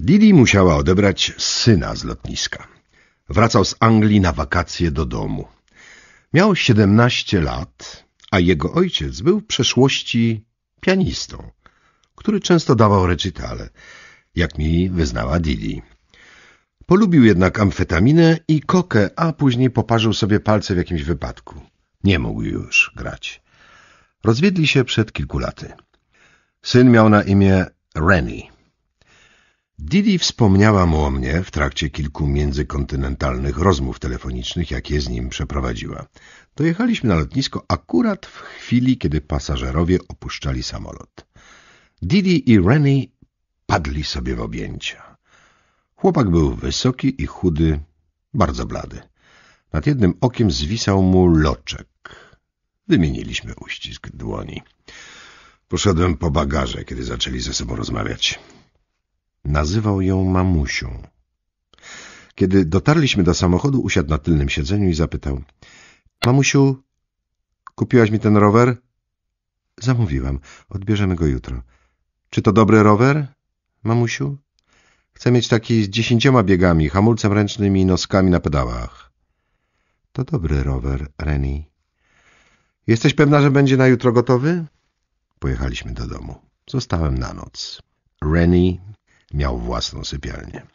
Didi musiała odebrać syna z lotniska. Wracał z Anglii na wakacje do domu. Miał 17 lat, a jego ojciec był w przeszłości pianistą, który często dawał recitale, jak mi wyznała Didi. Polubił jednak amfetaminę i kokę, a później poparzył sobie palce w jakimś wypadku. Nie mógł już grać. Rozwiedli się przed kilku laty. Syn miał na imię Rennie. Didi wspomniała mu o mnie w trakcie kilku międzykontynentalnych rozmów telefonicznych, jakie z nim przeprowadziła. Dojechaliśmy na lotnisko akurat w chwili, kiedy pasażerowie opuszczali samolot. Didi i Rennie padli sobie w objęcia. Chłopak był wysoki i chudy, bardzo blady. Nad jednym okiem zwisał mu loczek. Wymieniliśmy uścisk dłoni. Poszedłem po bagaże, kiedy zaczęli ze sobą rozmawiać. Nazywał ją mamusią. Kiedy dotarliśmy do samochodu, usiadł na tylnym siedzeniu i zapytał – Mamusiu, kupiłaś mi ten rower? – Zamówiłam. Odbierzemy go jutro. – Czy to dobry rower, mamusiu? Chcę mieć taki z dziesięcioma biegami, hamulcem ręcznym i noskami na pedałach. – To dobry rower, Reni. Jesteś pewna, że będzie na jutro gotowy? Pojechaliśmy do domu. Zostałem na noc. Rennie Miał własną sypialnię.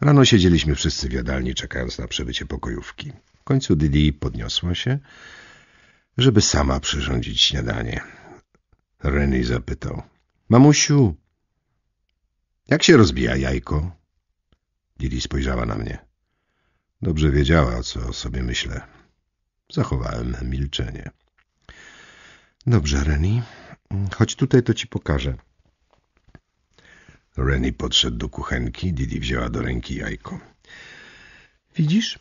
Rano siedzieliśmy wszyscy w jadalni, czekając na przebycie pokojówki. W końcu Didi podniosła się, żeby sama przyrządzić śniadanie. Reni zapytał. Mamusiu, jak się rozbija jajko? Didi spojrzała na mnie. Dobrze wiedziała, co o sobie myślę. Zachowałem milczenie. Dobrze, Reni. Chodź tutaj, to ci pokażę. Rennie podszedł do kuchenki, Didi wzięła do ręki jajko. Widzisz,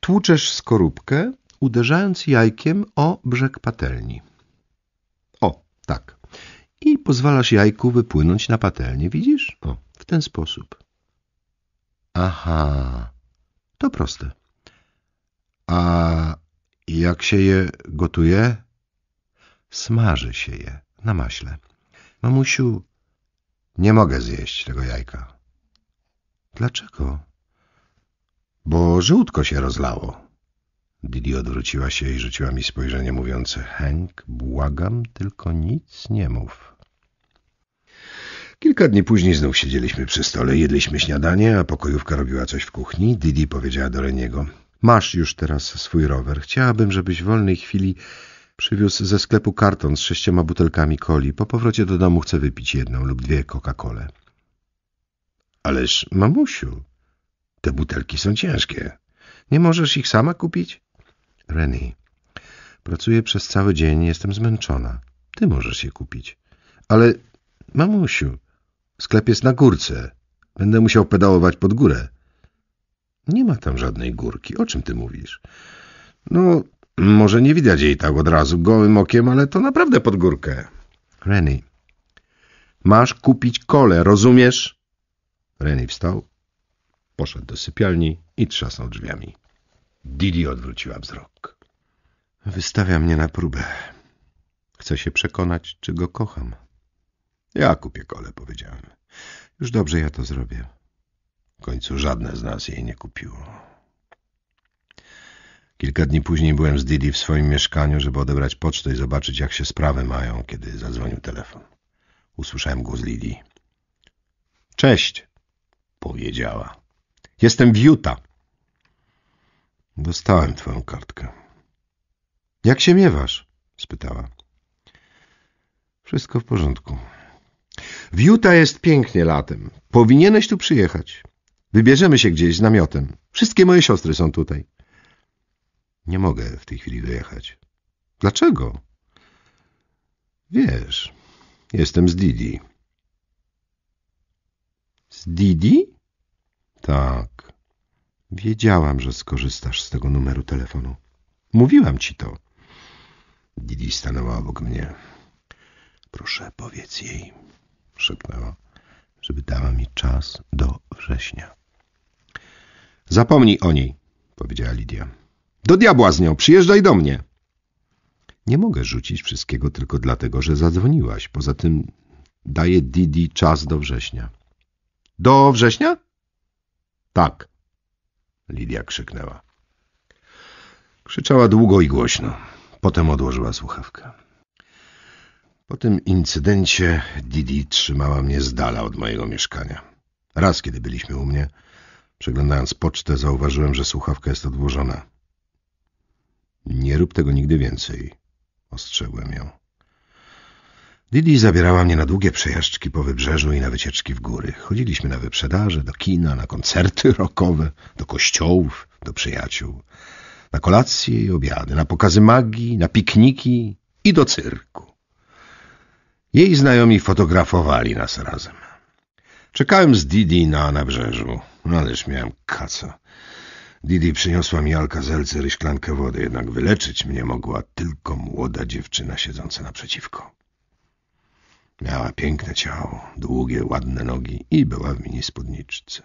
tłuczesz skorupkę, uderzając jajkiem o brzeg patelni. O, tak. I pozwalasz jajku wypłynąć na patelnię, widzisz? O, w ten sposób. Aha, to proste. A jak się je gotuje? Smaży się je na maśle. Mamusiu, nie mogę zjeść tego jajka. Dlaczego? Bo żółtko się rozlało. Didi odwróciła się i rzuciła mi spojrzenie mówiące Henk, błagam, tylko nic nie mów. Kilka dni później znów siedzieliśmy przy stole, jedliśmy śniadanie, a pokojówka robiła coś w kuchni. Didi powiedziała do Reniego, masz już teraz swój rower, chciałabym, żebyś w wolnej chwili Przywiózł ze sklepu karton z sześcioma butelkami coli. Po powrocie do domu chce wypić jedną lub dwie Coca-Colę. Ależ, mamusiu, te butelki są ciężkie. Nie możesz ich sama kupić? Renny, pracuję przez cały dzień, jestem zmęczona. Ty możesz je kupić. Ale, mamusiu, sklep jest na górce. Będę musiał pedałować pod górę. Nie ma tam żadnej górki. O czym ty mówisz? No, może nie widać jej tak od razu gołym okiem, ale to naprawdę pod górkę. Rennie, masz kupić kole, rozumiesz? Rennie wstał, poszedł do sypialni i trzasnął drzwiami. Didi odwróciła wzrok. Wystawia mnie na próbę. Chcę się przekonać, czy go kocham. Ja kupię kole, powiedziałem. Już dobrze, ja to zrobię. W końcu żadne z nas jej nie kupiło. Kilka dni później byłem z Didi w swoim mieszkaniu, żeby odebrać pocztę i zobaczyć, jak się sprawy mają, kiedy zadzwonił telefon. Usłyszałem głos Lidii. Cześć, powiedziała. Jestem w Utah. Dostałem twoją kartkę. Jak się miewasz? spytała. Wszystko w porządku. W Utah jest pięknie latem. Powinieneś tu przyjechać. Wybierzemy się gdzieś z namiotem. Wszystkie moje siostry są tutaj. Nie mogę w tej chwili wyjechać. Dlaczego? Wiesz, jestem z Didi. Z Didi? Tak. Wiedziałam, że skorzystasz z tego numeru telefonu. Mówiłam ci to. Didi stanęła obok mnie. Proszę, powiedz jej, szepnęła, żeby dała mi czas do września. Zapomnij o niej, powiedziała Lidia. Do diabła z nią, przyjeżdżaj do mnie. Nie mogę rzucić wszystkiego tylko dlatego, że zadzwoniłaś. Poza tym daję Didi czas do września. Do września? Tak. Lidia krzyknęła. Krzyczała długo i głośno. Potem odłożyła słuchawkę. Po tym incydencie Didi trzymała mnie z dala od mojego mieszkania. Raz, kiedy byliśmy u mnie, przeglądając pocztę, zauważyłem, że słuchawka jest odłożona. Nie rób tego nigdy więcej, ostrzegłem ją. Didi zabierała mnie na długie przejażdżki po wybrzeżu i na wycieczki w góry. Chodziliśmy na wyprzedaże, do kina, na koncerty rockowe, do kościołów, do przyjaciół, na kolacje i obiady, na pokazy magii, na pikniki i do cyrku. Jej znajomi fotografowali nas razem. Czekałem z Didi na nabrzeżu, no ależ miałem kaca. Didi przyniosła mi alkazelcer i szklankę wody, jednak wyleczyć mnie mogła tylko młoda dziewczyna siedząca naprzeciwko. Miała piękne ciało, długie, ładne nogi i była w mini spódniczce.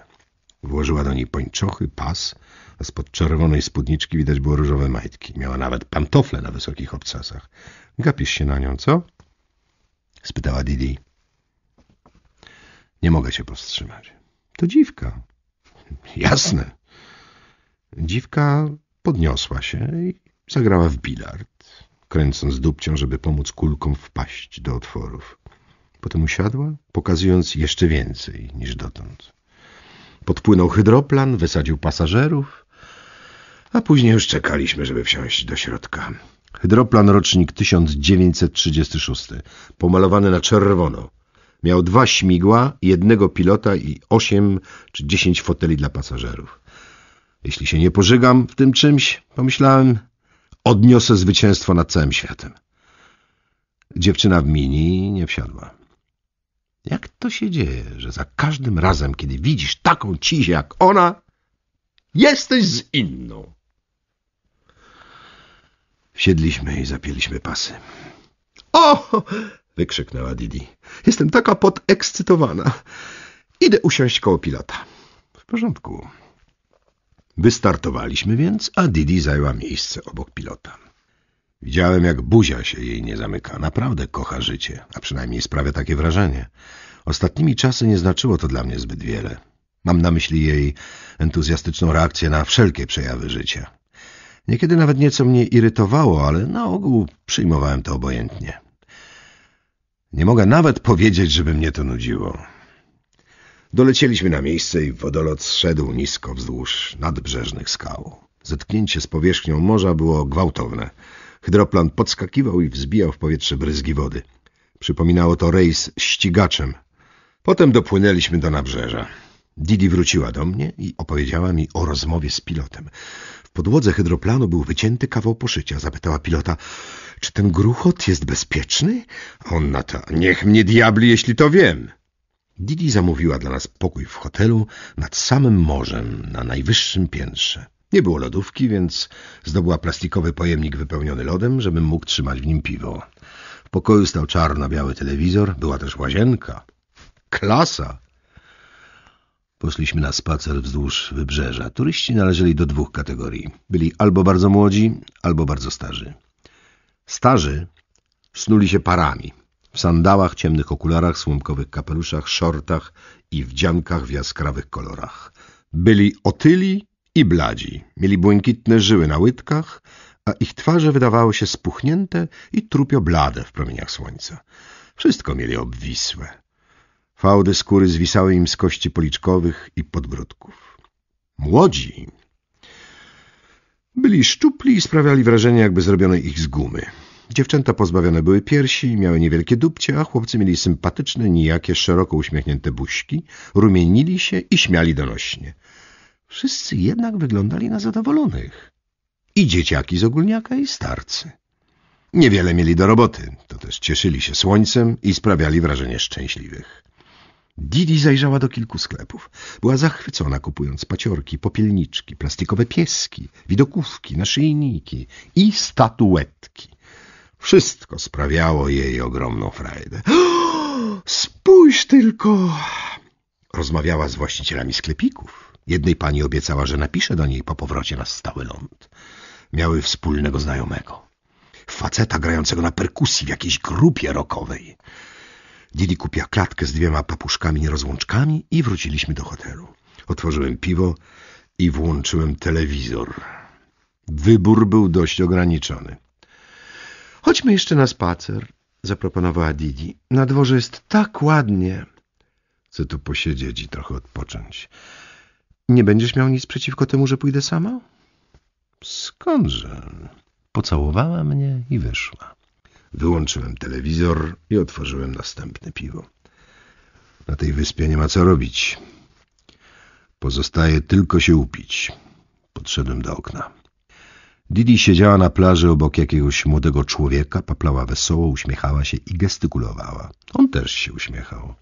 Włożyła do niej pończochy, pas, a spod czerwonej spódniczki widać było różowe majtki. Miała nawet pantofle na wysokich obcasach. Gapisz się na nią, co? spytała Didi. Nie mogę się powstrzymać. To dziwka. Jasne, Dziwka podniosła się i zagrała w bilard, kręcąc dupcią, żeby pomóc kulkom wpaść do otworów. Potem usiadła, pokazując jeszcze więcej niż dotąd. Podpłynął hydroplan, wysadził pasażerów, a później już czekaliśmy, żeby wsiąść do środka. Hydroplan rocznik 1936, pomalowany na czerwono. Miał dwa śmigła, jednego pilota i osiem czy dziesięć foteli dla pasażerów. Jeśli się nie pożygam w tym czymś, pomyślałem, odniosę zwycięstwo nad całym światem. Dziewczyna w mini nie wsiadła. Jak to się dzieje, że za każdym razem, kiedy widzisz taką cizię jak ona, jesteś z inną? Wsiedliśmy i zapięliśmy pasy. O! wykrzyknęła Didi. Jestem taka podekscytowana. Idę usiąść koło pilota. W porządku. Wystartowaliśmy więc, a Didi zajęła miejsce obok pilota. Widziałem, jak buzia się jej nie zamyka. Naprawdę kocha życie, a przynajmniej sprawia takie wrażenie. Ostatnimi czasy nie znaczyło to dla mnie zbyt wiele. Mam na myśli jej entuzjastyczną reakcję na wszelkie przejawy życia. Niekiedy nawet nieco mnie irytowało, ale na ogół przyjmowałem to obojętnie. Nie mogę nawet powiedzieć, żeby mnie to nudziło. Dolecieliśmy na miejsce i wodolot szedł nisko wzdłuż nadbrzeżnych skał. Zetknięcie z powierzchnią morza było gwałtowne. Hydroplan podskakiwał i wzbijał w powietrze bryzgi wody. Przypominało to rejs ścigaczem. Potem dopłynęliśmy do nabrzeża. Didi wróciła do mnie i opowiedziała mi o rozmowie z pilotem. W podłodze hydroplanu był wycięty kawał poszycia. Zapytała pilota, czy ten gruchot jest bezpieczny? A on na to, niech mnie diabli, jeśli to wiem. Didi zamówiła dla nas pokój w hotelu nad samym morzem, na najwyższym piętrze. Nie było lodówki, więc zdobyła plastikowy pojemnik wypełniony lodem, żebym mógł trzymać w nim piwo. W pokoju stał czarno-biały telewizor, była też łazienka. Klasa! Poszliśmy na spacer wzdłuż wybrzeża. Turyści należeli do dwóch kategorii. Byli albo bardzo młodzi, albo bardzo starzy. Starzy snuli się parami, w sandałach, ciemnych okularach, słomkowych kapeluszach, szortach i w dziankach w jaskrawych kolorach. Byli otyli i bladzi, mieli błękitne żyły na łydkach, a ich twarze wydawały się spuchnięte i trupio blade w promieniach słońca. Wszystko mieli obwisłe. Fałdy skóry zwisały im z kości policzkowych i podbródków. Młodzi byli szczupli i sprawiali wrażenie, jakby zrobiono ich z gumy. Dziewczęta pozbawione były piersi, miały niewielkie dupcie, a chłopcy mieli sympatyczne, nijakie, szeroko uśmiechnięte buźki, rumienili się i śmiali donośnie. Wszyscy jednak wyglądali na zadowolonych. I dzieciaki z ogólniaka, i starcy. Niewiele mieli do roboty, to też cieszyli się słońcem i sprawiali wrażenie szczęśliwych. Didi zajrzała do kilku sklepów. Była zachwycona kupując paciorki, popielniczki, plastikowe pieski, widokówki, naszyjniki i statuetki. Wszystko sprawiało jej ogromną frajdę. O, spójrz tylko! Rozmawiała z właścicielami sklepików. Jednej pani obiecała, że napisze do niej po powrocie na stały ląd. Miały wspólnego znajomego. Faceta grającego na perkusji w jakiejś grupie rokowej. Didi kupiła klatkę z dwiema papuszkami nierozłączkami i wróciliśmy do hotelu. Otworzyłem piwo i włączyłem telewizor. Wybór był dość ograniczony. Chodźmy jeszcze na spacer, zaproponowała Didi. Na dworze jest tak ładnie. Chcę tu posiedzieć i trochę odpocząć. Nie będziesz miał nic przeciwko temu, że pójdę sama? Skądże? Pocałowała mnie i wyszła. Wyłączyłem telewizor i otworzyłem następne piwo. Na tej wyspie nie ma co robić. Pozostaje tylko się upić. Podszedłem do okna. Didi siedziała na plaży obok jakiegoś młodego człowieka, paplała wesoło, uśmiechała się i gestykulowała. On też się uśmiechał.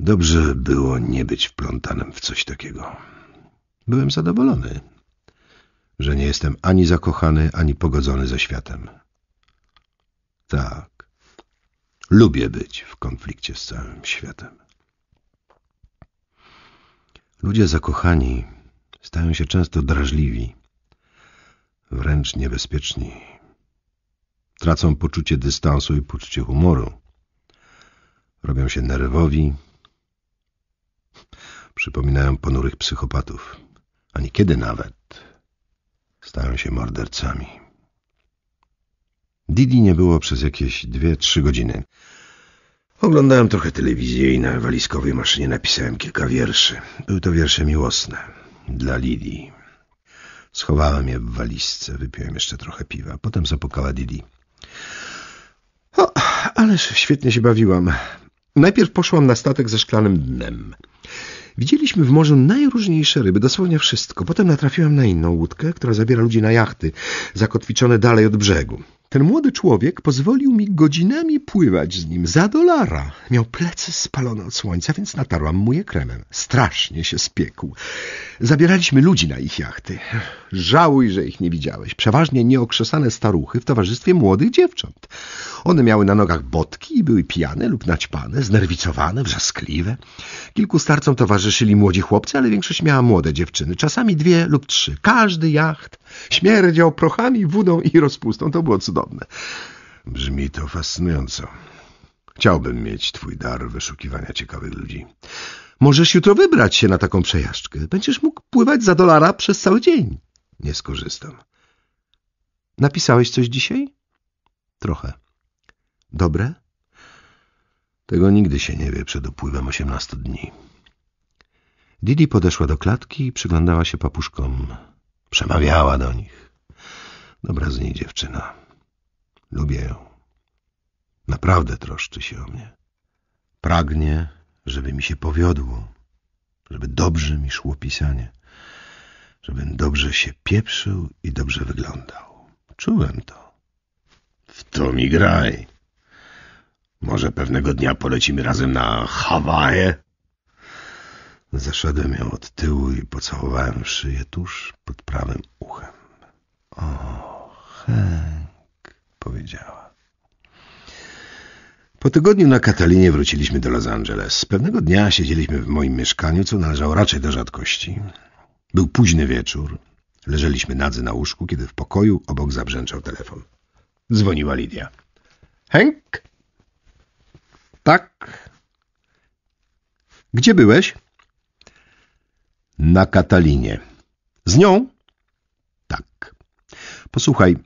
Dobrze było nie być wplątanym w coś takiego. Byłem zadowolony, że nie jestem ani zakochany, ani pogodzony ze światem. Tak, lubię być w konflikcie z całym światem. Ludzie zakochani stają się często drażliwi wręcz niebezpieczni. Tracą poczucie dystansu i poczucie humoru. Robią się nerwowi. Przypominają ponurych psychopatów, a niekiedy nawet stają się mordercami. Didi nie było przez jakieś dwie, trzy godziny. Oglądałem trochę telewizji i na walizkowej maszynie napisałem kilka wierszy. Były to wiersze miłosne dla Lidii. Schowałem je w walizce, wypiłem jeszcze trochę piwa. Potem zapukała Didi. O, ależ świetnie się bawiłam. Najpierw poszłam na statek ze szklanym dnem. Widzieliśmy w morzu najróżniejsze ryby, dosłownie wszystko. Potem natrafiłam na inną łódkę, która zabiera ludzi na jachty, zakotwiczone dalej od brzegu. Ten młody człowiek pozwolił mi godzinami pływać z nim za dolara. Miał plecy spalone od słońca, więc natarłam mu je kremem. Strasznie się spiekł. Zabieraliśmy ludzi na ich jachty. Żałuj, że ich nie widziałeś. Przeważnie nieokrzesane staruchy w towarzystwie młodych dziewcząt. One miały na nogach botki i były pijane lub naćpane, znerwicowane, wrzaskliwe. Kilku starcom towarzyszyli młodzi chłopcy, ale większość miała młode dziewczyny. Czasami dwie lub trzy. Każdy jacht Śmierdział prochami, wodą i rozpustą. To było cudowne. Brzmi to fascynująco. Chciałbym mieć twój dar wyszukiwania ciekawych ludzi. Możesz jutro wybrać się na taką przejażdżkę. Będziesz mógł pływać za dolara przez cały dzień. Nie skorzystam. Napisałeś coś dzisiaj? Trochę. Dobre? Tego nigdy się nie wie przed upływem 18 dni. Didi podeszła do klatki i przyglądała się papuszkom Przemawiała do nich. Dobra z niej dziewczyna. Lubię ją. Naprawdę troszczy się o mnie. Pragnie, żeby mi się powiodło, żeby dobrze mi szło pisanie, żebym dobrze się pieprzył i dobrze wyglądał. Czułem to. W to mi graj. Może pewnego dnia polecimy razem na Hawaje? Zaszedłem ją od tyłu i pocałowałem szyję tuż pod prawym uchem. O, Henk, powiedziała. Po tygodniu na Katalinie wróciliśmy do Los Angeles. Pewnego dnia siedzieliśmy w moim mieszkaniu, co należało raczej do rzadkości. Był późny wieczór. Leżeliśmy nadzy na łóżku, kiedy w pokoju obok zabrzęczał telefon. Dzwoniła Lidia. Henk? Tak? Gdzie byłeś? na Katalinie. Z nią? Tak. Posłuchaj,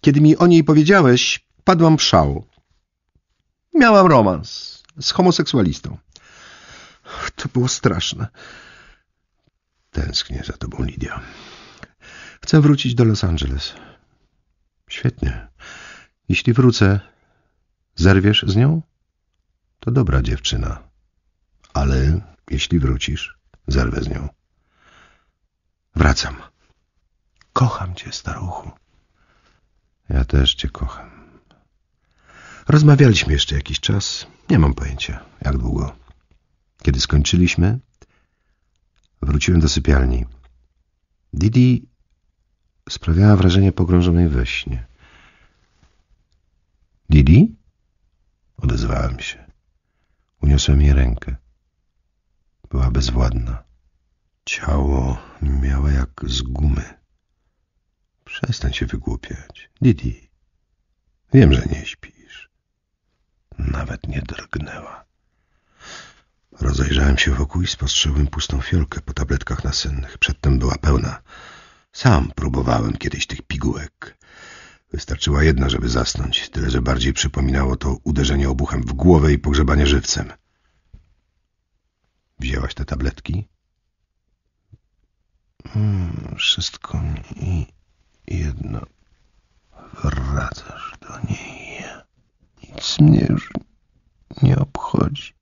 kiedy mi o niej powiedziałeś, padłam w szał. Miałam romans z homoseksualistą. To było straszne. Tęsknię za tobą, Lidia. Chcę wrócić do Los Angeles. Świetnie. Jeśli wrócę, zerwiesz z nią? To dobra dziewczyna. Ale jeśli wrócisz, Zerwę z nią. Wracam. Kocham cię, staruchu. Ja też cię kocham. Rozmawialiśmy jeszcze jakiś czas. Nie mam pojęcia, jak długo. Kiedy skończyliśmy, wróciłem do sypialni. Didi sprawiała wrażenie pogrążonej we śnie. Didi? Odezwałem się. Uniosłem jej rękę była bezwładna. Ciało miała jak z gumy. Przestań się wygłupiać. Didi, wiem, że nie śpisz. Nawet nie drgnęła. Rozejrzałem się wokół i spostrzegłem pustą fiolkę po tabletkach nasennych. Przedtem była pełna. Sam próbowałem kiedyś tych pigułek. Wystarczyła jedna, żeby zasnąć, tyle że bardziej przypominało to uderzenie obuchem w głowę i pogrzebanie żywcem. Wzięłaś te tabletki? Mm, wszystko mi jedno. Wracasz do niej. Nic mnie już nie obchodzi.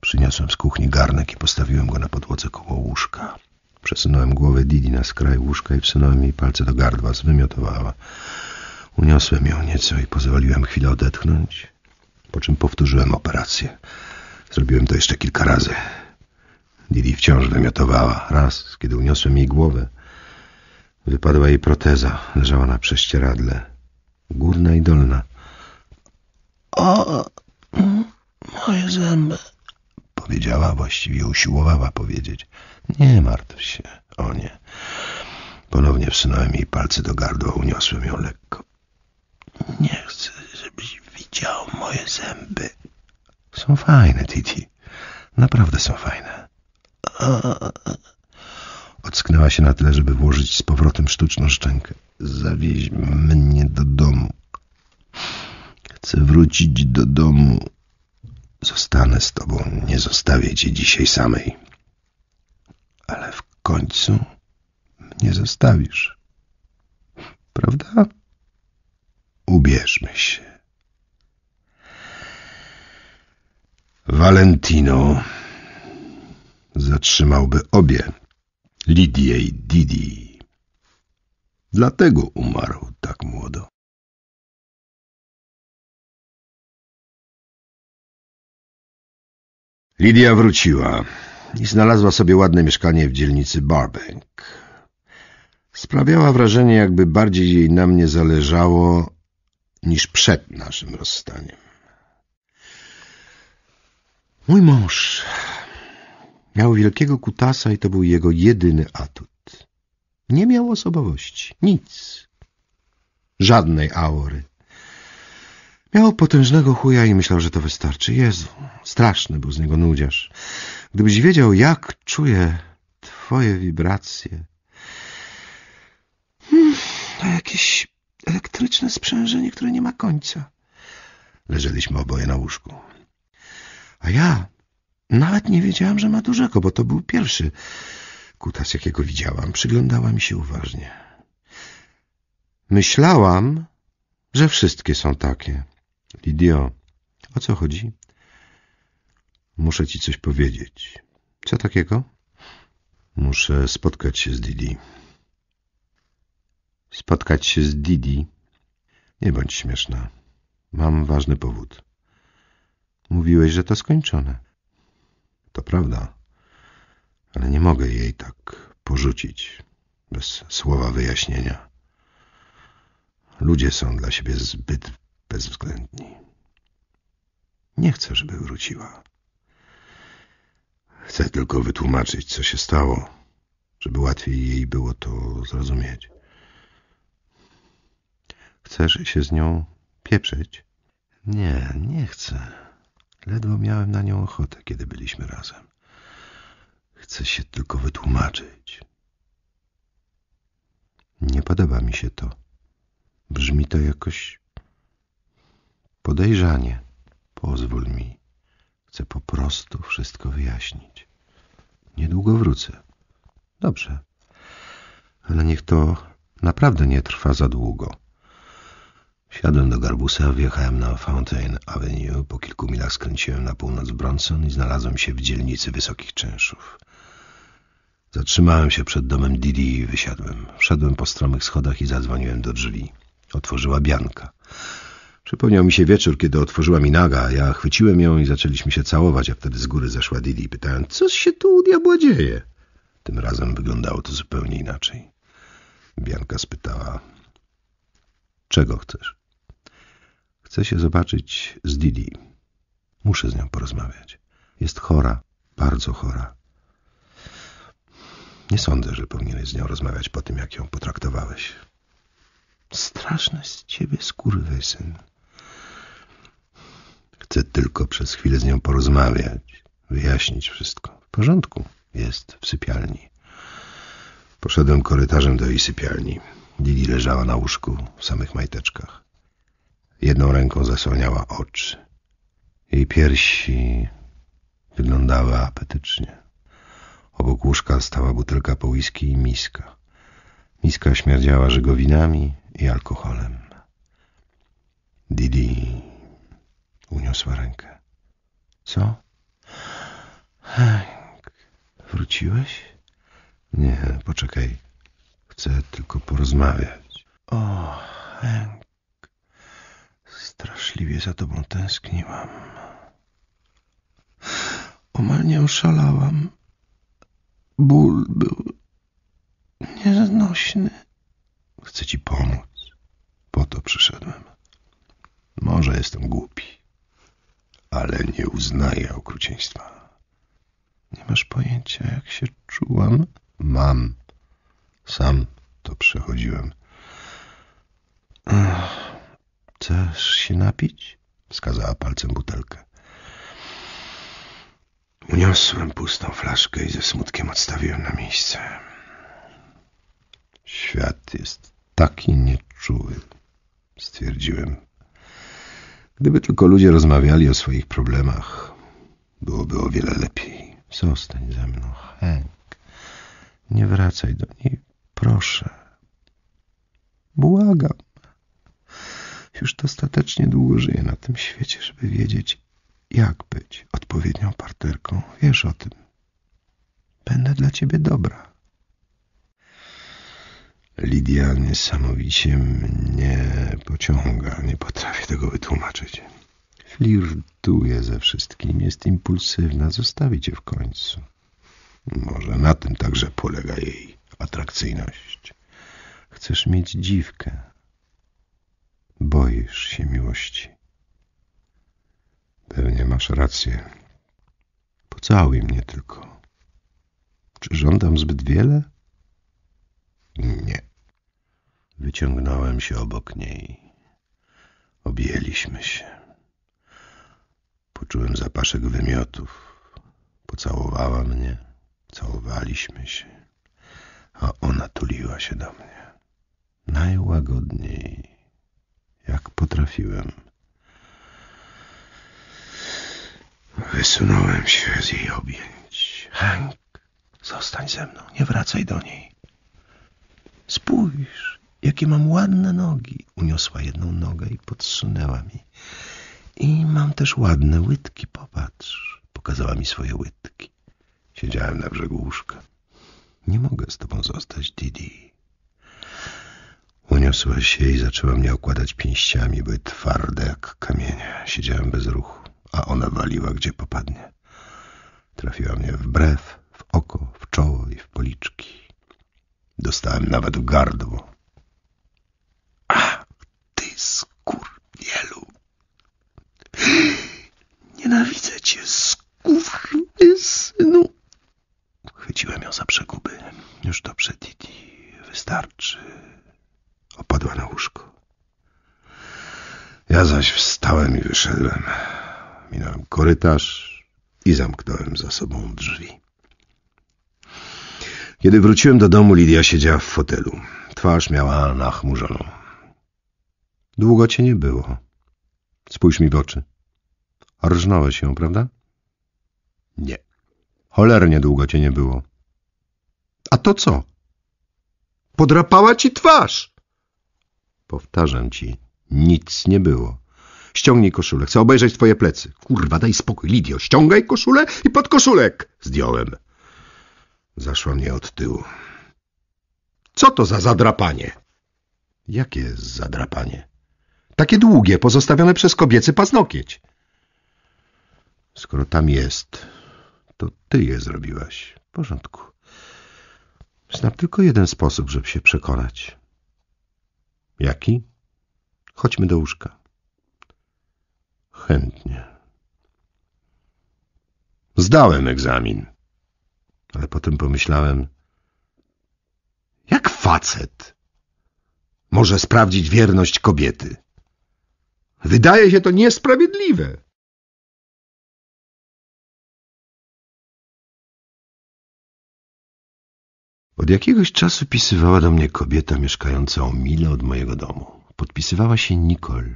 Przyniosłem z kuchni garnek i postawiłem go na podłodze koło łóżka. Przesunąłem głowę Didi na skraj łóżka i wsunąłem jej palce do gardła. Zwymiotowała. Uniosłem ją nieco i pozwoliłem chwilę odetchnąć, po czym powtórzyłem operację. Zrobiłem to jeszcze kilka razy. Didi wciąż wymiotowała. Raz, kiedy uniosłem jej głowę, wypadła jej proteza. Leżała na prześcieradle. Górna i dolna. O, moje zęby. Powiedziała, właściwie usiłowała powiedzieć. Nie martw się, o nie. Ponownie wsunąłem jej palce do gardła, uniosłem ją lekko. Nie chcę, żebyś widział moje zęby. Są fajne, Titi. Naprawdę są fajne. Ocknęła się na tyle, żeby włożyć z powrotem sztuczną szczękę. Zawieź mnie do domu. Chcę wrócić do domu. Zostanę z tobą, nie zostawię cię dzisiaj samej. Ale w końcu mnie zostawisz. Prawda? Ubierzmy się. Valentino zatrzymałby obie, Lidię i Didi. Dlatego umarł tak młodo. Lidia wróciła i znalazła sobie ładne mieszkanie w dzielnicy Barbank. Sprawiała wrażenie, jakby bardziej jej na mnie zależało niż przed naszym rozstaniem. Mój mąż miał wielkiego kutasa i to był jego jedyny atut. Nie miał osobowości, nic, żadnej aury. Miał potężnego chuja i myślał, że to wystarczy. Jezu, straszny był z niego nudziarz. Gdybyś wiedział, jak czuję twoje wibracje. Hmm, to jakieś elektryczne sprzężenie, które nie ma końca. Leżeliśmy oboje na łóżku. A ja nawet nie wiedziałam, że ma dużego, bo to był pierwszy kutas, jakiego widziałam. Przyglądała mi się uważnie. Myślałam, że wszystkie są takie. Lidio, o co chodzi? Muszę ci coś powiedzieć. Co takiego? Muszę spotkać się z Didi. Spotkać się z Didi? Nie bądź śmieszna. Mam ważny powód. Mówiłeś, że to skończone. To prawda, ale nie mogę jej tak porzucić bez słowa wyjaśnienia. Ludzie są dla siebie zbyt bezwzględni. Nie chcę, żeby wróciła. Chcę tylko wytłumaczyć, co się stało, żeby łatwiej jej było to zrozumieć. Chcesz się z nią pieprzyć? Nie, nie chcę. Ledwo miałem na nią ochotę, kiedy byliśmy razem. Chcę się tylko wytłumaczyć. Nie podoba mi się to. Brzmi to jakoś podejrzanie. Pozwól mi. Chcę po prostu wszystko wyjaśnić. Niedługo wrócę. Dobrze. Ale niech to naprawdę nie trwa za długo. Siadłem do garbusa, wjechałem na Fountain Avenue, po kilku milach skręciłem na północ Bronson i znalazłem się w dzielnicy wysokich czynszów. Zatrzymałem się przed domem Didi i wysiadłem. Wszedłem po stromych schodach i zadzwoniłem do drzwi. Otworzyła Bianka. Przypomniał mi się wieczór, kiedy otworzyła mi naga. Ja chwyciłem ją i zaczęliśmy się całować, a wtedy z góry zeszła Didi i pytałem, co się tu u diabła dzieje? Tym razem wyglądało to zupełnie inaczej. Bianka spytała, czego chcesz? Chcę się zobaczyć z Didi. Muszę z nią porozmawiać. Jest chora, bardzo chora. Nie sądzę, że powinieneś z nią rozmawiać po tym, jak ją potraktowałeś. Straszny z ciebie syn. Chcę tylko przez chwilę z nią porozmawiać, wyjaśnić wszystko. W porządku, jest w sypialni. Poszedłem korytarzem do jej sypialni. Lili leżała na łóżku w samych majteczkach. Jedną ręką zasłaniała oczy. Jej piersi wyglądały apetycznie. Obok łóżka stała butelka po whisky i miska. Miska śmierdziała żygowinami i alkoholem. Didi uniosła rękę. Co? Hank, wróciłeś? Nie, poczekaj. Chcę tylko porozmawiać. O, Hank. Straszliwie za tobą tęskniłam. Omal nie oszalałam. Ból był nieznośny. Chcę ci pomóc. Po to przyszedłem. Może jestem głupi, ale nie uznaję okrucieństwa. Nie masz pojęcia, jak się czułam? Mam. Sam to przechodziłem. Chcesz się napić? Wskazała palcem butelkę. Uniosłem pustą flaszkę i ze smutkiem odstawiłem na miejsce. Świat jest taki nieczuły, stwierdziłem. Gdyby tylko ludzie rozmawiali o swoich problemach, byłoby o wiele lepiej. Zostań ze mną, Hank. Nie wracaj do niej, proszę. Błagam. Już dostatecznie długo żyję na tym świecie, żeby wiedzieć, jak być odpowiednią parterką. Wiesz o tym. Będę dla ciebie dobra. Lidia niesamowicie mnie pociąga. Nie potrafię tego wytłumaczyć. Flirtuje ze wszystkim, jest impulsywna, zostawi cię w końcu. Może na tym także polega jej atrakcyjność. Chcesz mieć dziwkę, boisz się miłości. Pewnie masz rację. Pocałuj mnie tylko. Czy żądam zbyt wiele? Nie. Wyciągnąłem się obok niej. Objęliśmy się. Poczułem zapaszek wymiotów. Pocałowała mnie. Całowaliśmy się. A ona tuliła się do mnie. Najłagodniej jak potrafiłem. Wysunąłem się z jej objęć. Hank, zostań ze mną, nie wracaj do niej. Spójrz, jakie mam ładne nogi. Uniosła jedną nogę i podsunęła mi. I mam też ładne łydki, popatrz. Pokazała mi swoje łydki. Siedziałem na brzegu łóżka. Nie mogę z tobą zostać, Didi. Uniosła się i zaczęła mnie okładać pięściami, były twarde jak kamienie. Siedziałem bez ruchu, a ona waliła gdzie popadnie. Trafiła mnie w brew, w oko, w czoło i w policzki. Dostałem nawet w gardło. Ach, ty skurwielu! Nienawidzę cię, synu! Chwyciłem ją za przeguby. Już dobrze, Didi, wystarczy. Opadła na łóżko. Ja zaś wstałem i wyszedłem. Minąłem korytarz i zamknąłem za sobą drzwi. Kiedy wróciłem do domu, Lidia siedziała w fotelu. Twarz miała nachmurzoną. Długo cię nie było. Spójrz mi w oczy. Rżnąłeś się, prawda? Nie. Cholernie długo cię nie było. A to co? Podrapała ci twarz! Powtarzam ci, nic nie było. Ściągnij koszulę, chcę obejrzeć twoje plecy. Kurwa, daj spokój, Lidio, ściągaj koszulę i pod koszulek! Zdjąłem. Zaszła mnie od tyłu. Co to za zadrapanie? Jakie zadrapanie? Takie długie, pozostawione przez kobiecy paznokieć. Skoro tam jest, to ty je zrobiłaś. W porządku. Znam tylko jeden sposób, żeby się przekonać. Jaki? Chodźmy do łóżka. Chętnie. Zdałem egzamin. Ale potem pomyślałem, jak facet może sprawdzić wierność kobiety? Wydaje się to niesprawiedliwe. Od jakiegoś czasu pisywała do mnie kobieta mieszkająca o mile od mojego domu. Podpisywała się Nicole.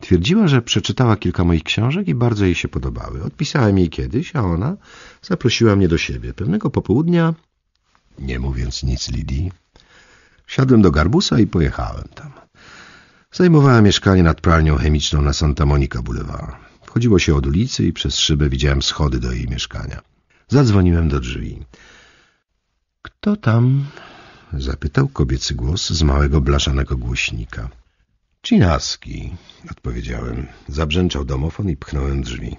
Twierdziła, że przeczytała kilka moich książek i bardzo jej się podobały. Odpisałem jej kiedyś, a ona zaprosiła mnie do siebie. Pewnego popołudnia, nie mówiąc nic Lidii, siadłem do garbusa i pojechałem tam. Zajmowała mieszkanie nad pralnią chemiczną na Santa Monica Boulevard. Wchodziło się od ulicy i przez szybę widziałem schody do jej mieszkania. Zadzwoniłem do drzwi. — Kto tam? — zapytał kobiecy głos z małego blaszanego głośnika. — Cinaski — odpowiedziałem. Zabrzęczał domofon i pchnąłem drzwi.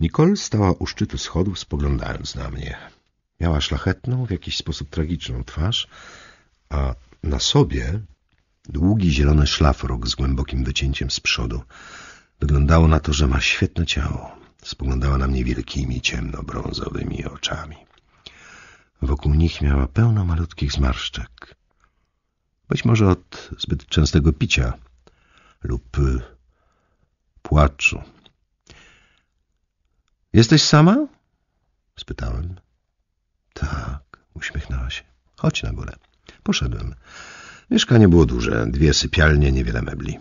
Nicole stała u szczytu schodów, spoglądając na mnie. Miała szlachetną, w jakiś sposób tragiczną twarz, a na sobie długi zielony szlafrok z głębokim wycięciem z przodu. Wyglądało na to, że ma świetne ciało. Spoglądała na mnie wielkimi, ciemnobrązowymi oczami. Wokół nich miała pełno malutkich zmarszczek. Być może od zbyt częstego picia lub y, płaczu. Jesteś sama? spytałem. Tak, uśmiechnęła się. Chodź na górę. Poszedłem. Mieszkanie było duże, dwie sypialnie, niewiele mebli.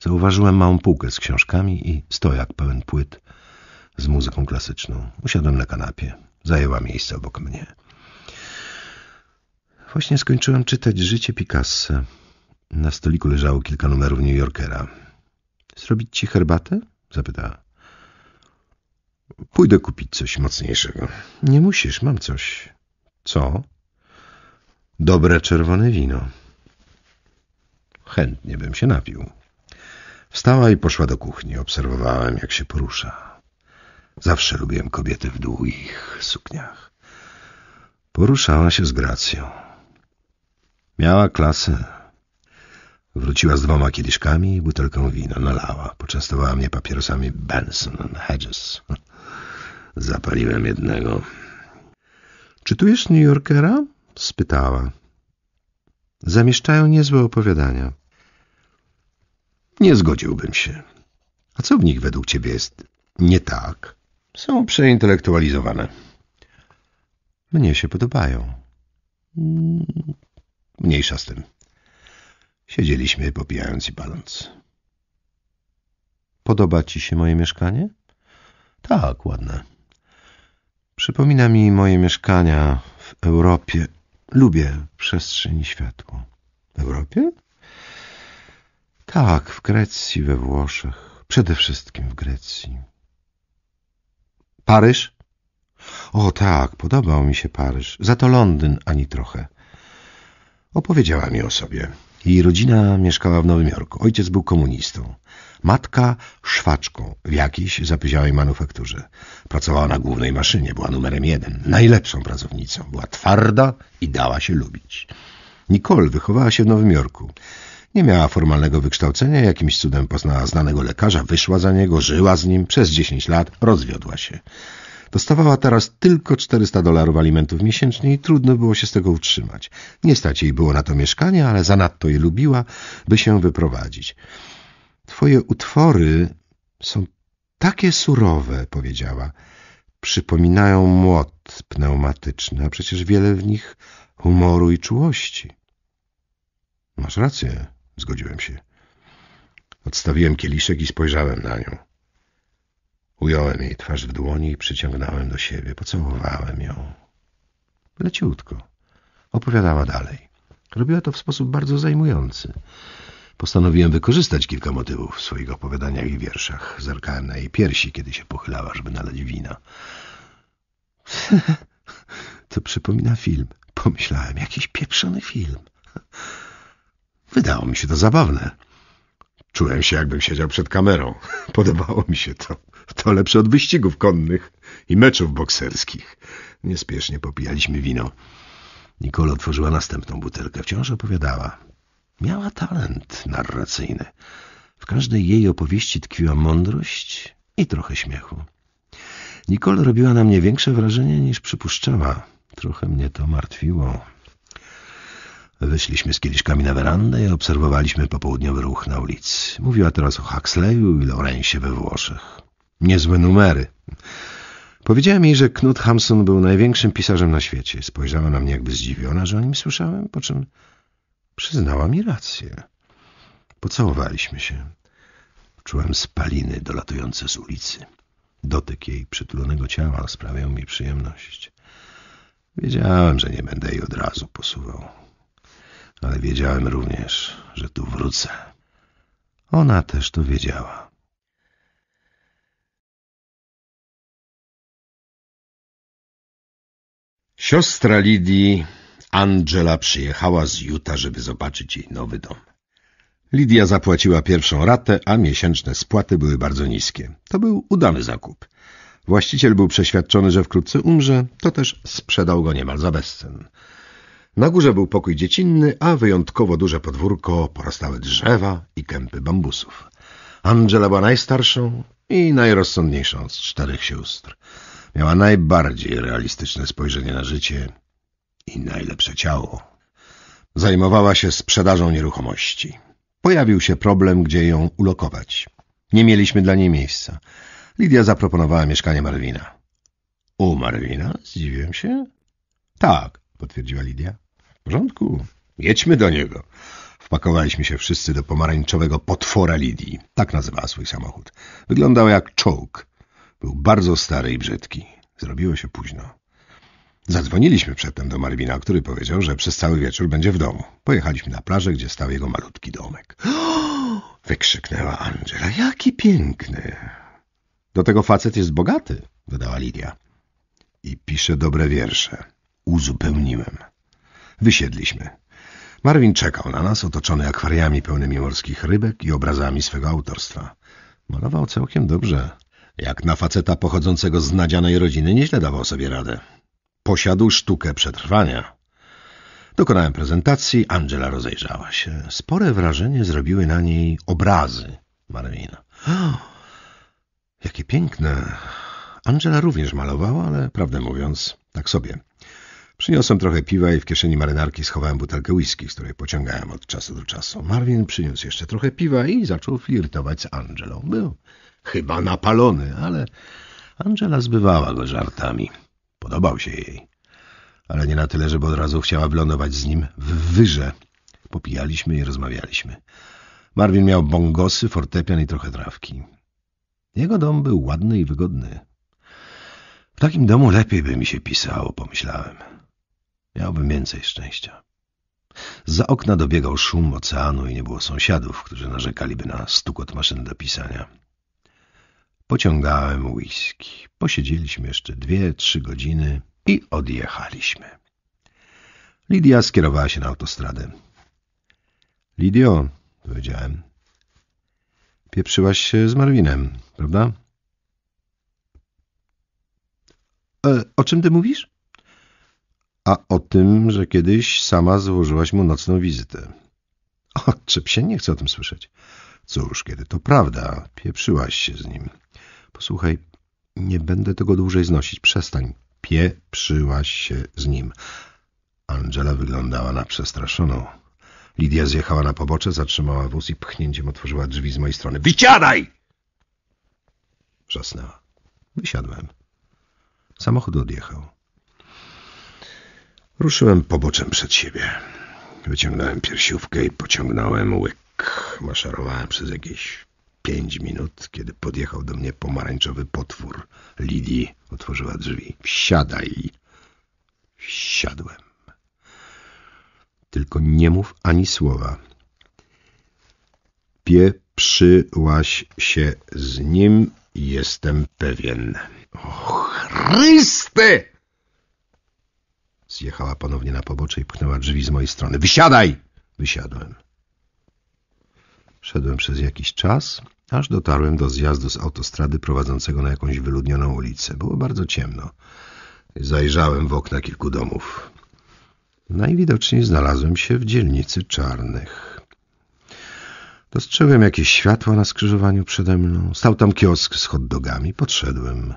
Zauważyłem małą półkę z książkami i stojak pełen płyt z muzyką klasyczną. Usiadłem na kanapie. Zajęła miejsce obok mnie. Właśnie skończyłem czytać życie Picassa. Na stoliku leżało kilka numerów New Yorkera. Zrobić ci herbatę? zapytała. Pójdę kupić coś mocniejszego. Nie musisz, mam coś. Co? Dobre czerwone wino. Chętnie bym się napił. Wstała i poszła do kuchni. Obserwowałem, jak się porusza. Zawsze lubiłem kobiety w długich sukniach. Poruszała się z gracją. Miała klasę. Wróciła z dwoma kieliszkami i butelką wina. Nalała. Poczęstowała mnie papierosami Benson Hedges. Zapaliłem jednego. Czytujesz New Yorkera? spytała. Zamieszczają niezłe opowiadania. Nie zgodziłbym się. A co w nich według ciebie jest nie tak? Są przeintelektualizowane. Mnie się podobają. Mniejsza z tym. Siedzieliśmy popijając i paląc. Podoba ci się moje mieszkanie? Tak, ładne. Przypomina mi moje mieszkania w Europie. Lubię przestrzeń i światło. W Europie? Tak, w Grecji, we Włoszech. Przede wszystkim w Grecji. Paryż? O tak, podobał mi się Paryż. Za to Londyn ani trochę. Opowiedziała mi o sobie. Jej rodzina mieszkała w Nowym Jorku. Ojciec był komunistą. Matka szwaczką w jakiejś zapyziałej manufakturze. Pracowała na głównej maszynie, była numerem jeden, najlepszą pracownicą. Była twarda i dała się lubić. Nicole wychowała się w Nowym Jorku. Nie miała formalnego wykształcenia, jakimś cudem poznała znanego lekarza, wyszła za niego, żyła z nim przez 10 lat, rozwiodła się. Dostawała teraz tylko 400 dolarów alimentów miesięcznie i trudno było się z tego utrzymać. Nie stać jej było na to mieszkanie, ale zanadto je lubiła, by się wyprowadzić. Twoje utwory są takie surowe, powiedziała. Przypominają młot pneumatyczny, a przecież wiele w nich humoru i czułości. Masz rację, zgodziłem się. Odstawiłem kieliszek i spojrzałem na nią. Ująłem jej twarz w dłoni i przyciągnąłem do siebie. Pocałowałem ją. Leciutko. Opowiadała dalej. Robiła to w sposób bardzo zajmujący. Postanowiłem wykorzystać kilka motywów w swoich opowiadaniach i wierszach. Zerkałem na jej piersi, kiedy się pochylała, żeby nalać wina. to przypomina film. Pomyślałem, jakiś pieprzony film. Wydało mi się to zabawne. Czułem się, jakbym siedział przed kamerą. Podobało mi się to. To lepsze od wyścigów konnych i meczów bokserskich. Niespiesznie popijaliśmy wino. Nicole otworzyła następną butelkę. Wciąż opowiadała. Miała talent narracyjny. W każdej jej opowieści tkwiła mądrość i trochę śmiechu. Nicole robiła na mnie większe wrażenie niż przypuszczała. Trochę mnie to martwiło. Wyszliśmy z kieliszkami na werandę i obserwowaliśmy popołudniowy ruch na ulicy. Mówiła teraz o Huxleyu i Lorensie we Włoszech. Niezłe numery. Powiedziałem jej, że Knut Hamsun był największym pisarzem na świecie. Spojrzała na mnie jakby zdziwiona, że o nim słyszałem, po czym przyznała mi rację. Pocałowaliśmy się. Czułem spaliny dolatujące z ulicy. Dotyk jej przytulonego ciała sprawiał mi przyjemność. Wiedziałem, że nie będę jej od razu posuwał. Ale wiedziałem również, że tu wrócę. Ona też to wiedziała. Siostra Lidii, Angela, przyjechała z Juta, żeby zobaczyć jej nowy dom. Lidia zapłaciła pierwszą ratę, a miesięczne spłaty były bardzo niskie. To był udany zakup. Właściciel był przeświadczony, że wkrótce umrze, to też sprzedał go niemal za bezcen. Na górze był pokój dziecinny, a wyjątkowo duże podwórko, porastały drzewa i kępy bambusów. Angela była najstarszą i najrozsądniejszą z czterech sióstr. Miała najbardziej realistyczne spojrzenie na życie i najlepsze ciało. Zajmowała się sprzedażą nieruchomości. Pojawił się problem, gdzie ją ulokować. Nie mieliśmy dla niej miejsca. Lidia zaproponowała mieszkanie Marwina. U Marwina? Zdziwiłem się. Tak, potwierdziła Lidia. W porządku, jedźmy do niego. Wpakowaliśmy się wszyscy do pomarańczowego potwora Lidii. Tak nazywała swój samochód. Wyglądał jak czołg. Był bardzo stary i brzydki. Zrobiło się późno. Zadzwoniliśmy przedtem do Marwina, który powiedział, że przez cały wieczór będzie w domu. Pojechaliśmy na plażę, gdzie stał jego malutki domek. O! Wykrzyknęła Angela. Jaki piękny! Do tego facet jest bogaty, dodała Lidia. I pisze dobre wiersze. Uzupełniłem. Wysiedliśmy. Marwin czekał na nas, otoczony akwariami pełnymi morskich rybek i obrazami swego autorstwa. Malował całkiem dobrze. Jak na faceta pochodzącego z nadzianej rodziny nieźle dawał sobie radę. Posiadł sztukę przetrwania. Dokonałem prezentacji, Angela rozejrzała się. Spore wrażenie zrobiły na niej obrazy Marwina. jakie piękne! Angela również malowała, ale prawdę mówiąc, tak sobie. Przyniosłem trochę piwa i w kieszeni marynarki schowałem butelkę whisky, z której pociągałem od czasu do czasu. Marvin przyniósł jeszcze trochę piwa i zaczął flirtować z Angelą. Był chyba napalony, ale Angela zbywała go żartami. Podobał się jej, ale nie na tyle, żeby od razu chciała wylądować z nim w wyże. Popijaliśmy i rozmawialiśmy. Marvin miał bongosy, fortepian i trochę trawki. Jego dom był ładny i wygodny. W takim domu lepiej by mi się pisało, pomyślałem. Miałbym więcej szczęścia. Za okna dobiegał szum oceanu i nie było sąsiadów, którzy narzekaliby na stukot maszyn do pisania. Pociągałem whisky. Posiedzieliśmy jeszcze dwie, trzy godziny i odjechaliśmy. Lidia skierowała się na autostradę. Lidio, powiedziałem, pieprzyłaś się z Marwinem, prawda? E, o czym ty mówisz? A o tym, że kiedyś sama złożyłaś mu nocną wizytę. O, czy się nie chce o tym słyszeć. Cóż, kiedy to prawda, pieprzyłaś się z nim. Posłuchaj, nie będę tego dłużej znosić. Przestań. Pieprzyłaś się z nim. Angela wyglądała na przestraszoną. Lidia zjechała na pobocze, zatrzymała wóz i pchnięciem otworzyła drzwi z mojej strony. Wysiadaj! Wrzasnęła. Wysiadłem. Samochód odjechał. Ruszyłem poboczem przed siebie. Wyciągnąłem piersiówkę i pociągnąłem łyk. Maszerowałem przez jakieś pięć minut, kiedy podjechał do mnie pomarańczowy potwór. Lidii otworzyła drzwi. Wsiadaj! Wsiadłem. Tylko nie mów ani słowa. Pieprzyłaś się z nim, jestem pewien. Och, Chryste! Zjechała ponownie na pobocze i pchnęła drzwi z mojej strony. Wysiadaj! Wysiadłem. Szedłem przez jakiś czas, aż dotarłem do zjazdu z autostrady prowadzącego na jakąś wyludnioną ulicę. Było bardzo ciemno. Zajrzałem w okna kilku domów. Najwidoczniej znalazłem się w dzielnicy czarnych. Dostrzegłem jakieś światła na skrzyżowaniu przede mną. Stał tam kiosk z hotdogami. Podszedłem.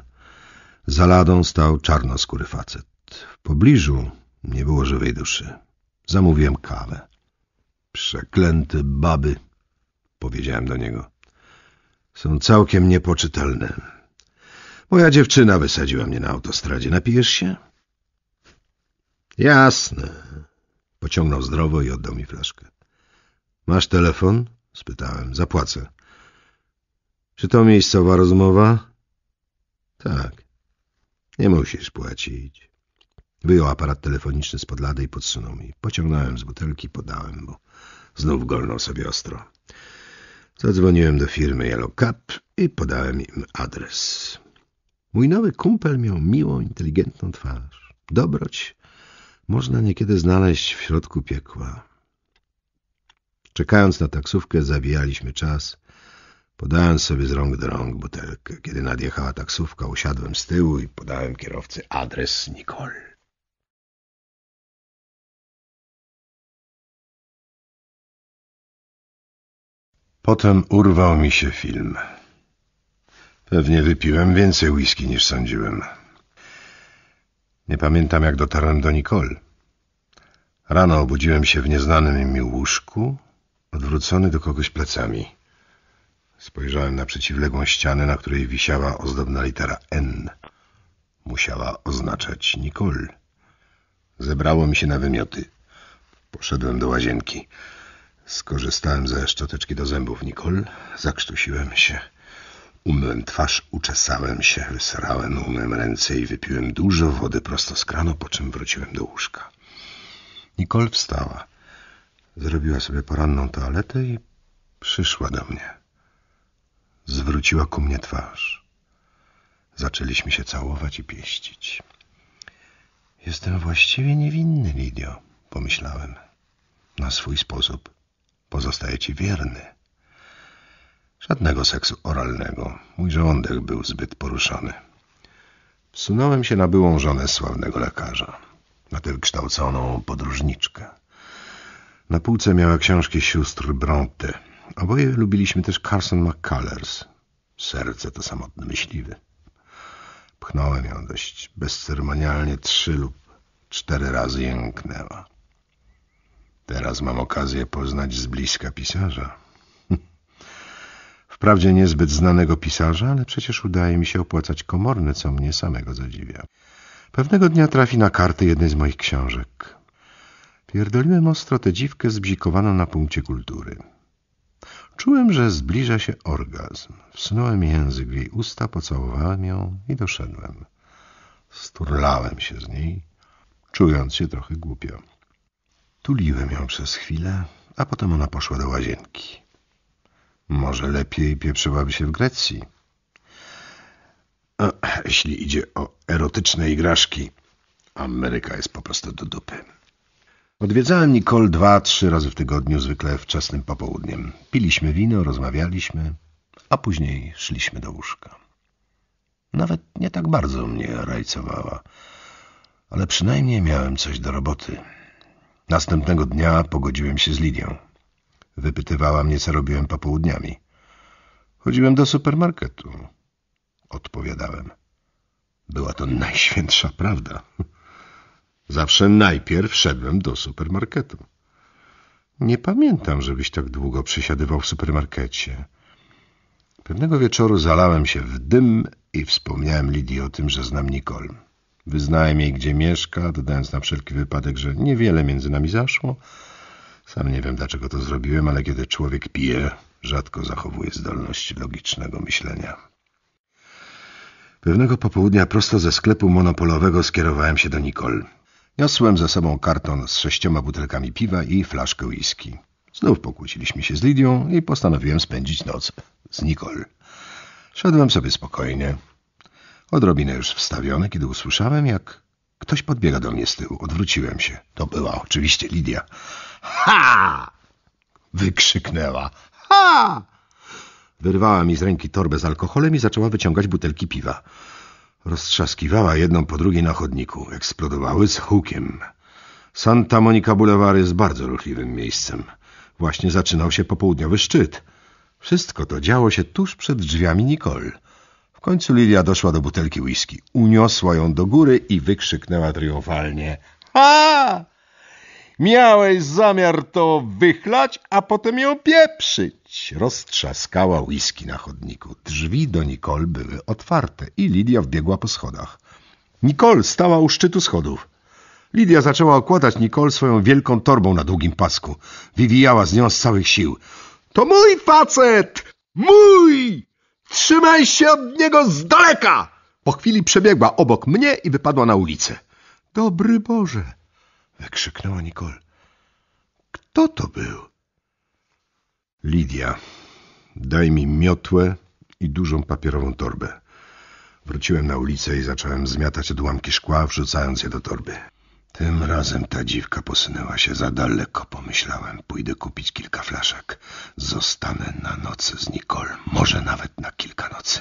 Za ladą stał czarnoskóry facet. W pobliżu nie było żywej duszy. Zamówiłem kawę. Przeklęte baby! powiedziałem do niego. Są całkiem niepoczytelne. Moja dziewczyna wysadziła mnie na autostradzie. Napijesz się? Jasne. Pociągnął zdrowo i oddał mi flaszkę. Masz telefon? Spytałem. Zapłacę. Czy to miejscowa rozmowa? Tak. Nie musisz płacić. Wyjął aparat telefoniczny z podlady i podsunął mi. Pociągnąłem z butelki, podałem bo Znów golnął sobie ostro. Zadzwoniłem do firmy Yellow Cup i podałem im adres. Mój nowy kumpel miał miłą, inteligentną twarz. Dobroć można niekiedy znaleźć w środku piekła. Czekając na taksówkę, zawijaliśmy czas. podając sobie z rąk do rąk butelkę. Kiedy nadjechała taksówka, usiadłem z tyłu i podałem kierowcy adres Nicole. Potem urwał mi się film. Pewnie wypiłem więcej whisky niż sądziłem. Nie pamiętam, jak dotarłem do Nicole. Rano obudziłem się w nieznanym mi łóżku, odwrócony do kogoś plecami. Spojrzałem na przeciwległą ścianę, na której wisiała ozdobna litera N. Musiała oznaczać Nicole. Zebrało mi się na wymioty. Poszedłem do łazienki. Skorzystałem ze szczoteczki do zębów Nicole, zakrztusiłem się. Umyłem twarz, uczesałem się, wysrałem, umyłem ręce i wypiłem dużo wody prosto z kranu, po czym wróciłem do łóżka. Nicole wstała. Zrobiła sobie poranną toaletę i przyszła do mnie. Zwróciła ku mnie twarz. Zaczęliśmy się całować i pieścić. Jestem właściwie niewinny, Lidio, pomyślałem. Na swój sposób. Pozostaje ci wierny. Żadnego seksu oralnego. Mój żołądek był zbyt poruszony. Wsunąłem się na byłą żonę sławnego lekarza, na tyle kształconą podróżniczkę. Na półce miała książki sióstr Bronte. Oboje lubiliśmy też Carson McCullers. Serce to samotny myśliwy. Pchnąłem ją dość bezceremonialnie trzy lub cztery razy jęknęła. Teraz mam okazję poznać z bliska pisarza. Wprawdzie niezbyt znanego pisarza, ale przecież udaje mi się opłacać komorne, co mnie samego zadziwia. Pewnego dnia trafi na karty jednej z moich książek. Pierdoliłem ostro tę dziwkę zbzikowaną na punkcie kultury. Czułem, że zbliża się orgazm. Wsunąłem język w jej usta, pocałowałem ją i doszedłem. Sturlałem się z niej, czując się trochę głupio. Tuliłem ją przez chwilę, a potem ona poszła do łazienki. Może lepiej pieprzyłaby się w Grecji. A jeśli idzie o erotyczne igraszki, Ameryka jest po prostu do dupy. Odwiedzałem Nicole dwa, trzy razy w tygodniu, zwykle wczesnym popołudniem. Piliśmy wino, rozmawialiśmy, a później szliśmy do łóżka. Nawet nie tak bardzo mnie rajcowała, ale przynajmniej miałem coś do roboty. Następnego dnia pogodziłem się z Lidią. Wypytywała mnie, co robiłem popołudniami. Chodziłem do supermarketu, odpowiadałem. Była to najświętsza prawda. Zawsze najpierw szedłem do supermarketu. Nie pamiętam, żebyś tak długo przysiadywał w supermarkecie. Pewnego wieczoru zalałem się w dym i wspomniałem Lidii o tym, że znam Nicole. Wyznałem jej, gdzie mieszka, dodając na wszelki wypadek, że niewiele między nami zaszło. Sam nie wiem, dlaczego to zrobiłem, ale kiedy człowiek pije, rzadko zachowuje zdolność logicznego myślenia. Pewnego popołudnia prosto ze sklepu monopolowego skierowałem się do Nicole. Niosłem za sobą karton z sześcioma butelkami piwa i flaszkę whisky. Znów pokłóciliśmy się z Lidią i postanowiłem spędzić noc z Nicole. Szedłem sobie spokojnie, Odrobinę już wstawione, kiedy usłyszałem, jak ktoś podbiega do mnie z tyłu. Odwróciłem się. To była oczywiście Lidia. Ha! Wykrzyknęła. Ha! Wyrwała mi z ręki torbę z alkoholem i zaczęła wyciągać butelki piwa. Roztrzaskiwała jedną po drugiej na chodniku. Eksplodowały z hukiem. Santa Monica Boulevard jest bardzo ruchliwym miejscem. Właśnie zaczynał się popołudniowy szczyt. Wszystko to działo się tuż przed drzwiami Nicole końcu Lilia doszła do butelki whisky. Uniosła ją do góry i wykrzyknęła triumfalnie. Ha! Miałeś zamiar to wychlać, a potem ją pieprzyć. Roztrzaskała whisky na chodniku. Drzwi do Nicole były otwarte i Lidia wbiegła po schodach. Nicole stała u szczytu schodów. Lidia zaczęła okładać Nicole swoją wielką torbą na długim pasku. Wywijała z nią z całych sił. To mój facet! Mój! Trzymaj się od niego z daleka! Po chwili przebiegła obok mnie i wypadła na ulicę. Dobry Boże! wykrzyknęła Nicole. Kto to był? Lidia, daj mi miotłę i dużą papierową torbę. Wróciłem na ulicę i zacząłem zmiatać odłamki szkła, wrzucając je do torby. Tym razem ta dziwka posunęła się za daleko, pomyślałem. Pójdę kupić kilka flaszek. Zostanę na noc z Nikol, może nawet na kilka nocy.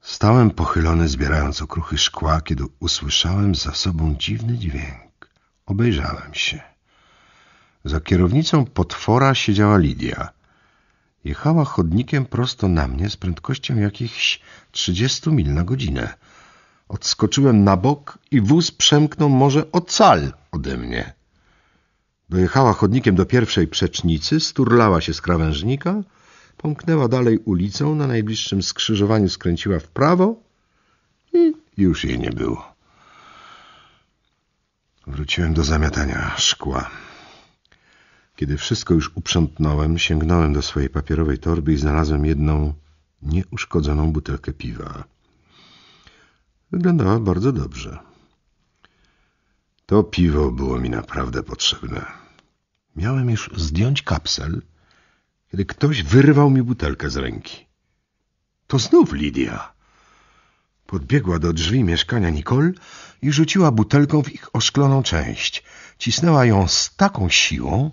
Stałem pochylony, zbierając okruchy szkła, kiedy usłyszałem za sobą dziwny dźwięk. Obejrzałem się. Za kierownicą potwora siedziała Lidia. Jechała chodnikiem prosto na mnie z prędkością jakichś trzydziestu mil na godzinę. Odskoczyłem na bok i wóz przemknął może o cal ode mnie. Dojechała chodnikiem do pierwszej przecznicy, sturlała się z krawężnika, pomknęła dalej ulicą, na najbliższym skrzyżowaniu skręciła w prawo i już jej nie było. Wróciłem do zamiatania szkła. Kiedy wszystko już uprzątnąłem, sięgnąłem do swojej papierowej torby i znalazłem jedną nieuszkodzoną butelkę piwa. Wyglądała bardzo dobrze. To piwo było mi naprawdę potrzebne. Miałem już zdjąć kapsel, kiedy ktoś wyrwał mi butelkę z ręki. To znów Lidia. Podbiegła do drzwi mieszkania Nicole i rzuciła butelką w ich oszkloną część. Cisnęła ją z taką siłą,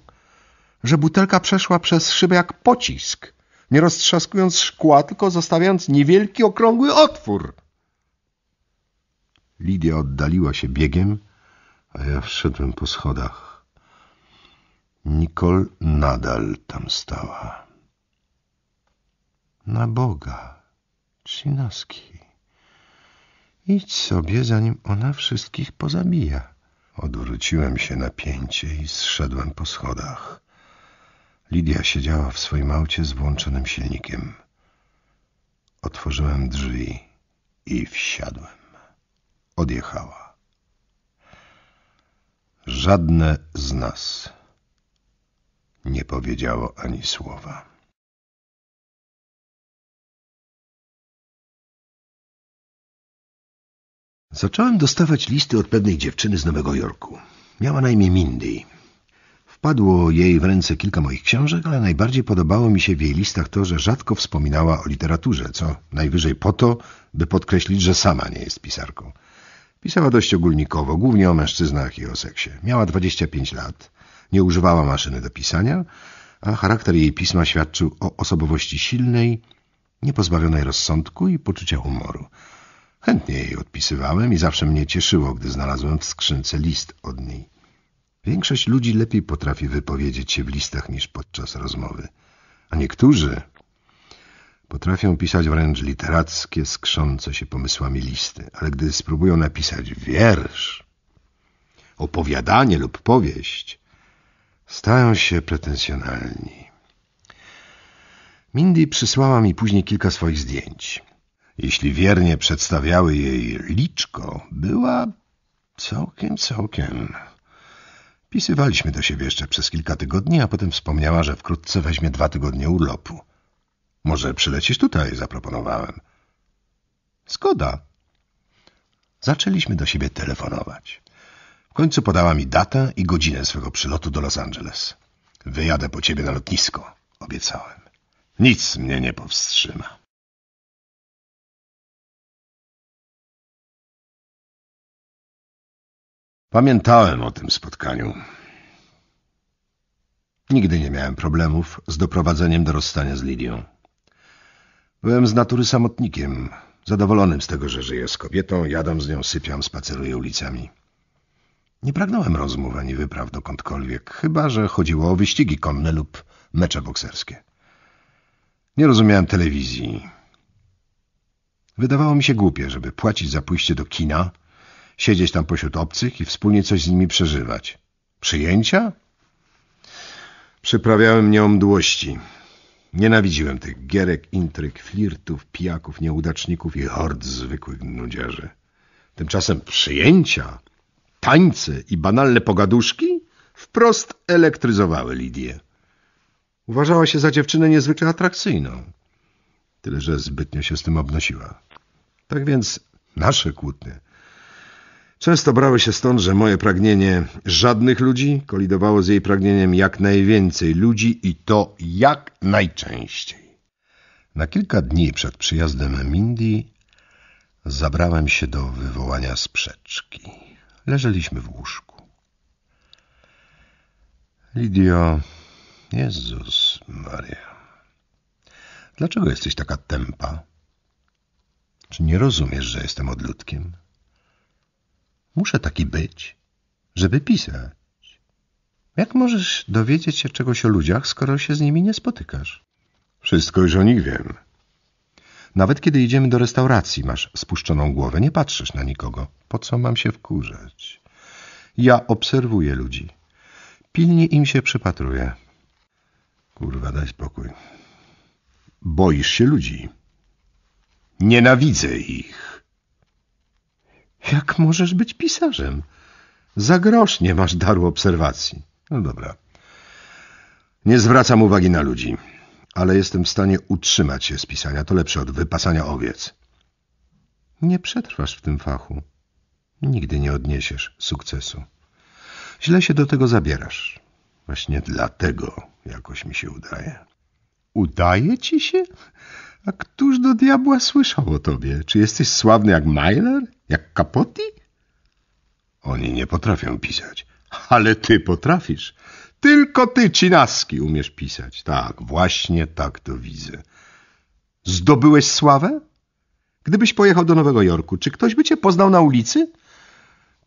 że butelka przeszła przez szybę jak pocisk, nie roztrzaskując szkła, tylko zostawiając niewielki, okrągły otwór. Lidia oddaliła się biegiem, a ja wszedłem po schodach. Nikol nadal tam stała. Na Boga, Trzynaski, idź sobie, zanim ona wszystkich pozabija. Odwróciłem się na pięcie i zszedłem po schodach. Lidia siedziała w swoim aucie z włączonym silnikiem. Otworzyłem drzwi i wsiadłem odjechała. Żadne z nas nie powiedziało ani słowa. Zacząłem dostawać listy od pewnej dziewczyny z Nowego Jorku. Miała na imię Mindy. Wpadło jej w ręce kilka moich książek, ale najbardziej podobało mi się w jej listach to, że rzadko wspominała o literaturze, co najwyżej po to, by podkreślić, że sama nie jest pisarką. Pisała dość ogólnikowo, głównie o mężczyznach i o seksie. Miała 25 lat, nie używała maszyny do pisania, a charakter jej pisma świadczył o osobowości silnej, niepozbawionej rozsądku i poczucia humoru. Chętnie jej odpisywałem i zawsze mnie cieszyło, gdy znalazłem w skrzynce list od niej. Większość ludzi lepiej potrafi wypowiedzieć się w listach niż podczas rozmowy, a niektórzy Potrafią pisać wręcz literackie, skrzące się pomysłami listy, ale gdy spróbują napisać wiersz, opowiadanie lub powieść, stają się pretensjonalni. Mindy przysłała mi później kilka swoich zdjęć. Jeśli wiernie przedstawiały jej liczko, była całkiem, całkiem. Pisywaliśmy do siebie jeszcze przez kilka tygodni, a potem wspomniała, że wkrótce weźmie dwa tygodnie urlopu. Może przylecisz tutaj, zaproponowałem. Zgoda. Zaczęliśmy do siebie telefonować. W końcu podała mi datę i godzinę swego przylotu do Los Angeles. Wyjadę po ciebie na lotnisko, obiecałem. Nic mnie nie powstrzyma. Pamiętałem o tym spotkaniu. Nigdy nie miałem problemów z doprowadzeniem do rozstania z Lidią. Byłem z natury samotnikiem, zadowolonym z tego, że żyję z kobietą, jadam z nią, sypiam, spaceruję ulicami. Nie pragnąłem rozmów ani wypraw dokądkolwiek, chyba że chodziło o wyścigi konne lub mecze bokserskie. Nie rozumiałem telewizji. Wydawało mi się głupie, żeby płacić za pójście do kina, siedzieć tam pośród obcych i wspólnie coś z nimi przeżywać. Przyjęcia? Przyprawiały mnie mdłości. Nienawidziłem tych gierek, intryg, flirtów, pijaków, nieudaczników i hord zwykłych nudziarzy. Tymczasem przyjęcia, tańce i banalne pogaduszki wprost elektryzowały Lidię. Uważała się za dziewczynę niezwykle atrakcyjną, tyle że zbytnio się z tym obnosiła. Tak więc nasze kłótnie Często brały się stąd, że moje pragnienie żadnych ludzi kolidowało z jej pragnieniem jak najwięcej ludzi i to jak najczęściej. Na kilka dni przed przyjazdem Mindy zabrałem się do wywołania sprzeczki. Leżeliśmy w łóżku. Lidio, Jezus Maria, dlaczego jesteś taka tempa? Czy nie rozumiesz, że jestem odludkiem? Muszę taki być, żeby pisać. Jak możesz dowiedzieć się czegoś o ludziach, skoro się z nimi nie spotykasz? Wszystko już o nich wiem. Nawet kiedy idziemy do restauracji, masz spuszczoną głowę, nie patrzysz na nikogo. Po co mam się wkurzać? Ja obserwuję ludzi. Pilnie im się przypatruję. Kurwa, daj spokój. Boisz się ludzi. Nienawidzę ich. Jak możesz być pisarzem? Za grosz nie masz daru obserwacji. No dobra. Nie zwracam uwagi na ludzi, ale jestem w stanie utrzymać się z pisania. To lepsze od wypasania owiec. Nie przetrwasz w tym fachu. Nigdy nie odniesiesz sukcesu. Źle się do tego zabierasz. Właśnie dlatego jakoś mi się udaje. Udaje ci się? A któż do diabła słyszał o tobie? Czy jesteś sławny jak Mailer? Jak kapoti? Oni nie potrafią pisać. Ale ty potrafisz. Tylko ty, Cinaski, umiesz pisać. Tak, właśnie tak to widzę. Zdobyłeś sławę? Gdybyś pojechał do Nowego Jorku, czy ktoś by cię poznał na ulicy?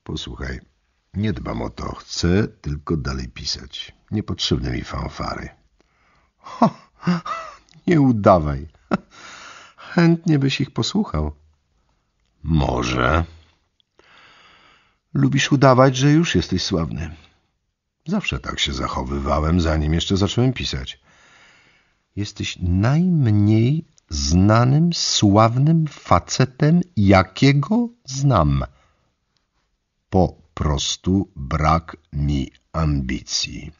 Posłuchaj, nie dbam o to. Chcę tylko dalej pisać. Niepotrzebne mi fanfary. Ho, nie udawaj. Chętnie byś ich posłuchał. Może. Lubisz udawać, że już jesteś sławny. Zawsze tak się zachowywałem, zanim jeszcze zacząłem pisać. Jesteś najmniej znanym, sławnym facetem, jakiego znam. Po prostu brak mi ambicji.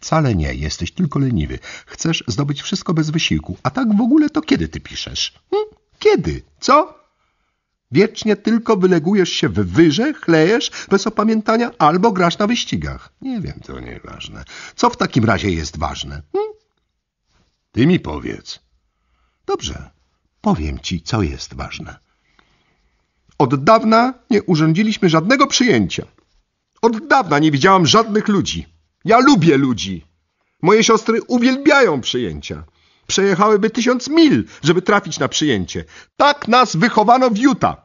Wcale nie, jesteś tylko leniwy. Chcesz zdobyć wszystko bez wysiłku, a tak w ogóle to kiedy ty piszesz? Hm? Kiedy? Co? Wiecznie tylko wylegujesz się w wyże, chlejesz bez opamiętania albo grasz na wyścigach. Nie wiem, to nieważne. Co w takim razie jest ważne? Hm? Ty mi powiedz. Dobrze, powiem ci, co jest ważne. Od dawna nie urządziliśmy żadnego przyjęcia. Od dawna nie widziałam żadnych ludzi. Ja lubię ludzi. Moje siostry uwielbiają przyjęcia. Przejechałyby tysiąc mil, żeby trafić na przyjęcie. Tak nas wychowano w Utah.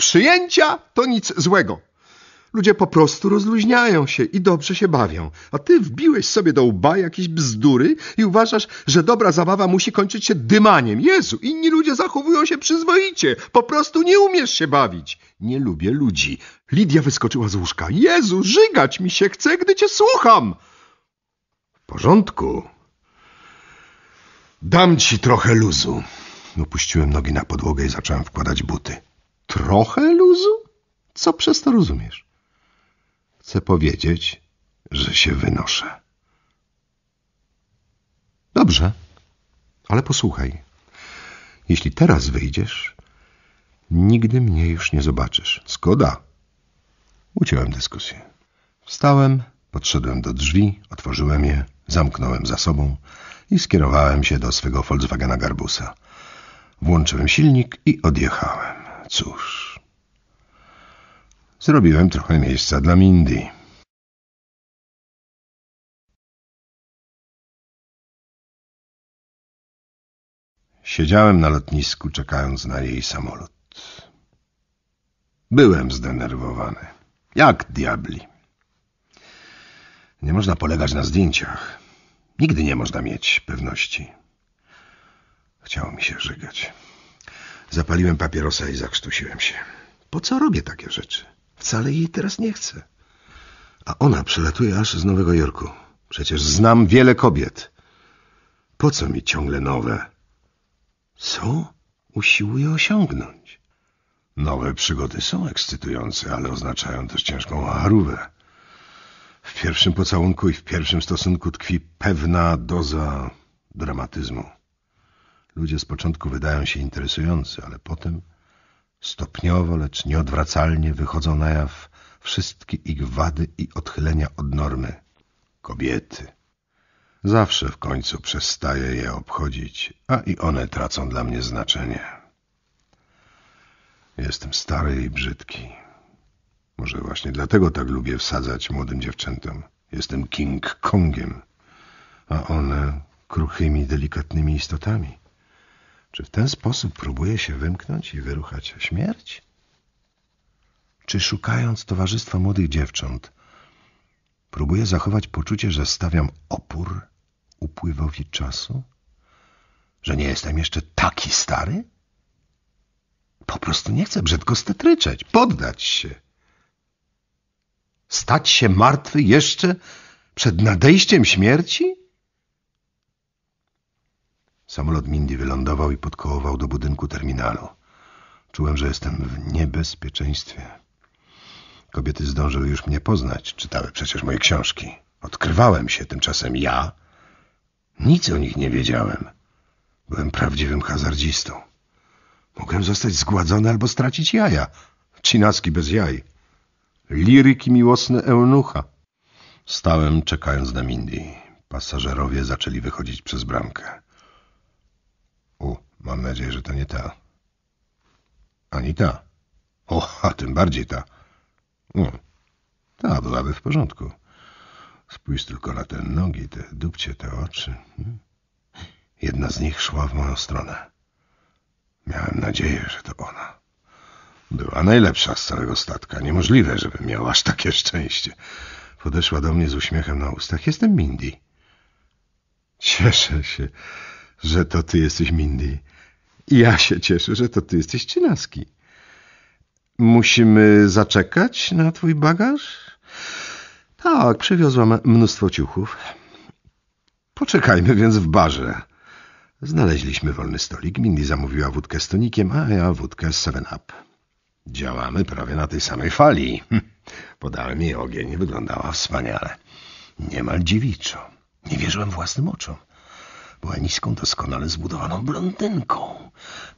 Przyjęcia to nic złego. Ludzie po prostu rozluźniają się i dobrze się bawią. A ty wbiłeś sobie do łba jakieś bzdury i uważasz, że dobra zabawa musi kończyć się dymaniem. Jezu, inni ludzie zachowują się przyzwoicie. Po prostu nie umiesz się bawić. Nie lubię ludzi. Lidia wyskoczyła z łóżka. Jezu, żygać mi się chce, gdy cię słucham. W porządku. Dam ci trochę luzu. Opuściłem nogi na podłogę i zacząłem wkładać buty. Trochę luzu? Co przez to rozumiesz? Chcę powiedzieć, że się wynoszę. Dobrze, ale posłuchaj. Jeśli teraz wyjdziesz, nigdy mnie już nie zobaczysz. Skoda. Uciąłem dyskusję. Wstałem, podszedłem do drzwi, otworzyłem je, zamknąłem za sobą i skierowałem się do swego Volkswagena Garbusa. Włączyłem silnik i odjechałem. Cóż, zrobiłem trochę miejsca dla Mindy. Siedziałem na lotnisku, czekając na jej samolot. Byłem zdenerwowany. Jak diabli. Nie można polegać na zdjęciach. Nigdy nie można mieć pewności. Chciało mi się żygać. Zapaliłem papierosa i zakrztusiłem się. Po co robię takie rzeczy? Wcale jej teraz nie chcę. A ona przelatuje aż z Nowego Jorku. Przecież znam wiele kobiet. Po co mi ciągle nowe? Co usiłuję osiągnąć? Nowe przygody są ekscytujące, ale oznaczają też ciężką harówę. W pierwszym pocałunku i w pierwszym stosunku tkwi pewna doza dramatyzmu. Ludzie z początku wydają się interesujący, ale potem stopniowo, lecz nieodwracalnie wychodzą na jaw wszystkie ich wady i odchylenia od normy. Kobiety. Zawsze w końcu przestaję je obchodzić, a i one tracą dla mnie znaczenie. Jestem stary i brzydki. Może właśnie dlatego tak lubię wsadzać młodym dziewczętom. Jestem King Kongiem, a one kruchymi, delikatnymi istotami. Czy w ten sposób próbuje się wymknąć i wyruchać śmierć? Czy szukając towarzystwa młodych dziewcząt, próbuje zachować poczucie, że stawiam opór upływowi czasu? Że nie jestem jeszcze taki stary? Po prostu nie chcę brzydko stetryczeć, poddać się. Stać się martwy jeszcze przed nadejściem śmierci? Samolot Mindy wylądował i podkołował do budynku terminalu. Czułem, że jestem w niebezpieczeństwie. Kobiety zdążyły już mnie poznać, czytały przecież moje książki. Odkrywałem się, tymczasem ja nic o nich nie wiedziałem. Byłem prawdziwym hazardzistą. Mogłem zostać zgładzony albo stracić jaja. Cinaski bez jaj. Liryki miłosne eunucha. Stałem, czekając na Mindy. Pasażerowie zaczęli wychodzić przez bramkę. Mam nadzieję, że to nie ta. Ani ta. O, a tym bardziej ta. No, ta byłaby w porządku. Spójrz tylko na te nogi, te dupcie, te oczy. Jedna z nich szła w moją stronę. Miałem nadzieję, że to ona. Była najlepsza z całego statka. Niemożliwe, żeby miała aż takie szczęście. Podeszła do mnie z uśmiechem na ustach. Jestem Mindy. Cieszę się że to ty jesteś Mindy. Ja się cieszę, że to ty jesteś Czynaski. Musimy zaczekać na twój bagaż? Tak, przywiozłam mnóstwo ciuchów. Poczekajmy więc w barze. Znaleźliśmy wolny stolik. Mindy zamówiła wódkę z tonikiem, a ja wódkę z 7-Up. Działamy prawie na tej samej fali. Hm. Podałem jej ogień. Wyglądała wspaniale. Niemal dziewiczo. Nie wierzyłem własnym oczom. Była niską, doskonale zbudowaną blondynką.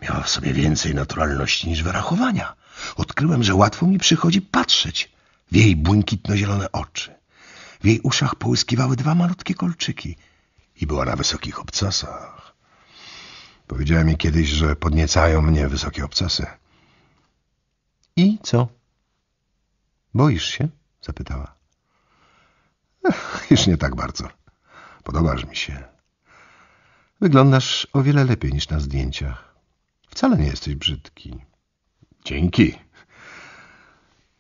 Miała w sobie więcej naturalności niż wyrachowania. Odkryłem, że łatwo mi przychodzi patrzeć w jej błękitno-zielone oczy. W jej uszach połyskiwały dwa malutkie kolczyki i była na wysokich obcasach. Powiedziała mi kiedyś, że podniecają mnie wysokie obcasy. I co? Boisz się? Zapytała. Ech, już nie tak bardzo. Podobasz mi się. Wyglądasz o wiele lepiej niż na zdjęciach. Wcale nie jesteś brzydki. Dzięki.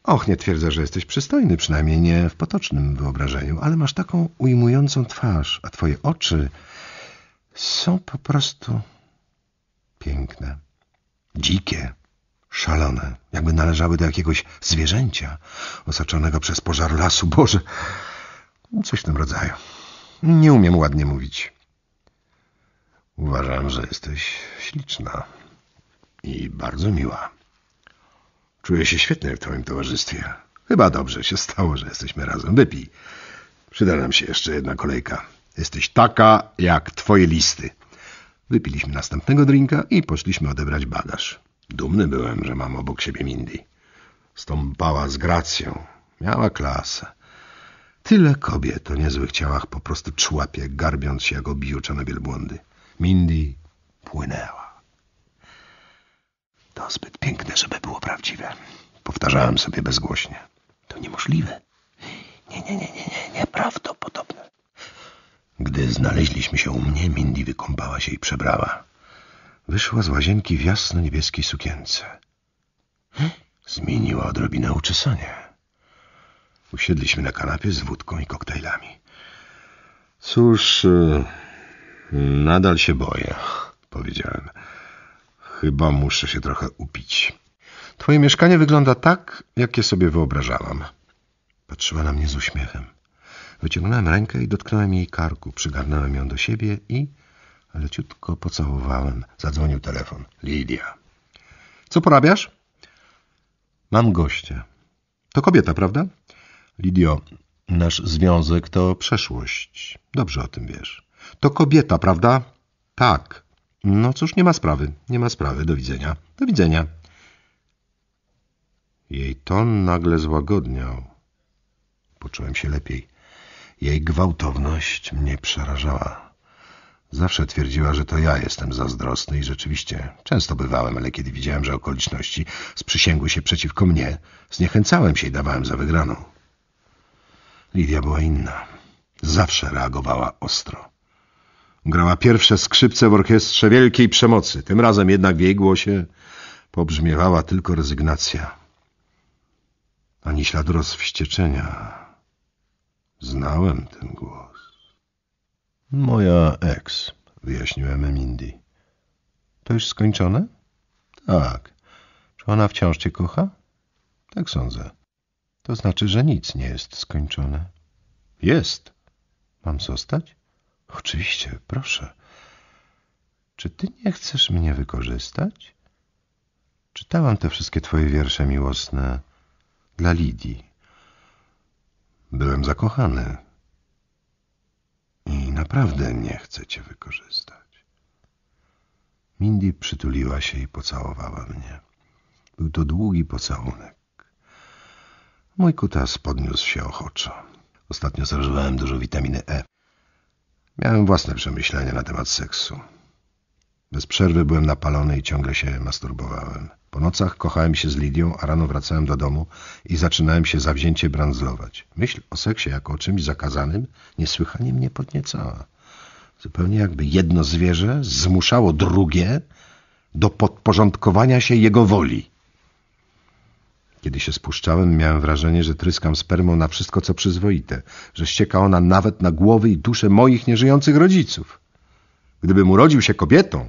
Och, nie twierdzę, że jesteś przystojny, przynajmniej nie w potocznym wyobrażeniu, ale masz taką ujmującą twarz, a twoje oczy są po prostu piękne, dzikie, szalone, jakby należały do jakiegoś zwierzęcia osaczonego przez pożar lasu. Boże, coś w tym rodzaju. Nie umiem ładnie mówić. Uważam, że jesteś śliczna i bardzo miła. Czuję się świetnie w twoim towarzystwie. Chyba dobrze się stało, że jesteśmy razem. Wypij. Przyda nam się jeszcze jedna kolejka. Jesteś taka jak twoje listy. Wypiliśmy następnego drinka i poszliśmy odebrać bagaż. Dumny byłem, że mam obok siebie Mindy. Stąpała z gracją. Miała klasę. Tyle kobiet o niezłych ciałach po prostu człapie, garbiąc się jak obiuczone wielbłądy. Mindy płynęła. To zbyt piękne, żeby było prawdziwe. Powtarzałem sobie bezgłośnie. To niemożliwe. Nie, nie, nie, nie, nie, nieprawdopodobne. Gdy znaleźliśmy się u mnie, Mindy wykąpała się i przebrała. Wyszła z łazienki w jasno-niebieskiej sukience. Zmieniła odrobinę uczesanie. Usiedliśmy na kanapie z wódką i koktajlami. Cóż, e, Nadal się boję, powiedziałem. Chyba muszę się trochę upić. Twoje mieszkanie wygląda tak, jak je sobie wyobrażałam. Patrzyła na mnie z uśmiechem. Wyciągnąłem rękę i dotknąłem jej karku, przygarnąłem ją do siebie i leciutko pocałowałem. Zadzwonił telefon. Lidia. Co porabiasz? Mam gościa. To kobieta, prawda? Lidio, nasz związek to przeszłość. Dobrze o tym wiesz. To kobieta, prawda? Tak. No cóż, nie ma sprawy. Nie ma sprawy. Do widzenia. Do widzenia. Jej ton nagle złagodniał. Poczułem się lepiej. Jej gwałtowność mnie przerażała. Zawsze twierdziła, że to ja jestem zazdrosny i rzeczywiście często bywałem, ale kiedy widziałem, że okoliczności sprzysięgły się przeciwko mnie, zniechęcałem się i dawałem za wygraną. Lidia była inna. Zawsze reagowała ostro. Grała pierwsze skrzypce w orkiestrze wielkiej przemocy. Tym razem jednak w jej głosie pobrzmiewała tylko rezygnacja. Ani ślad rozwścieczenia. Znałem ten głos. Moja ex, wyjaśniłem Emindi. To już skończone? Tak. Czy ona wciąż cię kocha? Tak sądzę. To znaczy, że nic nie jest skończone. Jest. Mam zostać? Oczywiście, proszę. Czy ty nie chcesz mnie wykorzystać? Czytałam te wszystkie twoje wiersze miłosne dla Lidii. Byłem zakochany. I naprawdę nie chcę cię wykorzystać. Mindy przytuliła się i pocałowała mnie. Był to długi pocałunek. Mój kutas podniósł się ochoczo. Ostatnio zażywałem dużo witaminy E. Miałem własne przemyślenia na temat seksu. Bez przerwy byłem napalony i ciągle się masturbowałem. Po nocach kochałem się z Lidią, a rano wracałem do domu i zaczynałem się zawzięcie brandzlować. Myśl o seksie jako o czymś zakazanym niesłychanie mnie podniecała. Zupełnie jakby jedno zwierzę zmuszało drugie do podporządkowania się jego woli. Kiedy się spuszczałem, miałem wrażenie, że tryskam spermą na wszystko, co przyzwoite, że ścieka ona nawet na głowy i dusze moich nieżyjących rodziców. Gdybym urodził się kobietą,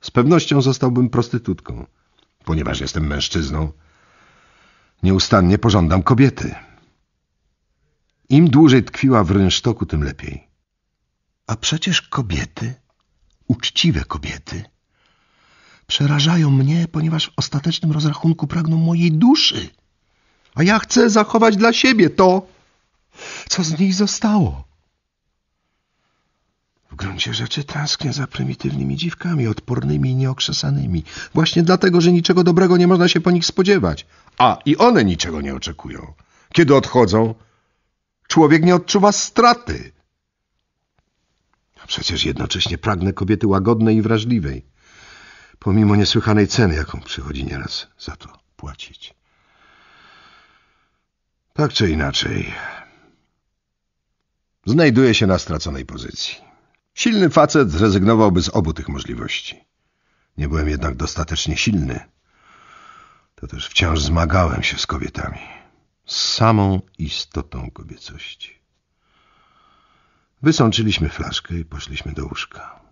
z pewnością zostałbym prostytutką, ponieważ jestem mężczyzną. Nieustannie pożądam kobiety. Im dłużej tkwiła w rynsztoku, tym lepiej. A przecież kobiety, uczciwe kobiety, przerażają mnie, ponieważ w ostatecznym rozrachunku pragną mojej duszy. A ja chcę zachować dla siebie to, co z niej zostało. W gruncie rzeczy tęsknię za prymitywnymi dziwkami, odpornymi i nieokrzesanymi, właśnie dlatego, że niczego dobrego nie można się po nich spodziewać. A i one niczego nie oczekują. Kiedy odchodzą, człowiek nie odczuwa straty. A przecież jednocześnie pragnę kobiety łagodnej i wrażliwej pomimo niesłychanej ceny, jaką przychodzi nieraz za to płacić. Tak czy inaczej, znajduje się na straconej pozycji. Silny facet zrezygnowałby z obu tych możliwości. Nie byłem jednak dostatecznie silny. To też wciąż zmagałem się z kobietami. Z samą istotą kobiecości. Wysączyliśmy flaszkę i poszliśmy do łóżka.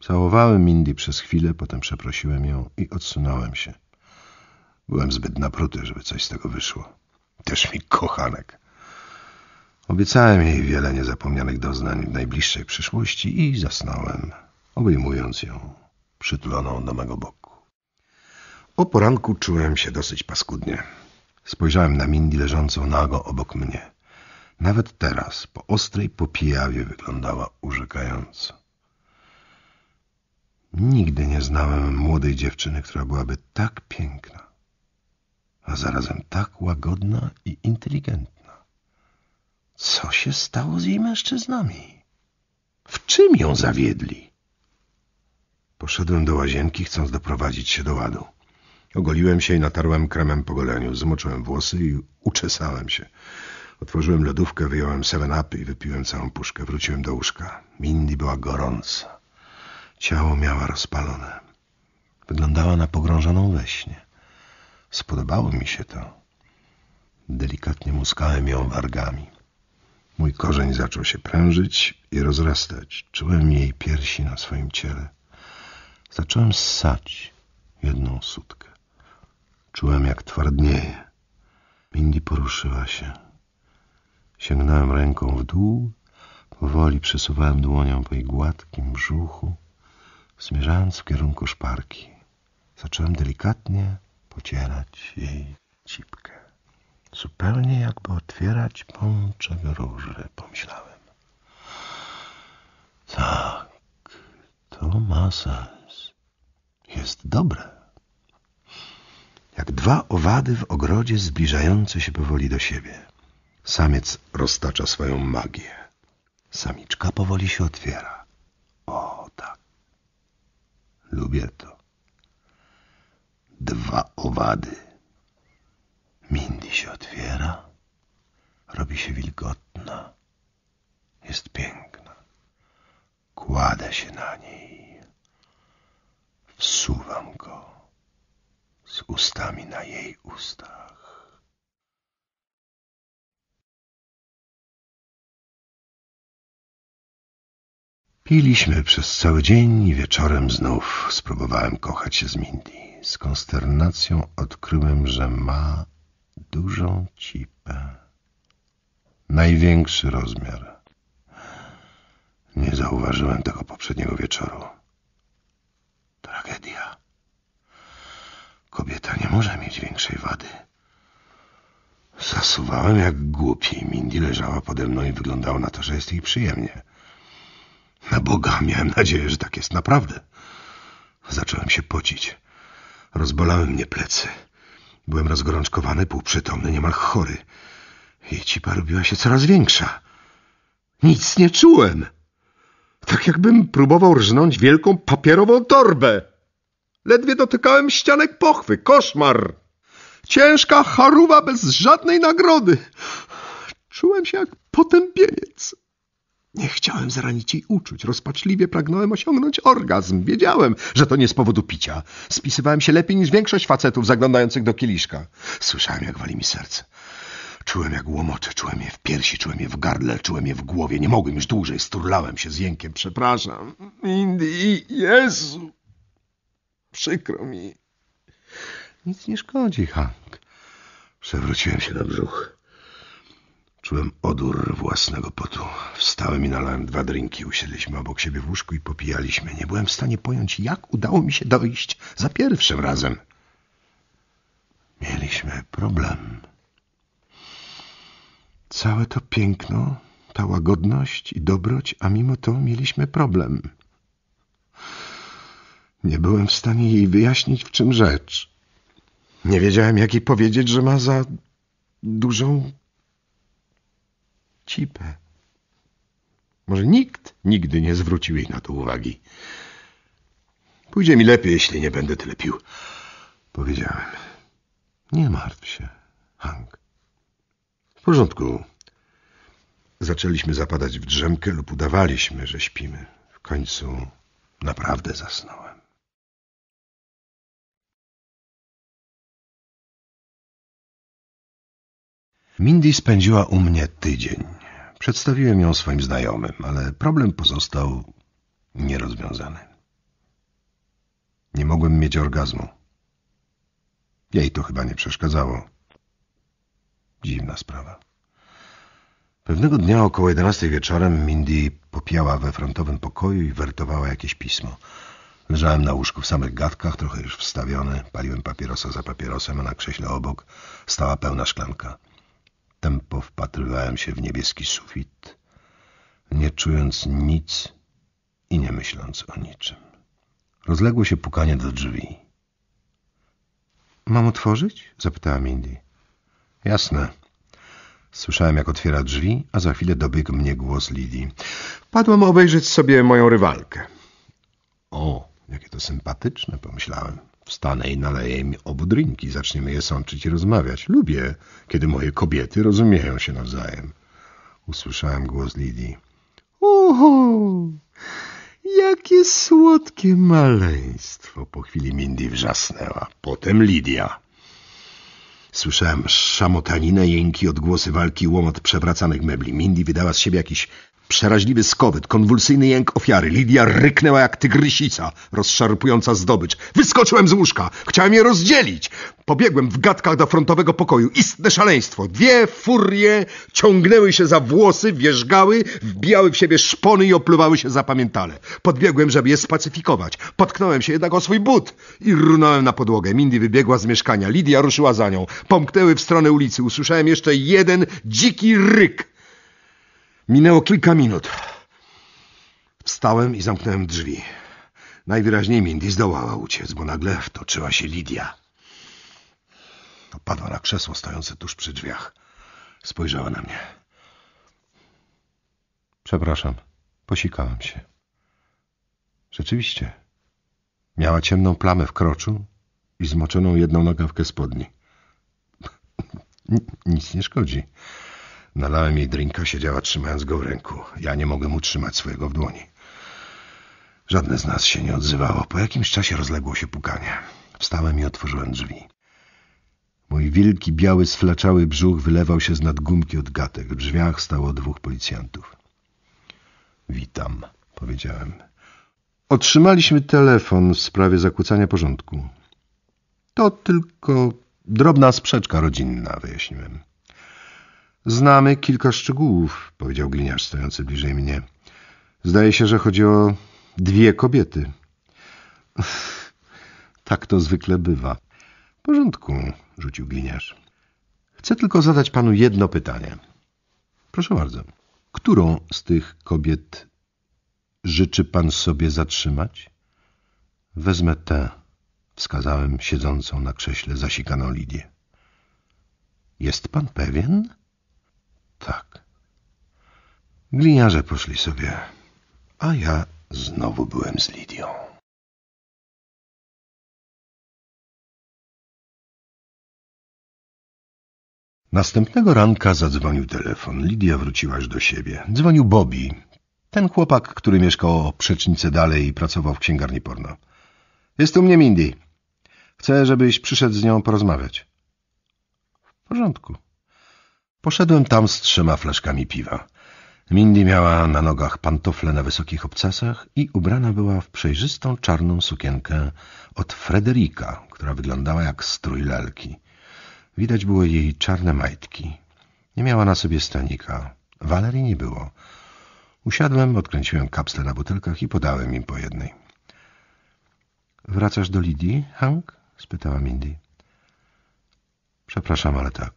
Całowałem Mindy przez chwilę, potem przeprosiłem ją i odsunąłem się. Byłem zbyt napruty, żeby coś z tego wyszło. Też mi kochanek. Obiecałem jej wiele niezapomnianych doznań w najbliższej przyszłości i zasnąłem, obejmując ją, przytuloną do mego boku. O poranku czułem się dosyć paskudnie. Spojrzałem na Mindy leżącą nago obok mnie. Nawet teraz, po ostrej popijawie, wyglądała urzekająco. Nigdy nie znałem młodej dziewczyny, która byłaby tak piękna, a zarazem tak łagodna i inteligentna. Co się stało z jej mężczyznami? W czym ją zawiedli? Poszedłem do łazienki, chcąc doprowadzić się do ładu. Ogoliłem się i natarłem kremem po goleniu. Zmoczyłem włosy i uczesałem się. Otworzyłem lodówkę, wyjąłem seven Up i wypiłem całą puszkę. Wróciłem do łóżka. Mindy była gorąca. Ciało miała rozpalone. Wyglądała na pogrążoną we śnie. Spodobało mi się to. Delikatnie muskałem ją wargami. Mój korzeń zaczął się prężyć i rozrastać. Czułem jej piersi na swoim ciele. Zacząłem ssać jedną sutkę. Czułem, jak twardnieje. Mindy poruszyła się. Sięgnąłem ręką w dół, powoli przesuwałem dłonią po jej gładkim brzuchu. Zmierzając w kierunku szparki, zacząłem delikatnie pocierać jej cipkę. Zupełnie jakby otwierać pączek róży, pomyślałem. Tak, to ma sens. Jest dobre. Jak dwa owady w ogrodzie zbliżające się powoli do siebie. Samiec roztacza swoją magię. Samiczka powoli się otwiera. Lubię to. Dwa owady. Mindy się otwiera. Robi się wilgotna. Jest piękna. Kładę się na niej. Wsuwam go z ustami na jej ustach. Piliśmy przez cały dzień i wieczorem znów spróbowałem kochać się z Mindy. Z konsternacją odkryłem, że ma dużą cipę. Największy rozmiar. Nie zauważyłem tego poprzedniego wieczoru. Tragedia. Kobieta nie może mieć większej wady. Zasuwałem jak głupi. Mindy leżała pode mną i wyglądało na to, że jest jej przyjemnie. Na Boga, miałem nadzieję, że tak jest naprawdę. Zacząłem się pocić. Rozbolały mnie plecy. Byłem rozgorączkowany, półprzytomny, niemal chory. I cipa robiła się coraz większa. Nic nie czułem. Tak jakbym próbował rżnąć wielką papierową torbę. Ledwie dotykałem ścianek pochwy. Koszmar! Ciężka charuwa bez żadnej nagrody. Czułem się jak potępieniec. Nie chciałem zranić jej uczuć, rozpaczliwie pragnąłem osiągnąć orgazm. Wiedziałem, że to nie z powodu picia. Spisywałem się lepiej niż większość facetów zaglądających do kieliszka. Słyszałem, jak wali mi serce. Czułem, jak łomoczy. czułem je w piersi, czułem je w gardle, czułem je w głowie. Nie mogłem już dłużej, sturlałem się z jękiem. Przepraszam. Indy, Jezu! Przykro mi. Nic nie szkodzi, Hank. Przewróciłem się na brzuch. Czułem odór własnego potu. Wstałem i nalałem dwa drinki. Usiedliśmy obok siebie w łóżku i popijaliśmy. Nie byłem w stanie pojąć, jak udało mi się dojść za pierwszym razem. Mieliśmy problem. Całe to piękno, ta łagodność i dobroć, a mimo to mieliśmy problem. Nie byłem w stanie jej wyjaśnić, w czym rzecz. Nie wiedziałem, jak jej powiedzieć, że ma za dużą cipę. Może nikt nigdy nie zwrócił jej na to uwagi. Pójdzie mi lepiej, jeśli nie będę tyle pił. Powiedziałem. Nie martw się, Hank. W porządku. Zaczęliśmy zapadać w drzemkę lub udawaliśmy, że śpimy. W końcu naprawdę zasnąłem. Mindy spędziła u mnie tydzień. Przedstawiłem ją swoim znajomym, ale problem pozostał nierozwiązany. Nie mogłem mieć orgazmu. Jej to chyba nie przeszkadzało. Dziwna sprawa. Pewnego dnia około 11 wieczorem Mindy popiała we frontowym pokoju i wertowała jakieś pismo. Leżałem na łóżku w samych gadkach, trochę już wstawiony, paliłem papierosa za papierosem, a na krześle obok stała pełna szklanka. Tempo wpatrywałem się w niebieski sufit, nie czując nic i nie myśląc o niczym. Rozległo się pukanie do drzwi. Mam otworzyć? zapytała Mindy. Jasne. Słyszałem, jak otwiera drzwi, a za chwilę dobiegł mnie głos Lidi. Padłam obejrzeć sobie moją rywalkę. O, jakie to sympatyczne, pomyślałem. Wstanę i naleję mi obu drinki, zaczniemy je sączyć i rozmawiać. Lubię, kiedy moje kobiety rozumieją się nawzajem. Usłyszałem głos Lidii. Oho, jakie słodkie maleństwo! Po chwili Mindy wrzasnęła, potem Lidia. Słyszałem szamotaninę, jęki, odgłosy walki, łomot przewracanych mebli. Mindy wydała z siebie jakiś Przeraźliwy skowyt, konwulsyjny jęk ofiary. Lidia ryknęła jak tygrysica, rozszarpująca zdobycz. Wyskoczyłem z łóżka, chciałem je rozdzielić. Pobiegłem w gadkach do frontowego pokoju. Istne szaleństwo. Dwie furie ciągnęły się za włosy, wierzgały, wbijały w siebie szpony i opluwały się zapamiętale. Podbiegłem, żeby je spacyfikować. Potknąłem się jednak o swój but i runąłem na podłogę. Mindy wybiegła z mieszkania. Lidia ruszyła za nią. Pomknęły w stronę ulicy. Usłyszałem jeszcze jeden dziki ryk. Minęło kilka minut. Wstałem i zamknąłem drzwi. Najwyraźniej Mindy zdołała uciec, bo nagle wtoczyła się Lidia. Opadła na krzesło stojące tuż przy drzwiach. Spojrzała na mnie. Przepraszam, posikałam się. Rzeczywiście. Miała ciemną plamę w kroczu i zmoczoną jedną nogawkę spodni. Nic nie szkodzi. Nalałem jej drinka, siedziała trzymając go w ręku. Ja nie mogłem utrzymać swojego w dłoni. Żadne z nas się nie odzywało. Po jakimś czasie rozległo się pukanie. Wstałem i otworzyłem drzwi. Mój wielki, biały, sflaczały brzuch wylewał się z nadgumki od gatek. W drzwiach stało dwóch policjantów. Witam, powiedziałem. Otrzymaliśmy telefon w sprawie zakłócania porządku. To tylko drobna sprzeczka rodzinna, wyjaśniłem. Znamy kilka szczegółów, powiedział gliniarz stojący bliżej mnie. Zdaje się, że chodzi o dwie kobiety. tak to zwykle bywa. W porządku, rzucił gliniarz. Chcę tylko zadać panu jedno pytanie. Proszę bardzo. Którą z tych kobiet życzy pan sobie zatrzymać? Wezmę tę, wskazałem siedzącą na krześle zasikaną Lidię. Jest pan pewien? Tak. Gliniarze poszli sobie, a ja znowu byłem z Lidią. Następnego ranka zadzwonił telefon. Lidia wróciła już do siebie. Dzwonił Bobby, ten chłopak, który mieszkał o przecznicę dalej i pracował w księgarni porno. Jest u mnie Mindy. Chcę, żebyś przyszedł z nią porozmawiać. W porządku. Poszedłem tam z trzema flaszkami piwa. Mindy miała na nogach pantofle na wysokich obcasach i ubrana była w przejrzystą czarną sukienkę od Frederika, która wyglądała jak strój lalki. Widać było jej czarne majtki. Nie miała na sobie stanika. Walerii nie było. Usiadłem, odkręciłem kapsle na butelkach i podałem im po jednej. — Wracasz do Lidii, Hank? — spytała Mindy. — Przepraszam, ale tak.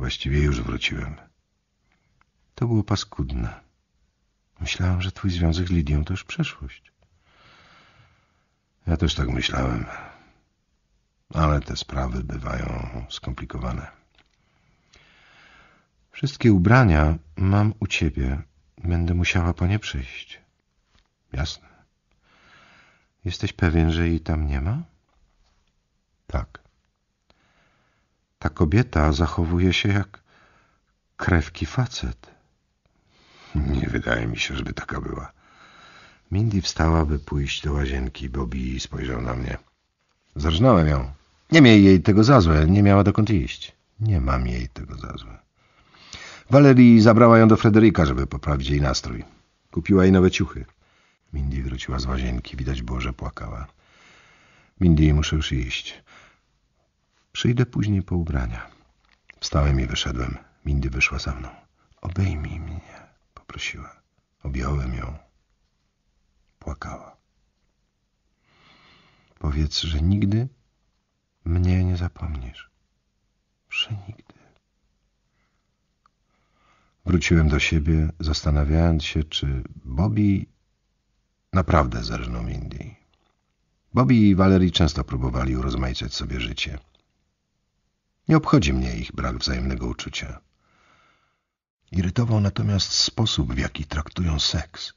Właściwie już wróciłem. To było paskudne. Myślałem, że twój związek z Lidią to już przeszłość. Ja też tak myślałem. Ale te sprawy bywają skomplikowane. Wszystkie ubrania mam u ciebie. Będę musiała po nie przyjść. Jasne. Jesteś pewien, że jej tam nie ma? Tak. Ta kobieta zachowuje się jak krewki facet. Nie wydaje mi się, żeby taka była. Mindy wstała, by pójść do łazienki. Bobby spojrzał na mnie. Zarżnąłem ją. Nie miej jej tego za złe. Nie miała dokąd iść. Nie mam jej tego za złe. Valerii zabrała ją do Frederika, żeby poprawić jej nastrój. Kupiła jej nowe ciuchy. Mindy wróciła z łazienki. Widać było, że płakała. Mindy, muszę już iść. Przyjdę później po ubrania. Wstałem i wyszedłem. Mindy wyszła za mną. Obejmij mnie, poprosiła. Objąłem ją. Płakała. Powiedz, że nigdy mnie nie zapomnisz. Przenigdy. Wróciłem do siebie, zastanawiając się, czy Bobby naprawdę zerżnął Mindy. Bobby i Valerie często próbowali urozmaicać sobie życie – nie obchodzi mnie ich brak wzajemnego uczucia. Irytował natomiast sposób, w jaki traktują seks,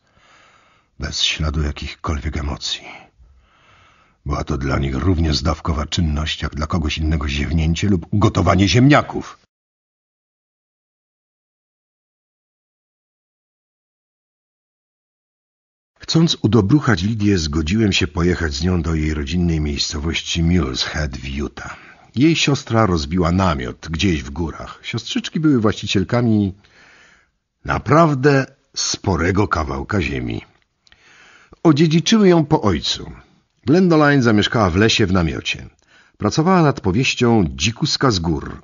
bez śladu jakichkolwiek emocji. Była to dla nich równie zdawkowa czynność, jak dla kogoś innego ziewnięcie lub ugotowanie ziemniaków. Chcąc udobruchać Lidię, zgodziłem się pojechać z nią do jej rodzinnej miejscowości Mules Head w Utah. Jej siostra rozbiła namiot gdzieś w górach. Siostrzyczki były właścicielkami naprawdę sporego kawałka ziemi. Odziedziczyły ją po ojcu. Glendoline zamieszkała w lesie w namiocie. Pracowała nad powieścią Dzikuska z gór.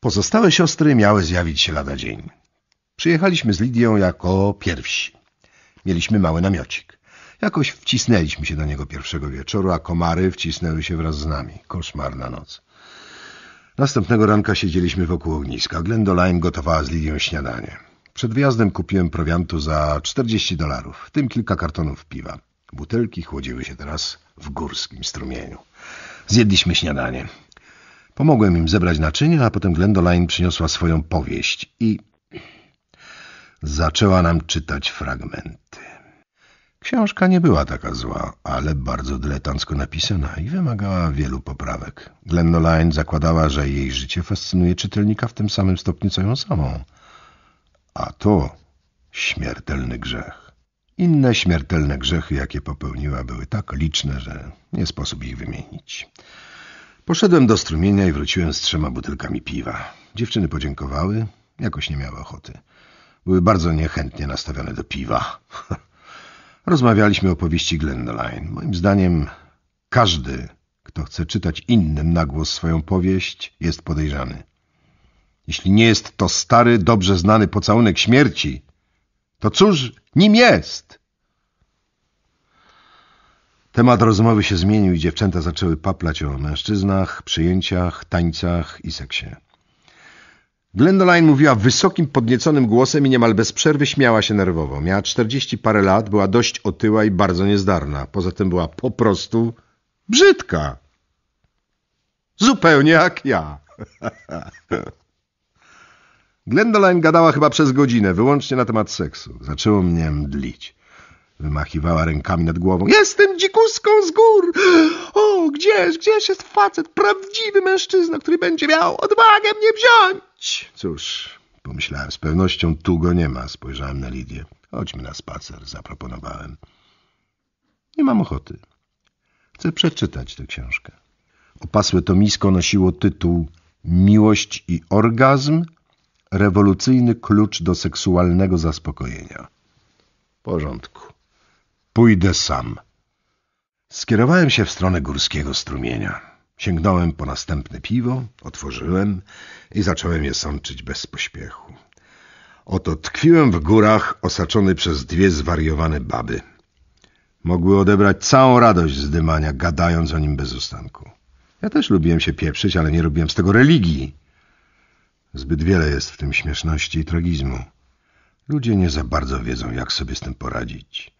Pozostałe siostry miały zjawić się lada dzień. Przyjechaliśmy z Lidią jako pierwsi. Mieliśmy mały namiocik. Jakoś wcisnęliśmy się do niego pierwszego wieczoru, a komary wcisnęły się wraz z nami. Koszmarna noc. Następnego ranka siedzieliśmy wokół ogniska. Glendoline gotowała z Lidią śniadanie. Przed wyjazdem kupiłem prowiantu za 40 dolarów, w tym kilka kartonów piwa. Butelki chłodziły się teraz w górskim strumieniu. Zjedliśmy śniadanie. Pomogłem im zebrać naczynia, a potem Glendoline przyniosła swoją powieść i zaczęła nam czytać fragmenty. Książka nie była taka zła, ale bardzo dyletancko napisana i wymagała wielu poprawek. Glennoline zakładała, że jej życie fascynuje czytelnika w tym samym stopniu, co ją samą. A to śmiertelny grzech. Inne śmiertelne grzechy, jakie popełniła, były tak liczne, że nie sposób ich wymienić. Poszedłem do strumienia i wróciłem z trzema butelkami piwa. Dziewczyny podziękowały, jakoś nie miały ochoty. Były bardzo niechętnie nastawione do piwa. Rozmawialiśmy o powieści Glendoline. Moim zdaniem każdy, kto chce czytać innym na głos swoją powieść, jest podejrzany. Jeśli nie jest to stary, dobrze znany pocałunek śmierci, to cóż nim jest? Temat rozmowy się zmienił i dziewczęta zaczęły paplać o mężczyznach, przyjęciach, tańcach i seksie. Glendoline mówiła wysokim, podnieconym głosem i niemal bez przerwy śmiała się nerwowo. Miała czterdzieści parę lat, była dość otyła i bardzo niezdarna. Poza tym była po prostu brzydka. Zupełnie jak ja. Glendoline gadała chyba przez godzinę, wyłącznie na temat seksu. Zaczęło mnie mdlić. Wymachiwała rękami nad głową. Jestem dzikuską z gór! O, gdzież, gdzież jest facet, prawdziwy mężczyzna, który będzie miał odwagę mnie wziąć? Cóż, pomyślałem, z pewnością tu go nie ma. Spojrzałem na Lidię. Chodźmy na spacer, zaproponowałem. Nie mam ochoty. Chcę przeczytać tę książkę. Opasłe Misko nosiło tytuł Miłość i orgazm rewolucyjny klucz do seksualnego zaspokojenia. W porządku. Pójdę sam. Skierowałem się w stronę górskiego strumienia. Sięgnąłem po następne piwo, otworzyłem i zacząłem je sączyć bez pośpiechu. Oto tkwiłem w górach, osaczony przez dwie zwariowane baby. Mogły odebrać całą radość z dymania, gadając o nim bez ustanku. Ja też lubiłem się pieprzyć, ale nie robiłem z tego religii. Zbyt wiele jest w tym śmieszności i tragizmu. Ludzie nie za bardzo wiedzą, jak sobie z tym poradzić.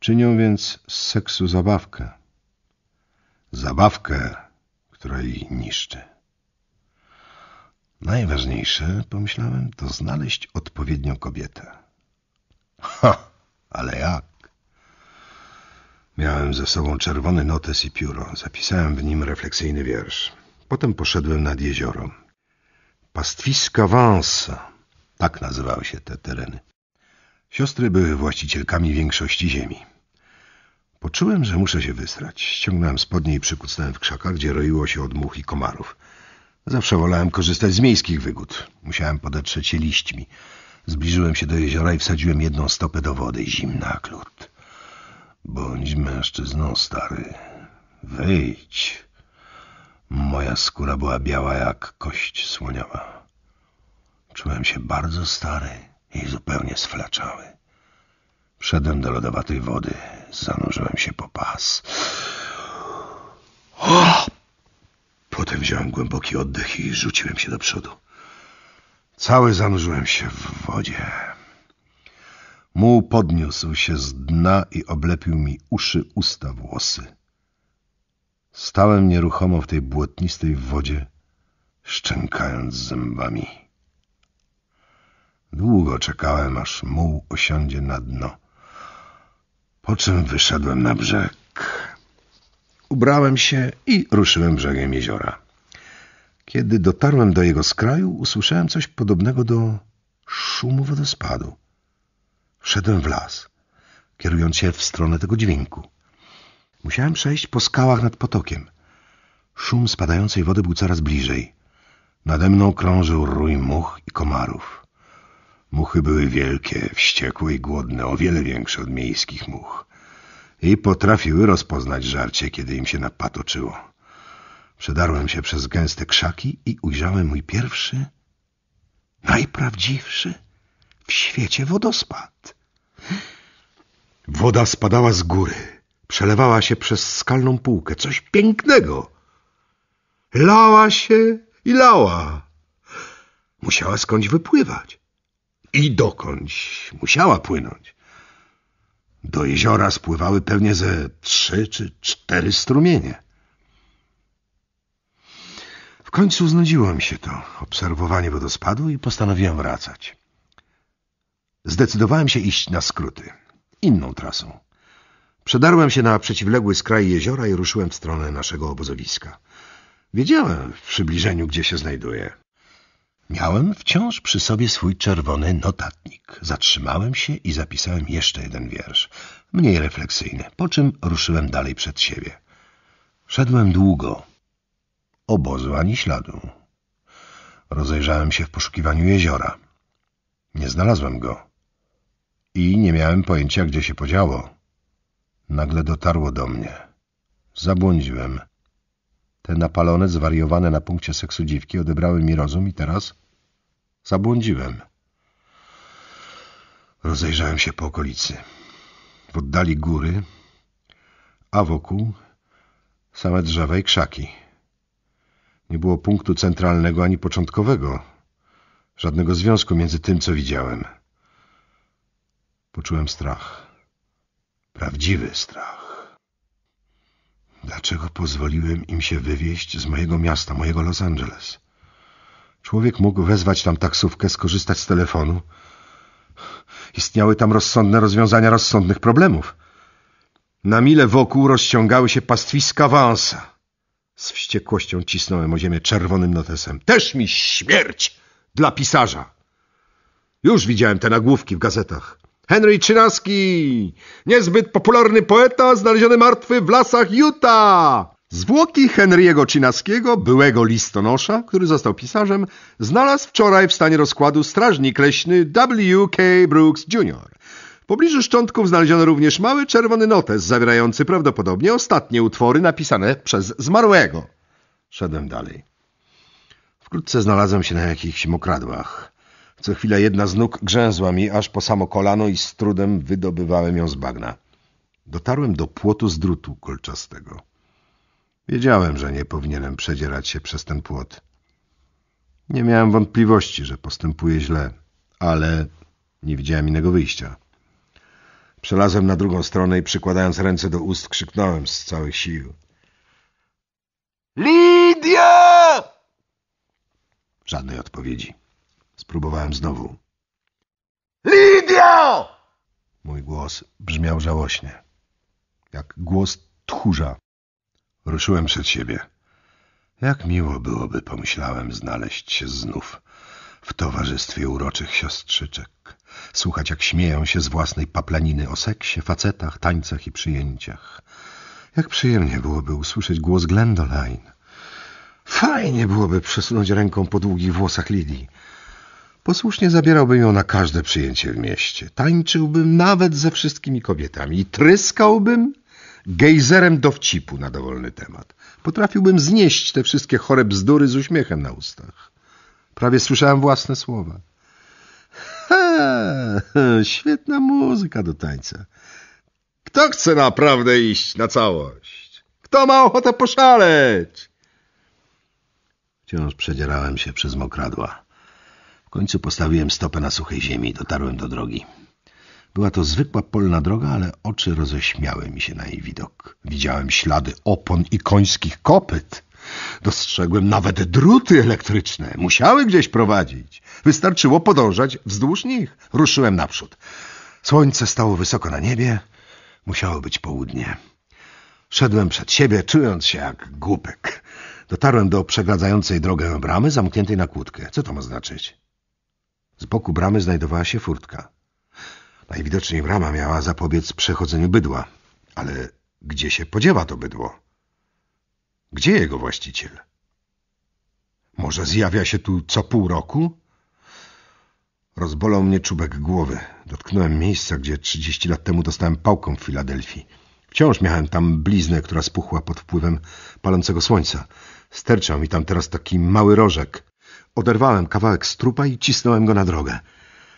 Czynią więc z seksu zabawkę. Zabawkę która jej niszczy. Najważniejsze, pomyślałem, to znaleźć odpowiednią kobietę. Ha, ale jak? Miałem ze sobą czerwony notes i pióro. Zapisałem w nim refleksyjny wiersz. Potem poszedłem nad jezioro. Pastwiska Vansa, tak nazywały się te tereny. Siostry były właścicielkami większości ziemi. Poczułem, że muszę się wysrać. Ściągnąłem spodnie i przykucnąłem w krzakach, gdzie roiło się od much i komarów. Zawsze wolałem korzystać z miejskich wygód. Musiałem podetrzeć się liśćmi. Zbliżyłem się do jeziora i wsadziłem jedną stopę do wody. Zimna klut. Bądź mężczyzną, stary. Wyjdź. Moja skóra była biała jak kość słoniowa. Czułem się bardzo stary i zupełnie sflaczały. Wszedłem do lodowatej wody. Zanurzyłem się po pas. O! Potem wziąłem głęboki oddech i rzuciłem się do przodu. Cały zanurzyłem się w wodzie. Muł podniósł się z dna i oblepił mi uszy, usta, włosy. Stałem nieruchomo w tej błotnistej wodzie, szczękając zębami. Długo czekałem, aż muł osiądzie na dno. Po czym wyszedłem na brzeg. Ubrałem się i ruszyłem brzegiem jeziora. Kiedy dotarłem do jego skraju, usłyszałem coś podobnego do szumu wodospadu. Wszedłem w las, kierując się w stronę tego dźwięku. Musiałem przejść po skałach nad potokiem. Szum spadającej wody był coraz bliżej. Nade mną krążył rój much i komarów. Muchy były wielkie, wściekłe i głodne, o wiele większe od miejskich much. I potrafiły rozpoznać żarcie, kiedy im się napatoczyło. Przedarłem się przez gęste krzaki i ujrzałem mój pierwszy, najprawdziwszy w świecie wodospad. Woda spadała z góry, przelewała się przez skalną półkę, coś pięknego. Lała się i lała. Musiała skądś wypływać. I dokądś musiała płynąć. Do jeziora spływały pewnie ze trzy czy cztery strumienie. W końcu znudziło mi się to obserwowanie wodospadu i postanowiłem wracać. Zdecydowałem się iść na skróty, inną trasą. Przedarłem się na przeciwległy skraj jeziora i ruszyłem w stronę naszego obozowiska. Wiedziałem w przybliżeniu, gdzie się znajduję. Miałem wciąż przy sobie swój czerwony notatnik. Zatrzymałem się i zapisałem jeszcze jeden wiersz, mniej refleksyjny, po czym ruszyłem dalej przed siebie. Szedłem długo. Obozu ani śladu. Rozejrzałem się w poszukiwaniu jeziora. Nie znalazłem go. I nie miałem pojęcia, gdzie się podziało. Nagle dotarło do mnie. Zabłądziłem. Te napalone, zwariowane na punkcie seksu dziwki odebrały mi rozum i teraz Zabłądziłem. Rozejrzałem się po okolicy. W oddali góry, a wokół same drzewa i krzaki. Nie było punktu centralnego ani początkowego, żadnego związku między tym, co widziałem. Poczułem strach. Prawdziwy strach. Dlaczego pozwoliłem im się wywieźć z mojego miasta, mojego Los Angeles? Człowiek mógł wezwać tam taksówkę, skorzystać z telefonu. Istniały tam rozsądne rozwiązania rozsądnych problemów. Na mile wokół rozciągały się pastwiska Wansa. Z wściekłością cisnąłem o ziemię czerwonym notesem. Też mi śmierć dla pisarza! Już widziałem te nagłówki w gazetach. Henry Czynaski, niezbyt popularny poeta, znaleziony martwy w lasach Utah. Zwłoki Henry'ego Cinaskiego, byłego listonosza, który został pisarzem, znalazł wczoraj w stanie rozkładu strażnik leśny W.K. Brooks Jr. W pobliżu szczątków znaleziono również mały czerwony notes zawierający prawdopodobnie ostatnie utwory napisane przez zmarłego. Szedłem dalej. Wkrótce znalazłem się na jakichś mokradłach. Co chwila jedna z nóg grzęzła mi aż po samo kolano i z trudem wydobywałem ją z bagna. Dotarłem do płotu z drutu kolczastego. Wiedziałem, że nie powinienem przedzierać się przez ten płot. Nie miałem wątpliwości, że postępuję źle, ale nie widziałem innego wyjścia. Przelazłem na drugą stronę i przykładając ręce do ust krzyknąłem z całych sił. Lidia! Żadnej odpowiedzi. Spróbowałem znowu. Lidia! Mój głos brzmiał żałośnie, jak głos tchórza Ruszyłem przed siebie. Jak miło byłoby, pomyślałem, znaleźć się znów w towarzystwie uroczych siostrzyczek, słuchać jak śmieją się z własnej paplaniny o seksie, facetach, tańcach i przyjęciach. Jak przyjemnie byłoby usłyszeć głos Glendoline. Fajnie byłoby przesunąć ręką po długich włosach Lidii. Posłusznie zabierałbym ją na każde przyjęcie w mieście. Tańczyłbym nawet ze wszystkimi kobietami i tryskałbym gejzerem dowcipu na dowolny temat. Potrafiłbym znieść te wszystkie chore bzdury z uśmiechem na ustach. Prawie słyszałem własne słowa. He, świetna muzyka do tańca. Kto chce naprawdę iść na całość? Kto ma ochotę poszaleć? Wciąż przedzierałem się przez mokradła. W końcu postawiłem stopę na suchej ziemi i dotarłem do drogi. Była to zwykła polna droga, ale oczy roześmiały mi się na jej widok. Widziałem ślady opon i końskich kopyt. Dostrzegłem nawet druty elektryczne. Musiały gdzieś prowadzić. Wystarczyło podążać wzdłuż nich. Ruszyłem naprzód. Słońce stało wysoko na niebie. Musiało być południe. Szedłem przed siebie, czując się jak głupek. Dotarłem do przegradzającej drogę bramy zamkniętej na kłódkę. Co to ma znaczyć? Z boku bramy znajdowała się furtka. Najwidoczniej brama miała zapobiec przechodzeniu bydła. Ale gdzie się podziewa to bydło? Gdzie jego właściciel? Może zjawia się tu co pół roku? Rozbolał mnie czubek głowy. Dotknąłem miejsca, gdzie 30 lat temu dostałem pałką w Filadelfii. Wciąż miałem tam bliznę, która spuchła pod wpływem palącego słońca. Sterczał mi tam teraz taki mały rożek. Oderwałem kawałek strupa i cisnąłem go na drogę.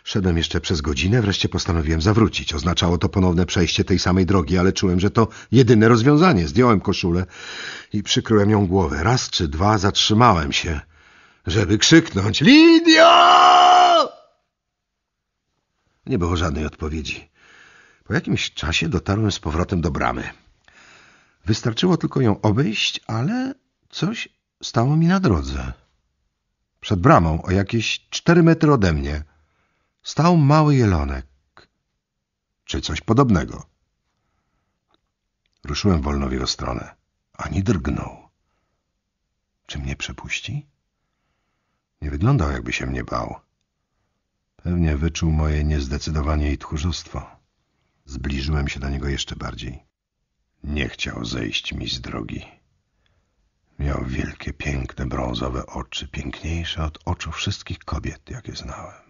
Szedłem jeszcze przez godzinę, wreszcie postanowiłem zawrócić. Oznaczało to ponowne przejście tej samej drogi, ale czułem, że to jedyne rozwiązanie. Zdjąłem koszulę i przykryłem ją głowę. Raz czy dwa zatrzymałem się, żeby krzyknąć Lidio! Nie było żadnej odpowiedzi. Po jakimś czasie dotarłem z powrotem do bramy. Wystarczyło tylko ją obejść, ale coś stało mi na drodze. Przed bramą, o jakieś cztery metry ode mnie – Stał mały jelonek. Czy coś podobnego? Ruszyłem wolno w jego stronę. Ani drgnął. Czy mnie przepuści? Nie wyglądał, jakby się mnie bał. Pewnie wyczuł moje niezdecydowanie i tchórzostwo. Zbliżyłem się do niego jeszcze bardziej. Nie chciał zejść mi z drogi. Miał wielkie, piękne, brązowe oczy, piękniejsze od oczu wszystkich kobiet, jakie znałem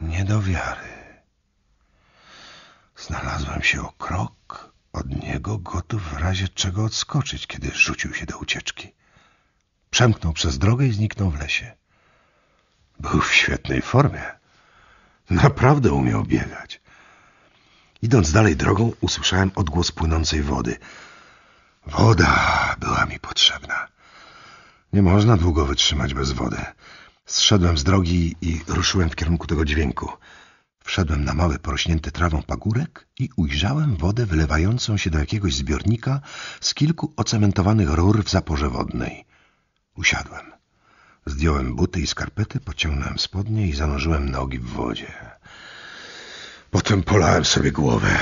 nie do wiary. Znalazłem się o krok od niego, gotów w razie czego odskoczyć, kiedy rzucił się do ucieczki. Przemknął przez drogę i zniknął w lesie. Był w świetnej formie. Naprawdę umiał biegać. Idąc dalej drogą, usłyszałem odgłos płynącej wody. Woda była mi potrzebna. Nie można długo wytrzymać bez wody. Zszedłem z drogi i ruszyłem w kierunku tego dźwięku. Wszedłem na mały, porośnięty trawą pagórek i ujrzałem wodę wylewającą się do jakiegoś zbiornika z kilku ocementowanych rur w zaporze wodnej. Usiadłem. Zdjąłem buty i skarpety, pociągnąłem spodnie i zanurzyłem nogi w wodzie. Potem polałem sobie głowę.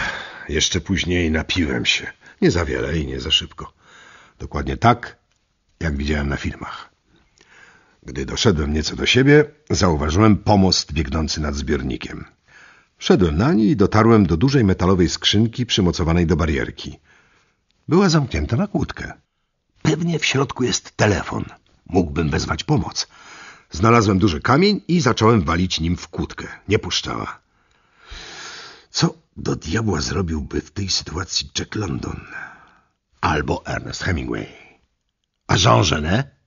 Jeszcze później napiłem się. Nie za wiele i nie za szybko. Dokładnie tak, jak widziałem na filmach. Gdy doszedłem nieco do siebie, zauważyłem pomost biegnący nad zbiornikiem. Szedłem na niej i dotarłem do dużej metalowej skrzynki przymocowanej do barierki. Była zamknięta na kłódkę. Pewnie w środku jest telefon. Mógłbym wezwać pomoc. Znalazłem duży kamień i zacząłem walić nim w kłódkę. Nie puszczała. Co do diabła zrobiłby w tej sytuacji Jack London? Albo Ernest Hemingway? A Jean Genet?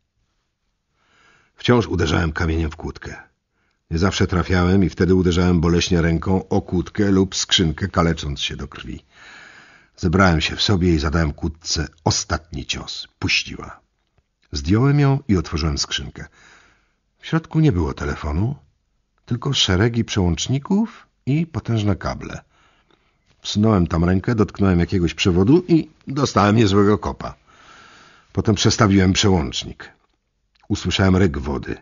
Wciąż uderzałem kamieniem w kłódkę. Nie zawsze trafiałem i wtedy uderzałem boleśnie ręką o kłódkę lub skrzynkę, kalecząc się do krwi. Zebrałem się w sobie i zadałem kłódce ostatni cios. Puściła. Zdjąłem ją i otworzyłem skrzynkę. W środku nie było telefonu, tylko szeregi przełączników i potężne kable. Wsunąłem tam rękę, dotknąłem jakiegoś przewodu i dostałem niezłego kopa. Potem przestawiłem przełącznik. Usłyszałem ryk wody.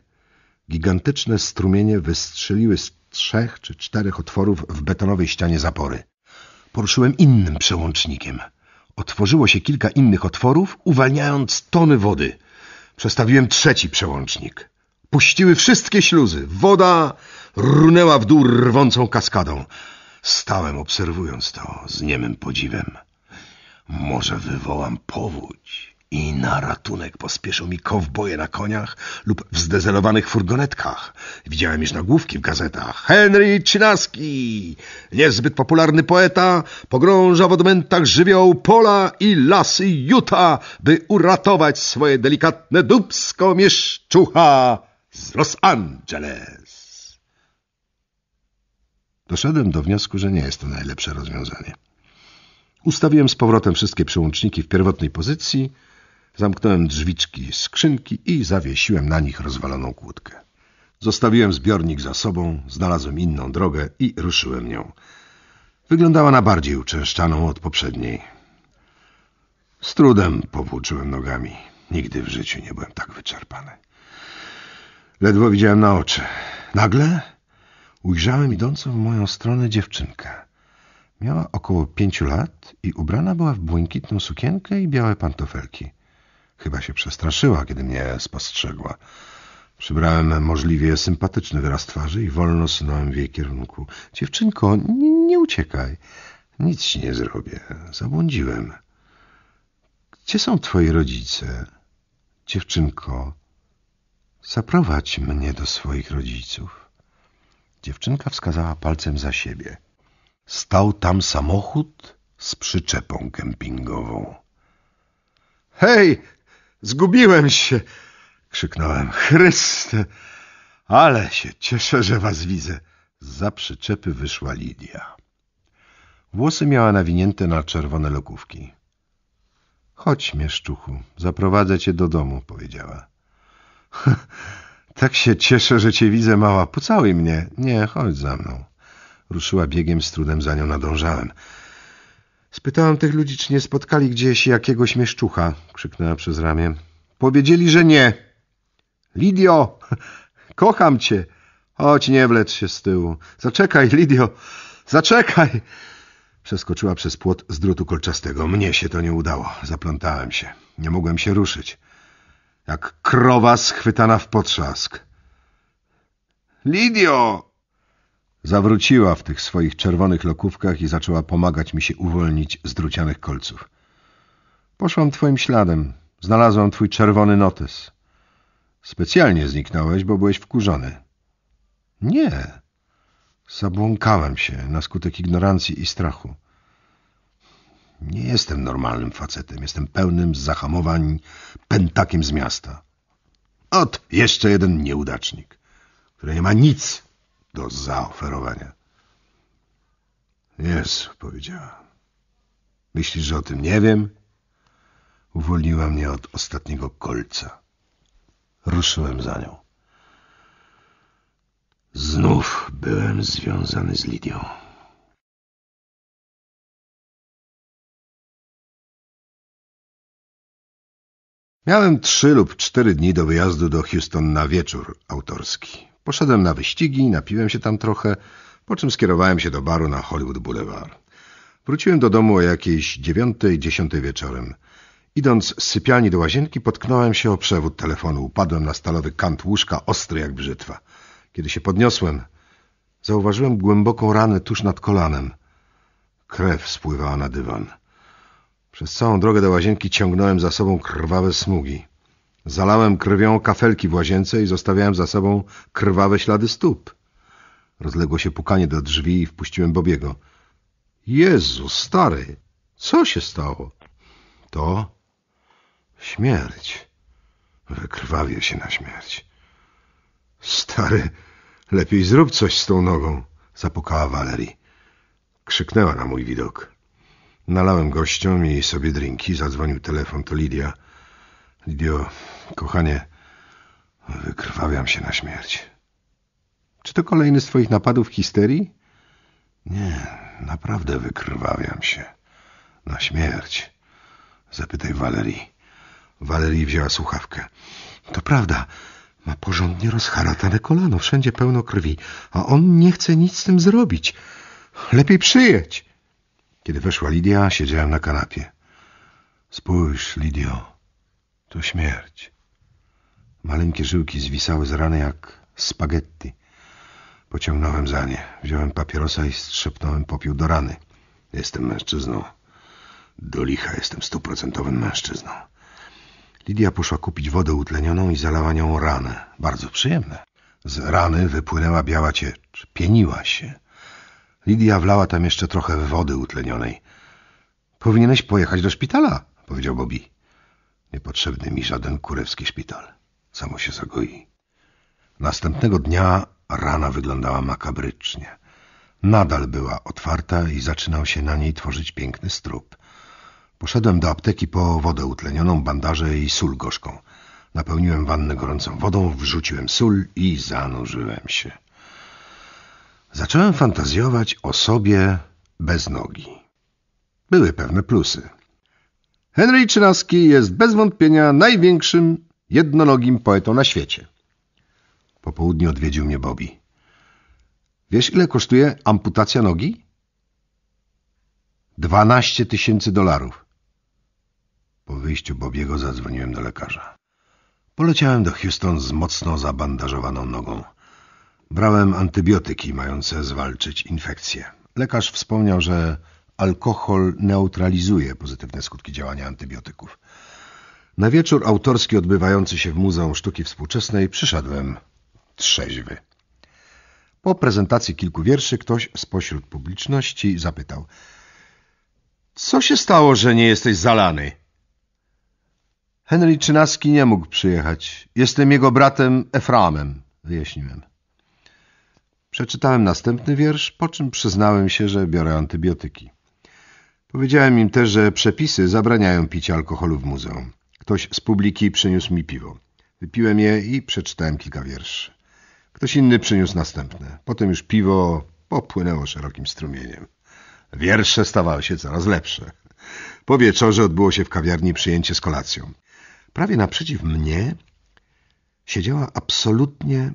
Gigantyczne strumienie wystrzeliły z trzech czy czterech otworów w betonowej ścianie zapory. Poruszyłem innym przełącznikiem. Otworzyło się kilka innych otworów, uwalniając tony wody. Przestawiłem trzeci przełącznik. Puściły wszystkie śluzy. Woda runęła w dół rwącą kaskadą. Stałem obserwując to z niemym podziwem. Może wywołam powódź. I na ratunek pospieszą mi kowboje na koniach lub w zdezelowanych furgonetkach. Widziałem już nagłówki w gazetach. Henry Cinaski, niezbyt popularny poeta, pogrąża w odmętach żywioł pola i lasy Juta, by uratować swoje delikatne dubsko mieszczucha z Los Angeles. Doszedłem do wniosku, że nie jest to najlepsze rozwiązanie. Ustawiłem z powrotem wszystkie przełączniki w pierwotnej pozycji Zamknąłem drzwiczki skrzynki i zawiesiłem na nich rozwaloną kłódkę. Zostawiłem zbiornik za sobą, znalazłem inną drogę i ruszyłem nią. Wyglądała na bardziej uczęszczaną od poprzedniej. Z trudem powłóczyłem nogami. Nigdy w życiu nie byłem tak wyczerpany. Ledwo widziałem na oczy. Nagle ujrzałem idącą w moją stronę dziewczynkę. Miała około pięciu lat i ubrana była w błękitną sukienkę i białe pantofelki. Chyba się przestraszyła, kiedy mnie spostrzegła. Przybrałem możliwie sympatyczny wyraz twarzy i wolno sunąłem w jej kierunku. Dziewczynko, nie, nie uciekaj. Nic ci nie zrobię. Zabłądziłem. Gdzie są twoi rodzice? Dziewczynko, zaprowadź mnie do swoich rodziców. Dziewczynka wskazała palcem za siebie. Stał tam samochód z przyczepą kempingową. Hej, Zgubiłem się! krzyknąłem. Chryste! Ale się cieszę, że was widzę. Za przyczepy wyszła Lidia. Włosy miała nawinięte na czerwone lokówki. Chodź, mieszczuchu, zaprowadzę cię do domu, powiedziała. tak się cieszę, że cię widzę, mała. Pocałuj mnie. Nie, chodź za mną. Ruszyła biegiem, z trudem za nią nadążałem. Spytałam tych ludzi, czy nie spotkali gdzieś jakiegoś mieszczucha, krzyknęła przez ramię. Powiedzieli, że nie. Lidio, kocham cię. Chodź, nie wlecz się z tyłu. Zaczekaj, Lidio, zaczekaj. Przeskoczyła przez płot z drutu kolczastego. Mnie się to nie udało. Zaplątałem się. Nie mogłem się ruszyć. Jak krowa schwytana w potrzask. Lidio! Zawróciła w tych swoich czerwonych lokówkach i zaczęła pomagać mi się uwolnić z drucianych kolców. Poszłam twoim śladem. Znalazłam twój czerwony notes. Specjalnie zniknąłeś, bo byłeś wkurzony. Nie. Zabłąkałem się na skutek ignorancji i strachu. Nie jestem normalnym facetem. Jestem pełnym zahamowań pentakiem z miasta. Ot, jeszcze jeden nieudacznik, który nie ma nic do zaoferowania. Jest, powiedziała. Myślisz, że o tym nie wiem? Uwolniła mnie od ostatniego kolca. Ruszyłem za nią. Znów byłem związany z Lidią. Miałem trzy lub cztery dni do wyjazdu do Houston na wieczór autorski. Poszedłem na wyścigi, napiłem się tam trochę, po czym skierowałem się do baru na Hollywood Boulevard. Wróciłem do domu o jakiejś dziewiątej, dziesiątej wieczorem. Idąc z sypialni do łazienki, potknąłem się o przewód telefonu. Upadłem na stalowy kant łóżka, ostry jak brzytwa. Kiedy się podniosłem, zauważyłem głęboką ranę tuż nad kolanem. Krew spływała na dywan. Przez całą drogę do łazienki ciągnąłem za sobą krwawe smugi. Zalałem krwią kafelki w łazience i zostawiałem za sobą krwawe ślady stóp. Rozległo się pukanie do drzwi i wpuściłem Bobiego. Jezu, stary, co się stało? To śmierć. Wykrwawię się na śmierć. Stary, lepiej zrób coś z tą nogą, zapukała Walerii. Krzyknęła na mój widok. Nalałem gościom i sobie drinki, zadzwonił telefon, to Lidia. Lidio, kochanie, wykrwawiam się na śmierć. Czy to kolejny z twoich napadów histerii? Nie, naprawdę wykrwawiam się. Na śmierć. Zapytaj Walerii. Walerii wzięła słuchawkę. To prawda. Ma porządnie rozharatane kolano, wszędzie pełno krwi, a on nie chce nic z tym zrobić. Lepiej przyjedź. Kiedy weszła Lidia, siedziałem na kanapie. Spójrz, Lidio, to śmierć. Maleńkie żyłki zwisały z rany jak spaghetti. Pociągnąłem za nie. Wziąłem papierosa i strzepnąłem popiół do rany. Jestem mężczyzną. Do licha jestem stuprocentowym mężczyzną. Lidia poszła kupić wodę utlenioną i zalała nią ranę. Bardzo przyjemne. Z rany wypłynęła biała ciecz. Pieniła się. Lidia wlała tam jeszcze trochę wody utlenionej. Powinieneś pojechać do szpitala, powiedział Bobby. Niepotrzebny mi żaden kurewski szpital. Samo się zagoi. Następnego dnia rana wyglądała makabrycznie. Nadal była otwarta i zaczynał się na niej tworzyć piękny strób. Poszedłem do apteki po wodę utlenioną, bandaże i sól gorzką. Napełniłem wannę gorącą wodą, wrzuciłem sól i zanurzyłem się. Zacząłem fantazjować o sobie bez nogi. Były pewne plusy. Henry XIII jest bez wątpienia największym jednologim poetą na świecie. Po południu odwiedził mnie Bobby. Wiesz, ile kosztuje amputacja nogi? 12 tysięcy dolarów. Po wyjściu Bobiego zadzwoniłem do lekarza. Poleciałem do Houston z mocno zabandażowaną nogą. Brałem antybiotyki mające zwalczyć infekcję. Lekarz wspomniał, że alkohol neutralizuje pozytywne skutki działania antybiotyków. Na wieczór autorski odbywający się w Muzeum Sztuki Współczesnej przyszedłem trzeźwy. Po prezentacji kilku wierszy ktoś spośród publiczności zapytał Co się stało, że nie jesteś zalany? Henry Czynaski nie mógł przyjechać. Jestem jego bratem Efraamem, wyjaśniłem. Przeczytałem następny wiersz, po czym przyznałem się, że biorę antybiotyki. Powiedziałem im też, że przepisy zabraniają picia alkoholu w muzeum. Ktoś z publiki przyniósł mi piwo. Wypiłem je i przeczytałem kilka wierszy. Ktoś inny przyniósł następne. Potem już piwo popłynęło szerokim strumieniem. Wiersze stawały się coraz lepsze. Po wieczorze odbyło się w kawiarni przyjęcie z kolacją. Prawie naprzeciw mnie siedziała absolutnie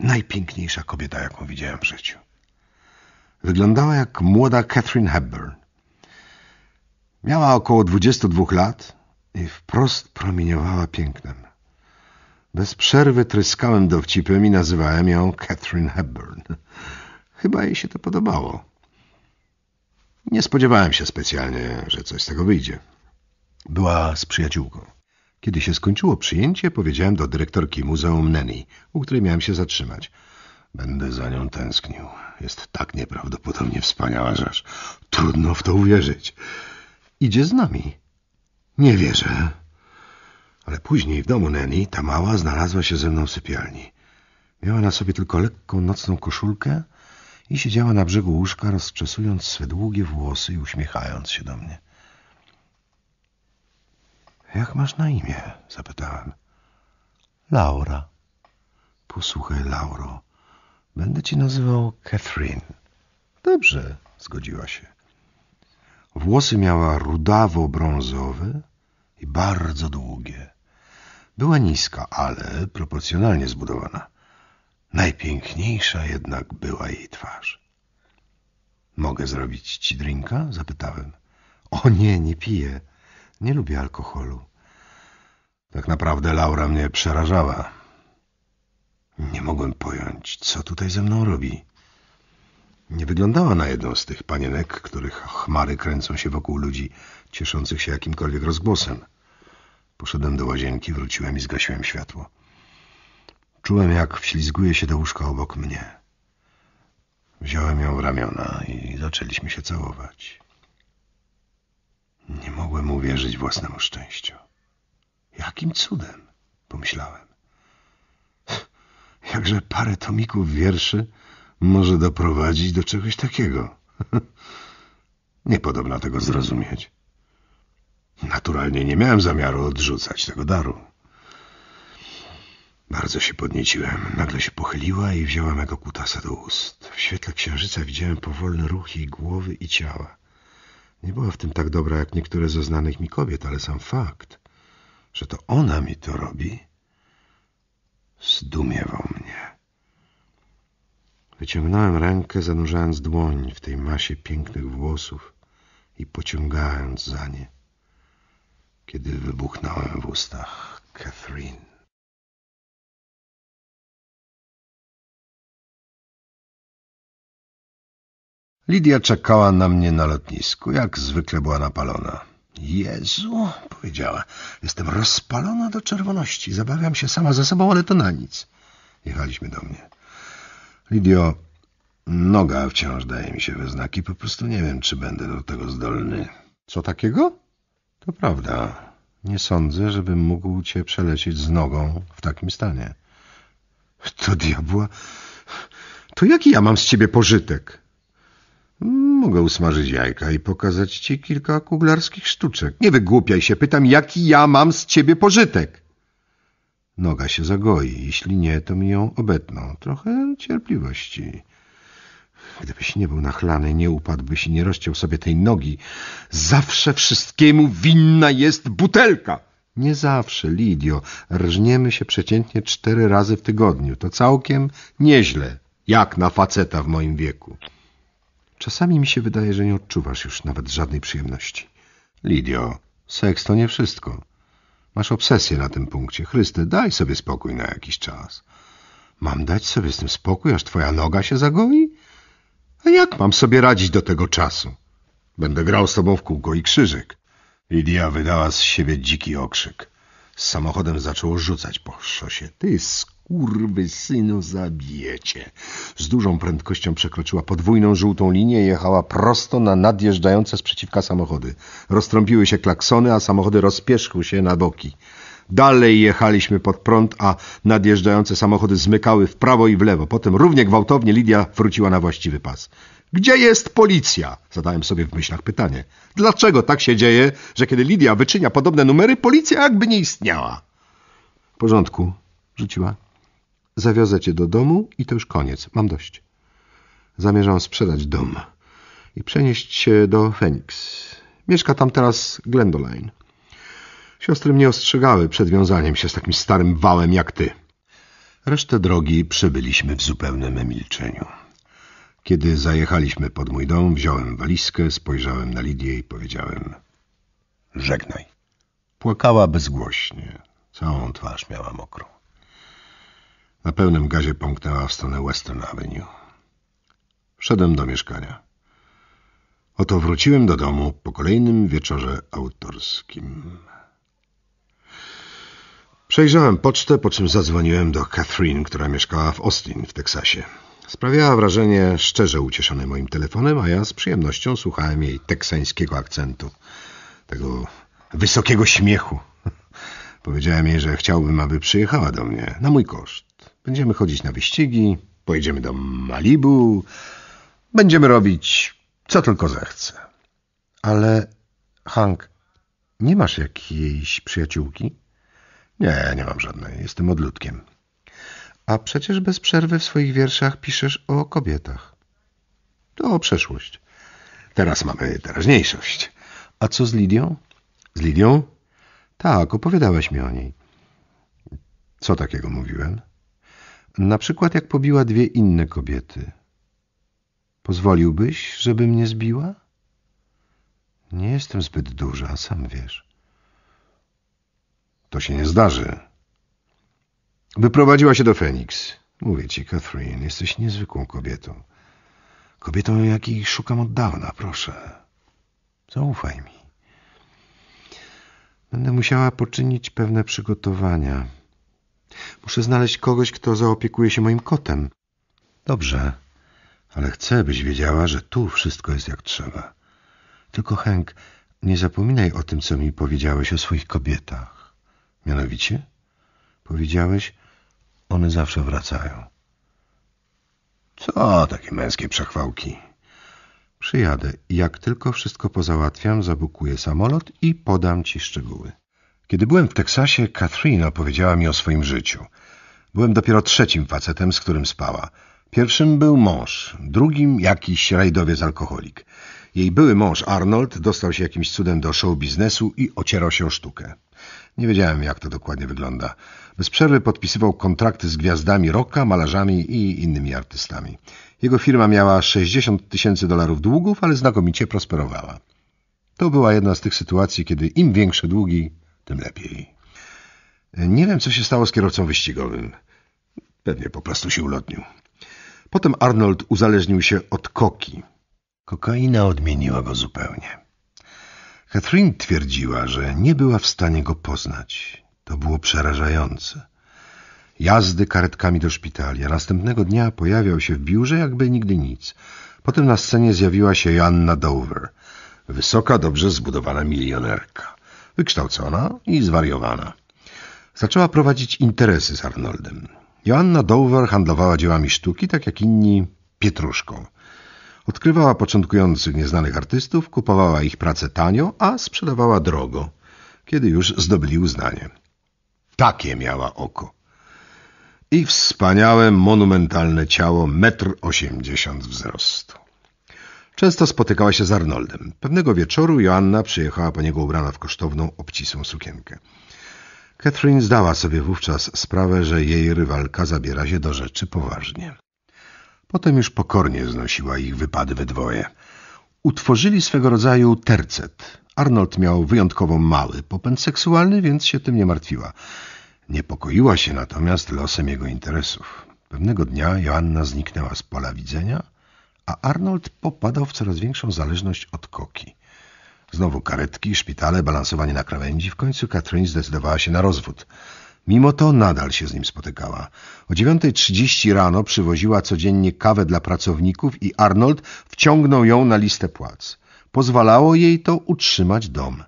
najpiękniejsza kobieta, jaką widziałem w życiu. Wyglądała jak młoda Catherine Hepburn. Miała około dwudziestu dwóch lat i wprost promieniowała pięknem. Bez przerwy tryskałem dowcipem i nazywałem ją Catherine Hepburn. Chyba jej się to podobało. Nie spodziewałem się specjalnie, że coś z tego wyjdzie. Była z przyjaciółką. Kiedy się skończyło przyjęcie, powiedziałem do dyrektorki Muzeum Neni, u której miałem się zatrzymać. Będę za nią tęsknił. Jest tak nieprawdopodobnie wspaniała, że aż trudno w to uwierzyć idzie z nami. Nie wierzę. Ale później w domu Neni ta mała znalazła się ze mną w sypialni. Miała na sobie tylko lekką nocną koszulkę i siedziała na brzegu łóżka, rozczesując swe długie włosy i uśmiechając się do mnie. Jak masz na imię? zapytałem. Laura. Posłuchaj, Lauro. Będę ci nazywał Catherine. Dobrze, zgodziła się. Włosy miała rudawo-brązowe i bardzo długie. Była niska, ale proporcjonalnie zbudowana. Najpiękniejsza jednak była jej twarz. Mogę zrobić ci drinka? zapytałem. O nie, nie piję. Nie lubię alkoholu. Tak naprawdę Laura mnie przerażała. Nie mogłem pojąć, co tutaj ze mną robi. Nie wyglądała na jedną z tych panienek, których chmary kręcą się wokół ludzi cieszących się jakimkolwiek rozgłosem. Poszedłem do łazienki, wróciłem i zgasiłem światło. Czułem, jak wślizguje się do łóżka obok mnie. Wziąłem ją w ramiona i zaczęliśmy się całować. Nie mogłem uwierzyć własnemu szczęściu. Jakim cudem? Pomyślałem. Jakże parę tomików wierszy może doprowadzić do czegoś takiego. Niepodobna tego zrozumieć. Naturalnie nie miałem zamiaru odrzucać tego daru. Bardzo się podnieciłem. Nagle się pochyliła i wzięła mego kutasa do ust. W świetle księżyca widziałem powolne ruchy jej głowy i ciała. Nie była w tym tak dobra jak niektóre ze znanych mi kobiet, ale sam fakt, że to ona mi to robi, zdumiewał mnie. Wyciągnąłem rękę, zanurzając dłoń w tej masie pięknych włosów i pociągając za nie, kiedy wybuchnąłem w ustach Catherine. Lidia czekała na mnie na lotnisku, jak zwykle była napalona. Jezu, powiedziała, jestem rozpalona do czerwoności, zabawiam się sama ze sobą, ale to na nic. Jechaliśmy do mnie. Lidio, noga wciąż daje mi się we znaki. Po prostu nie wiem, czy będę do tego zdolny. Co takiego? To prawda. Nie sądzę, żebym mógł cię przelecieć z nogą w takim stanie. To diabła... To jaki ja mam z ciebie pożytek? Mogę usmażyć jajka i pokazać ci kilka kuglarskich sztuczek. Nie wygłupiaj się, pytam, jaki ja mam z ciebie pożytek? Noga się zagoi, jeśli nie, to mi ją obetną. Trochę cierpliwości. Gdybyś nie był nachlany, nie upadłbyś i nie rozciął sobie tej nogi. Zawsze wszystkiemu winna jest butelka. Nie zawsze, Lidio. Rżniemy się przeciętnie cztery razy w tygodniu. To całkiem nieźle, jak na faceta w moim wieku. Czasami mi się wydaje, że nie odczuwasz już nawet żadnej przyjemności. Lidio, seks to nie wszystko. Masz obsesję na tym punkcie. Chryste, daj sobie spokój na jakiś czas. Mam dać sobie z tym spokój, aż twoja noga się zagoi? A jak mam sobie radzić do tego czasu? Będę grał z tobą w kółko i krzyżyk. Lidia wydała z siebie dziki okrzyk. Z samochodem zaczęło rzucać po szosie. Ty kurwy synu zabijecie. Z dużą prędkością przekroczyła podwójną żółtą linię i jechała prosto na nadjeżdżające z przeciwka samochody. Roztrąbiły się klaksony, a samochody rozpieszkły się na boki. Dalej jechaliśmy pod prąd, a nadjeżdżające samochody zmykały w prawo i w lewo. Potem równie gwałtownie Lidia wróciła na właściwy pas. Gdzie jest policja? Zadałem sobie w myślach pytanie. Dlaczego tak się dzieje, że kiedy Lidia wyczynia podobne numery, policja jakby nie istniała? W porządku, rzuciła Zawiozę cię do domu i to już koniec. Mam dość. Zamierzam sprzedać dom i przenieść się do Phoenix. Mieszka tam teraz Glendoline. Siostry mnie ostrzegały przed wiązaniem się z takim starym wałem jak ty. Resztę drogi przebyliśmy w zupełnym milczeniu. Kiedy zajechaliśmy pod mój dom, wziąłem walizkę, spojrzałem na Lidię i powiedziałem – żegnaj. Płakała bezgłośnie, całą twarz miała mokrą. Na pełnym gazie pomknęła w stronę Western Avenue. Wszedłem do mieszkania. Oto wróciłem do domu po kolejnym wieczorze autorskim. Przejrzałem pocztę, po czym zadzwoniłem do Catherine, która mieszkała w Austin w Teksasie. Sprawiała wrażenie szczerze ucieszone moim telefonem, a ja z przyjemnością słuchałem jej teksańskiego akcentu, tego wysokiego śmiechu. Powiedziałem jej, że chciałbym, aby przyjechała do mnie na mój koszt. Będziemy chodzić na wyścigi, pojedziemy do Malibu, będziemy robić co tylko zechce. Ale Hank, nie masz jakiejś przyjaciółki? Nie, nie mam żadnej. Jestem odludkiem. A przecież bez przerwy w swoich wierszach piszesz o kobietach. To przeszłość. Teraz mamy teraźniejszość. A co z Lidią? Z Lidią? Tak, opowiadałeś mi o niej. Co takiego mówiłem? Na przykład jak pobiła dwie inne kobiety. Pozwoliłbyś, żeby mnie zbiła? Nie jestem zbyt duża, sam wiesz. To się nie zdarzy. Wyprowadziła się do Feniks. Mówię ci, Catherine, jesteś niezwykłą kobietą. Kobietą, jakiej szukam od dawna, proszę. Zaufaj mi. Będę musiała poczynić pewne przygotowania. Muszę znaleźć kogoś, kto zaopiekuje się moim kotem. Dobrze, ale chcę, byś wiedziała, że tu wszystko jest jak trzeba. Tylko Henk, nie zapominaj o tym, co mi powiedziałeś o swoich kobietach. Mianowicie, powiedziałeś, one zawsze wracają. Co takie męskie przechwałki? Przyjadę jak tylko wszystko pozałatwiam, zabukuję samolot i podam ci szczegóły. Kiedy byłem w Teksasie, Katrina opowiedziała mi o swoim życiu. Byłem dopiero trzecim facetem, z którym spała. Pierwszym był mąż, drugim jakiś rajdowiec alkoholik. Jej były mąż Arnold dostał się jakimś cudem do show biznesu i ocierał się o sztukę. Nie wiedziałem, jak to dokładnie wygląda. Bez przerwy podpisywał kontrakty z gwiazdami rocka, malarzami i innymi artystami. Jego firma miała 60 tysięcy dolarów długów, ale znakomicie prosperowała. To była jedna z tych sytuacji, kiedy im większe długi, tym lepiej. Nie wiem, co się stało z kierowcą wyścigowym. Pewnie po prostu się ulotnił. Potem Arnold uzależnił się od koki. Kokaina odmieniła go zupełnie. Catherine twierdziła, że nie była w stanie go poznać. To było przerażające. Jazdy karetkami do szpitali, a następnego dnia pojawiał się w biurze jakby nigdy nic. Potem na scenie zjawiła się Joanna Dover, wysoka, dobrze zbudowana milionerka wykształcona i zwariowana. Zaczęła prowadzić interesy z Arnoldem. Joanna Dover handlowała dziełami sztuki, tak jak inni pietruszką. Odkrywała początkujących nieznanych artystów, kupowała ich pracę tanio, a sprzedawała drogo, kiedy już zdobyli uznanie. Takie miała oko. I wspaniałe, monumentalne ciało, metr osiemdziesiąt wzrostu. Często spotykała się z Arnoldem. Pewnego wieczoru Joanna przyjechała po niego ubrana w kosztowną, obcisłą sukienkę. Catherine zdała sobie wówczas sprawę, że jej rywalka zabiera się do rzeczy poważnie. Potem już pokornie znosiła ich wypady we dwoje. Utworzyli swego rodzaju tercet. Arnold miał wyjątkowo mały popęd seksualny, więc się tym nie martwiła. Niepokoiła się natomiast losem jego interesów. Pewnego dnia Joanna zniknęła z pola widzenia – a Arnold popadał w coraz większą zależność od koki. Znowu karetki, szpitale, balansowanie na krawędzi. W końcu Katrin zdecydowała się na rozwód. Mimo to nadal się z nim spotykała. O 9.30 rano przywoziła codziennie kawę dla pracowników i Arnold wciągnął ją na listę płac. Pozwalało jej to utrzymać dom.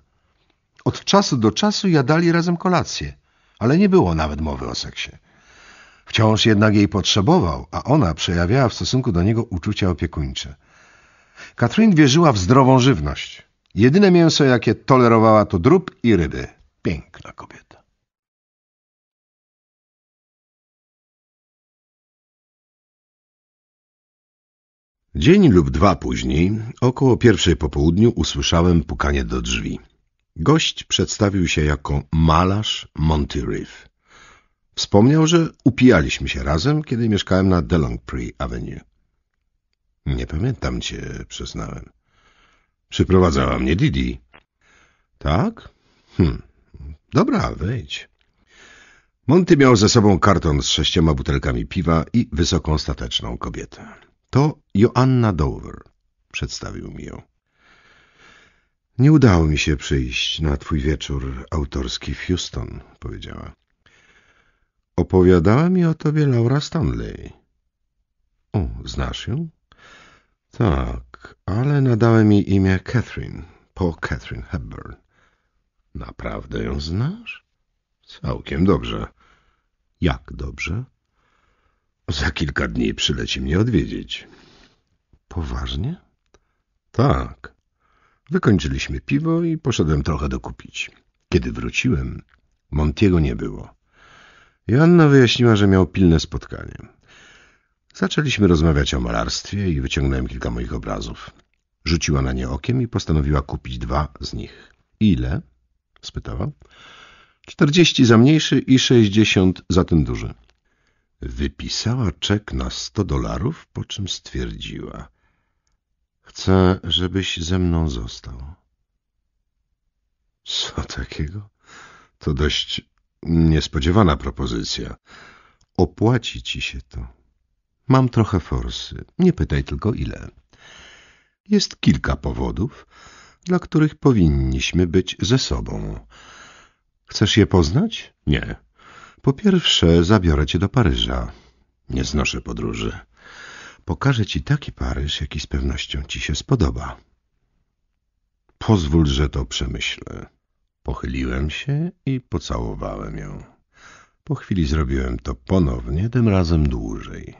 Od czasu do czasu jadali razem kolację, ale nie było nawet mowy o seksie. Wciąż jednak jej potrzebował, a ona przejawiała w stosunku do niego uczucia opiekuńcze. Katrin wierzyła w zdrową żywność. Jedyne mięso, jakie tolerowała, to drób i ryby. Piękna kobieta. Dzień lub dwa później, około pierwszej po południu, usłyszałem pukanie do drzwi. Gość przedstawił się jako malarz Monty Riff. Wspomniał, że upijaliśmy się razem, kiedy mieszkałem na Delongpre Avenue. Nie pamiętam cię, przyznałem. Przyprowadzała mnie Didi. Tak? Hm. Dobra, wejdź. Monty miał ze sobą karton z sześcioma butelkami piwa i wysoką stateczną kobietę. To Joanna Dover. Przedstawił mi ją. Nie udało mi się przyjść na twój wieczór autorski w Houston, powiedziała. Opowiadała mi o tobie Laura Stanley. O, znasz ją? Tak, ale nadałem jej imię Catherine, po Catherine Hepburn. Naprawdę ją znasz? Całkiem dobrze. Jak dobrze? Za kilka dni przyleci mnie odwiedzić. Poważnie? Tak. Wykończyliśmy piwo i poszedłem trochę dokupić. Kiedy wróciłem, Montiego nie było. Joanna wyjaśniła, że miał pilne spotkanie. Zaczęliśmy rozmawiać o malarstwie i wyciągnąłem kilka moich obrazów. Rzuciła na nie okiem i postanowiła kupić dwa z nich. Ile? spytała. Czterdzieści za mniejszy i sześćdziesiąt za ten duży. Wypisała czek na sto dolarów, po czym stwierdziła. Chcę, żebyś ze mną został. Co takiego? To dość Niespodziewana propozycja. Opłaci ci się to. Mam trochę forsy. Nie pytaj tylko ile. Jest kilka powodów, dla których powinniśmy być ze sobą. Chcesz je poznać? Nie. Po pierwsze, zabiorę cię do Paryża. Nie znoszę podróży. Pokażę ci taki Paryż, jaki z pewnością ci się spodoba. Pozwól, że to przemyślę. Pochyliłem się i pocałowałem ją. Po chwili zrobiłem to ponownie, tym razem dłużej.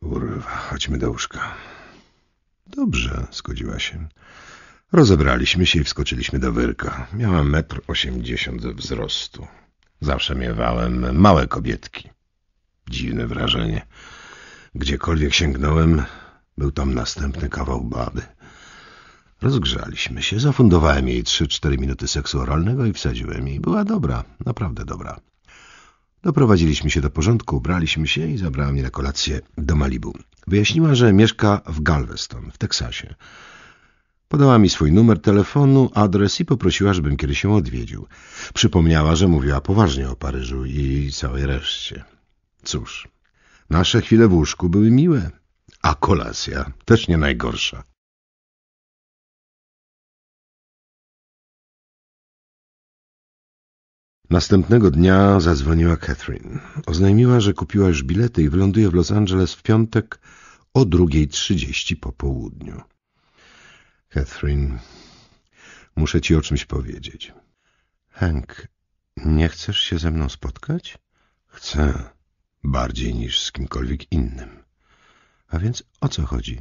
Urwa, chodźmy do łóżka. Dobrze, zgodziła się. Rozebraliśmy się i wskoczyliśmy do wyrka. Miałem metr osiemdziesiąt wzrostu. Zawsze miewałem małe kobietki. Dziwne wrażenie. Gdziekolwiek sięgnąłem, był tam następny kawał baby. Rozgrzaliśmy się, zafundowałem jej 3-4 minuty seksu oralnego i wsadziłem jej. Była dobra, naprawdę dobra. Doprowadziliśmy się do porządku, ubraliśmy się i zabrała mnie na kolację do Malibu. Wyjaśniła, że mieszka w Galveston, w Teksasie. Podała mi swój numer telefonu, adres i poprosiła, żebym kiedyś ją odwiedził. Przypomniała, że mówiła poważnie o Paryżu i całej reszcie. Cóż, nasze chwile w łóżku były miłe, a kolacja też nie najgorsza. Następnego dnia zadzwoniła Catherine. Oznajmiła, że kupiła już bilety i wyląduje w Los Angeles w piątek o 2.30 po południu. Catherine, muszę ci o czymś powiedzieć. Hank, nie chcesz się ze mną spotkać? Chcę, bardziej niż z kimkolwiek innym. A więc o co chodzi?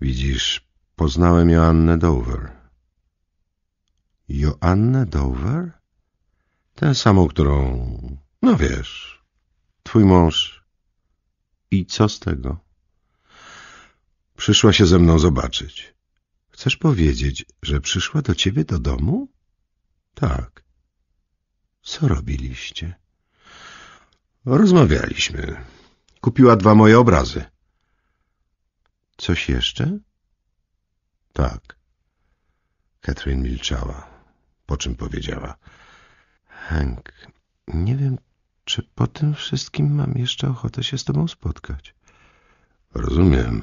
Widzisz, poznałem Joannę Dover. Joannę Dover? Tę samą, którą... No wiesz, twój mąż. I co z tego? Przyszła się ze mną zobaczyć. Chcesz powiedzieć, że przyszła do ciebie do domu? Tak. Co robiliście? Rozmawialiśmy. Kupiła dwa moje obrazy. Coś jeszcze? Tak. Katrin milczała, po czym powiedziała. Hank, nie wiem, czy po tym wszystkim mam jeszcze ochotę się z tobą spotkać. Rozumiem.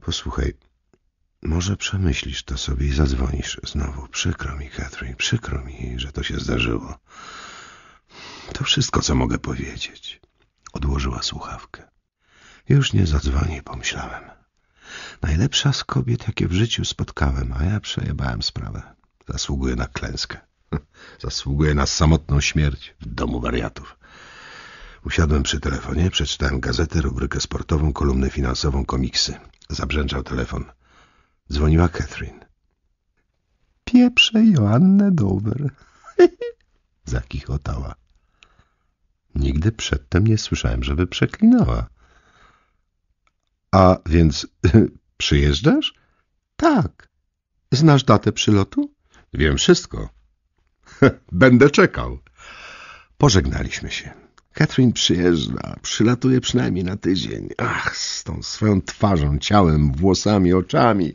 Posłuchaj, może przemyślisz to sobie i zadzwonisz znowu. Przykro mi, Katrin, przykro mi, że to się zdarzyło. To wszystko, co mogę powiedzieć. Odłożyła słuchawkę. Już nie zadzwoni, pomyślałem. Najlepsza z kobiet, jakie w życiu spotkałem, a ja przejebałem sprawę. Zasługuje na klęskę. Zasługuje na samotną śmierć w domu wariatów. Usiadłem przy telefonie, przeczytałem gazetę, rubrykę sportową, kolumnę finansową, komiksy. Zabrzęczał telefon. Dzwoniła Catherine. Pieprze Joannę Dover. Zakichotała. Nigdy przedtem nie słyszałem, żeby przeklinała. A więc przyjeżdżasz? Tak. Znasz datę przylotu? Wiem wszystko. Będę czekał. Pożegnaliśmy się. Katrin przyjeżdża, przylatuje przynajmniej na tydzień. Ach, z tą swoją twarzą, ciałem, włosami, oczami,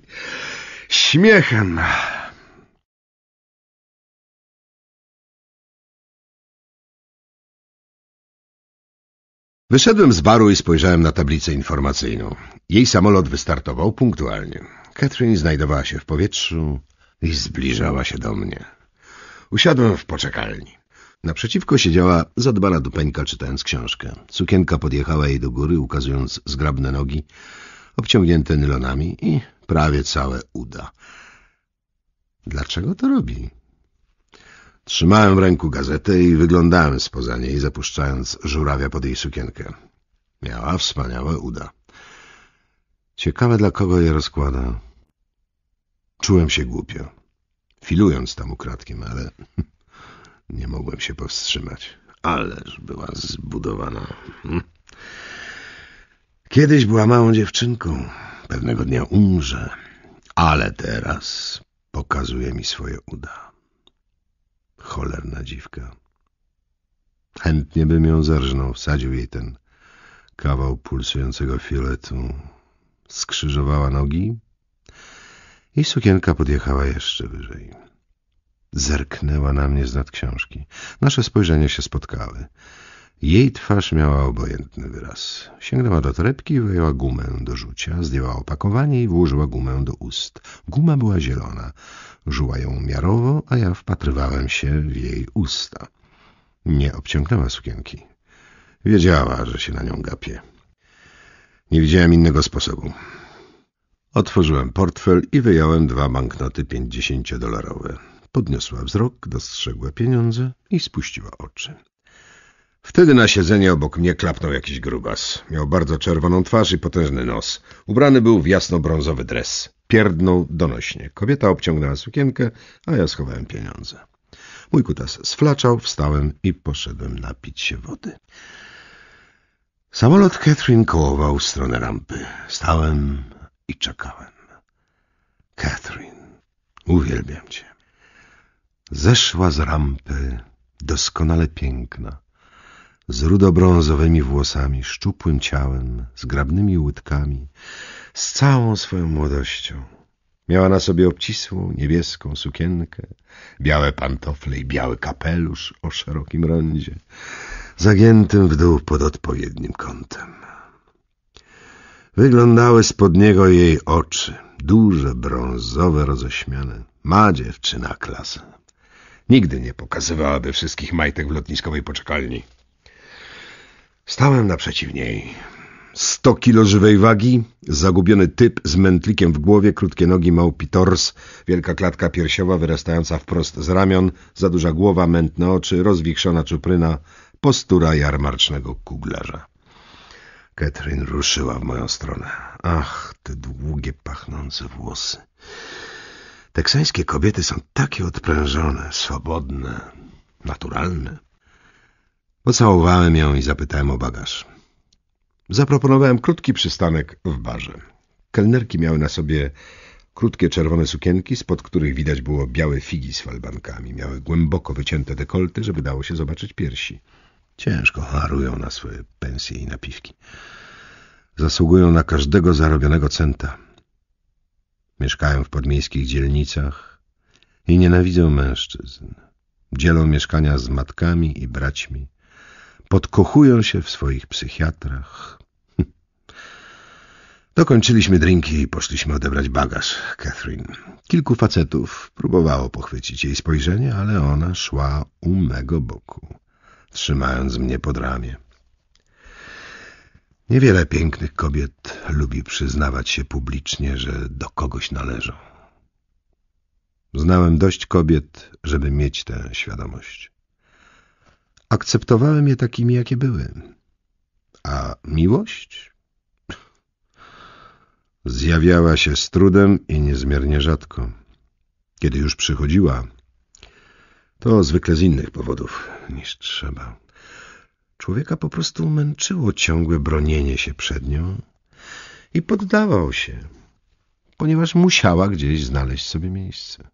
śmiechem. Wyszedłem z baru i spojrzałem na tablicę informacyjną. Jej samolot wystartował punktualnie. Katrin znajdowała się w powietrzu i zbliżała się do mnie. Usiadłem w poczekalni. Naprzeciwko siedziała zadbana dupeńka czytając książkę. Sukienka podjechała jej do góry, ukazując zgrabne nogi, obciągnięte nylonami i prawie całe uda. Dlaczego to robi? Trzymałem w ręku gazetę i wyglądałem spoza niej, zapuszczając żurawia pod jej sukienkę. Miała wspaniałe uda. Ciekawe, dla kogo je rozkłada. Czułem się głupio filując tam ukradkiem, ale nie mogłem się powstrzymać. Ależ była zbudowana. Hm? Kiedyś była małą dziewczynką, pewnego dnia umrze, ale teraz pokazuje mi swoje uda. Cholerna dziwka. Chętnie bym ją zerżnął, wsadził jej ten kawał pulsującego fioletu. Skrzyżowała nogi, i sukienka podjechała jeszcze wyżej. Zerknęła na mnie z nad książki. Nasze spojrzenia się spotkały. Jej twarz miała obojętny wyraz. Sięgnęła do torebki, wyjęła gumę do rzucia, zdjęła opakowanie i włożyła gumę do ust. Guma była zielona. Żuła ją miarowo, a ja wpatrywałem się w jej usta. Nie obciągnęła sukienki. Wiedziała, że się na nią gapię. Nie widziałem innego sposobu. Otworzyłem portfel i wyjąłem dwa banknoty pięćdziesięciodolarowe. Podniosła wzrok, dostrzegła pieniądze i spuściła oczy. Wtedy na siedzenie obok mnie klapnął jakiś grubas. Miał bardzo czerwoną twarz i potężny nos. Ubrany był w jasno-brązowy dres. Pierdnął donośnie. Kobieta obciągnęła sukienkę, a ja schowałem pieniądze. Mój kutas sflaczał, wstałem i poszedłem napić się wody. Samolot Catherine kołował w stronę rampy. Stałem, i czekałem. Catherine, uwielbiam cię. Zeszła z rampy, doskonale piękna, z rudobrązowymi włosami, szczupłym ciałem, zgrabnymi łydkami, z całą swoją młodością. Miała na sobie obcisłą, niebieską sukienkę, białe pantofle i biały kapelusz o szerokim rondzie, zagiętym w dół pod odpowiednim kątem. Wyglądały spod niego jej oczy, duże, brązowe, roześmiane. Ma dziewczyna klasę. Nigdy nie pokazywałaby wszystkich majtek w lotniskowej poczekalni. Stałem naprzeciw niej. Sto kilo żywej wagi, zagubiony typ z mętlikiem w głowie, krótkie nogi, małpi tors, wielka klatka piersiowa wyrastająca wprost z ramion, za duża głowa, mętne oczy, rozwichrzona czupryna, postura jarmarcznego kuglarza. Katrin ruszyła w moją stronę. Ach, te długie, pachnące włosy. Teksańskie kobiety są takie odprężone, swobodne, naturalne. Pocałowałem ją i zapytałem o bagaż. Zaproponowałem krótki przystanek w barze. Kelnerki miały na sobie krótkie czerwone sukienki, spod których widać było białe figi z falbankami. Miały głęboko wycięte dekolty, żeby dało się zobaczyć piersi. Ciężko harują na swoje pensje i napiwki. Zasługują na każdego zarobionego centa. Mieszkają w podmiejskich dzielnicach i nienawidzą mężczyzn. Dzielą mieszkania z matkami i braćmi. Podkochują się w swoich psychiatrach. Hm. Dokończyliśmy drinki i poszliśmy odebrać bagaż Catherine. Kilku facetów próbowało pochwycić jej spojrzenie, ale ona szła u mego boku trzymając mnie pod ramię. Niewiele pięknych kobiet lubi przyznawać się publicznie, że do kogoś należą. Znałem dość kobiet, żeby mieć tę świadomość. Akceptowałem je takimi, jakie były. A miłość? Zjawiała się z trudem i niezmiernie rzadko. Kiedy już przychodziła, to zwykle z innych powodów niż trzeba. Człowieka po prostu męczyło ciągłe bronienie się przed nią i poddawał się, ponieważ musiała gdzieś znaleźć sobie miejsce.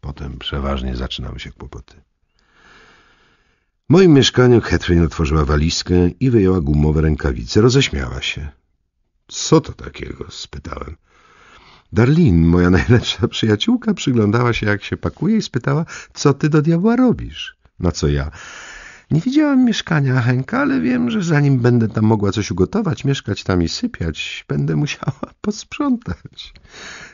Potem przeważnie zaczynały się kłopoty. W moim mieszkaniu Catherine otworzyła walizkę i wyjęła gumowe rękawice. Roześmiała się. — Co to takiego? — spytałem. — Darlin, moja najlepsza przyjaciółka, przyglądała się, jak się pakuje i spytała, co ty do diabła robisz? Na co ja? Nie widziałam mieszkania Henka, ale wiem, że zanim będę tam mogła coś ugotować, mieszkać tam i sypiać, będę musiała posprzątać.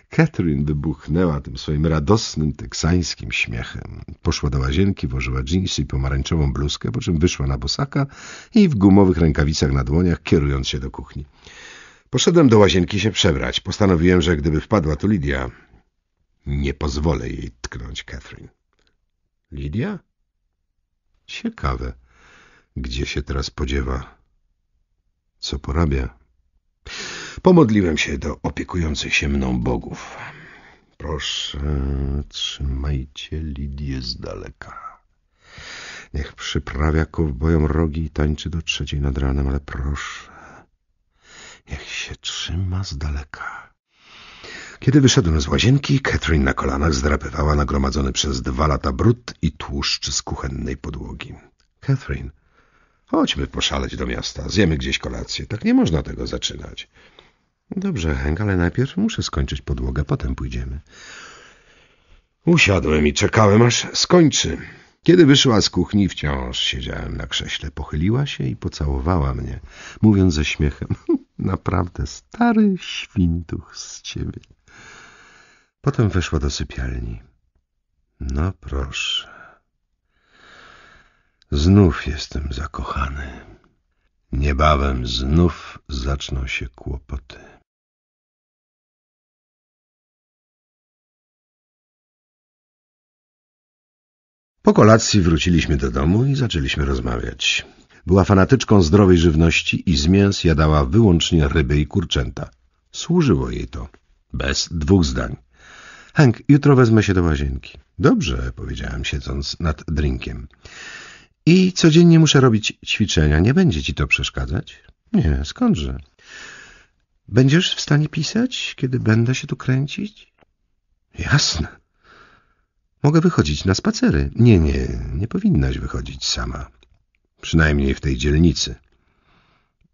Catherine wybuchnęła tym swoim radosnym, teksańskim śmiechem. Poszła do łazienki, włożyła dżinsy i pomarańczową bluzkę, po czym wyszła na bosaka i w gumowych rękawicach na dłoniach, kierując się do kuchni. Poszedłem do łazienki się przebrać. Postanowiłem, że gdyby wpadła tu Lidia... Nie pozwolę jej tknąć Catherine. Lidia? Ciekawe, gdzie się teraz podziewa. Co porabia? Pomodliłem się do opiekujących się mną bogów. Proszę, trzymajcie Lidię z daleka. Niech przyprawia kowbojom rogi i tańczy do trzeciej nad ranem, ale proszę, Niech się trzyma z daleka. Kiedy wyszedłem z łazienki, Catherine na kolanach zdrapywała nagromadzony przez dwa lata brud i tłuszcz z kuchennej podłogi. Catherine, chodźmy poszaleć do miasta, zjemy gdzieś kolację. Tak nie można tego zaczynać. Dobrze, Henk, ale najpierw muszę skończyć podłogę, potem pójdziemy. Usiadłem i czekałem, aż skończy. Kiedy wyszła z kuchni, wciąż siedziałem na krześle. Pochyliła się i pocałowała mnie, mówiąc ze śmiechem. Naprawdę stary świntuch z ciebie. Potem weszła do sypialni. No proszę. Znów jestem zakochany. Niebawem znów zaczną się kłopoty. Po kolacji wróciliśmy do domu i zaczęliśmy rozmawiać. Była fanatyczką zdrowej żywności i z mięs jadała wyłącznie ryby i kurczęta. Służyło jej to. Bez dwóch zdań. Hank, jutro wezmę się do łazienki. Dobrze, powiedziałem siedząc nad drinkiem. I codziennie muszę robić ćwiczenia. Nie będzie ci to przeszkadzać? Nie, skądże? Będziesz w stanie pisać, kiedy będę się tu kręcić? Jasne. Mogę wychodzić na spacery. Nie, nie, nie powinnaś wychodzić sama przynajmniej w tej dzielnicy.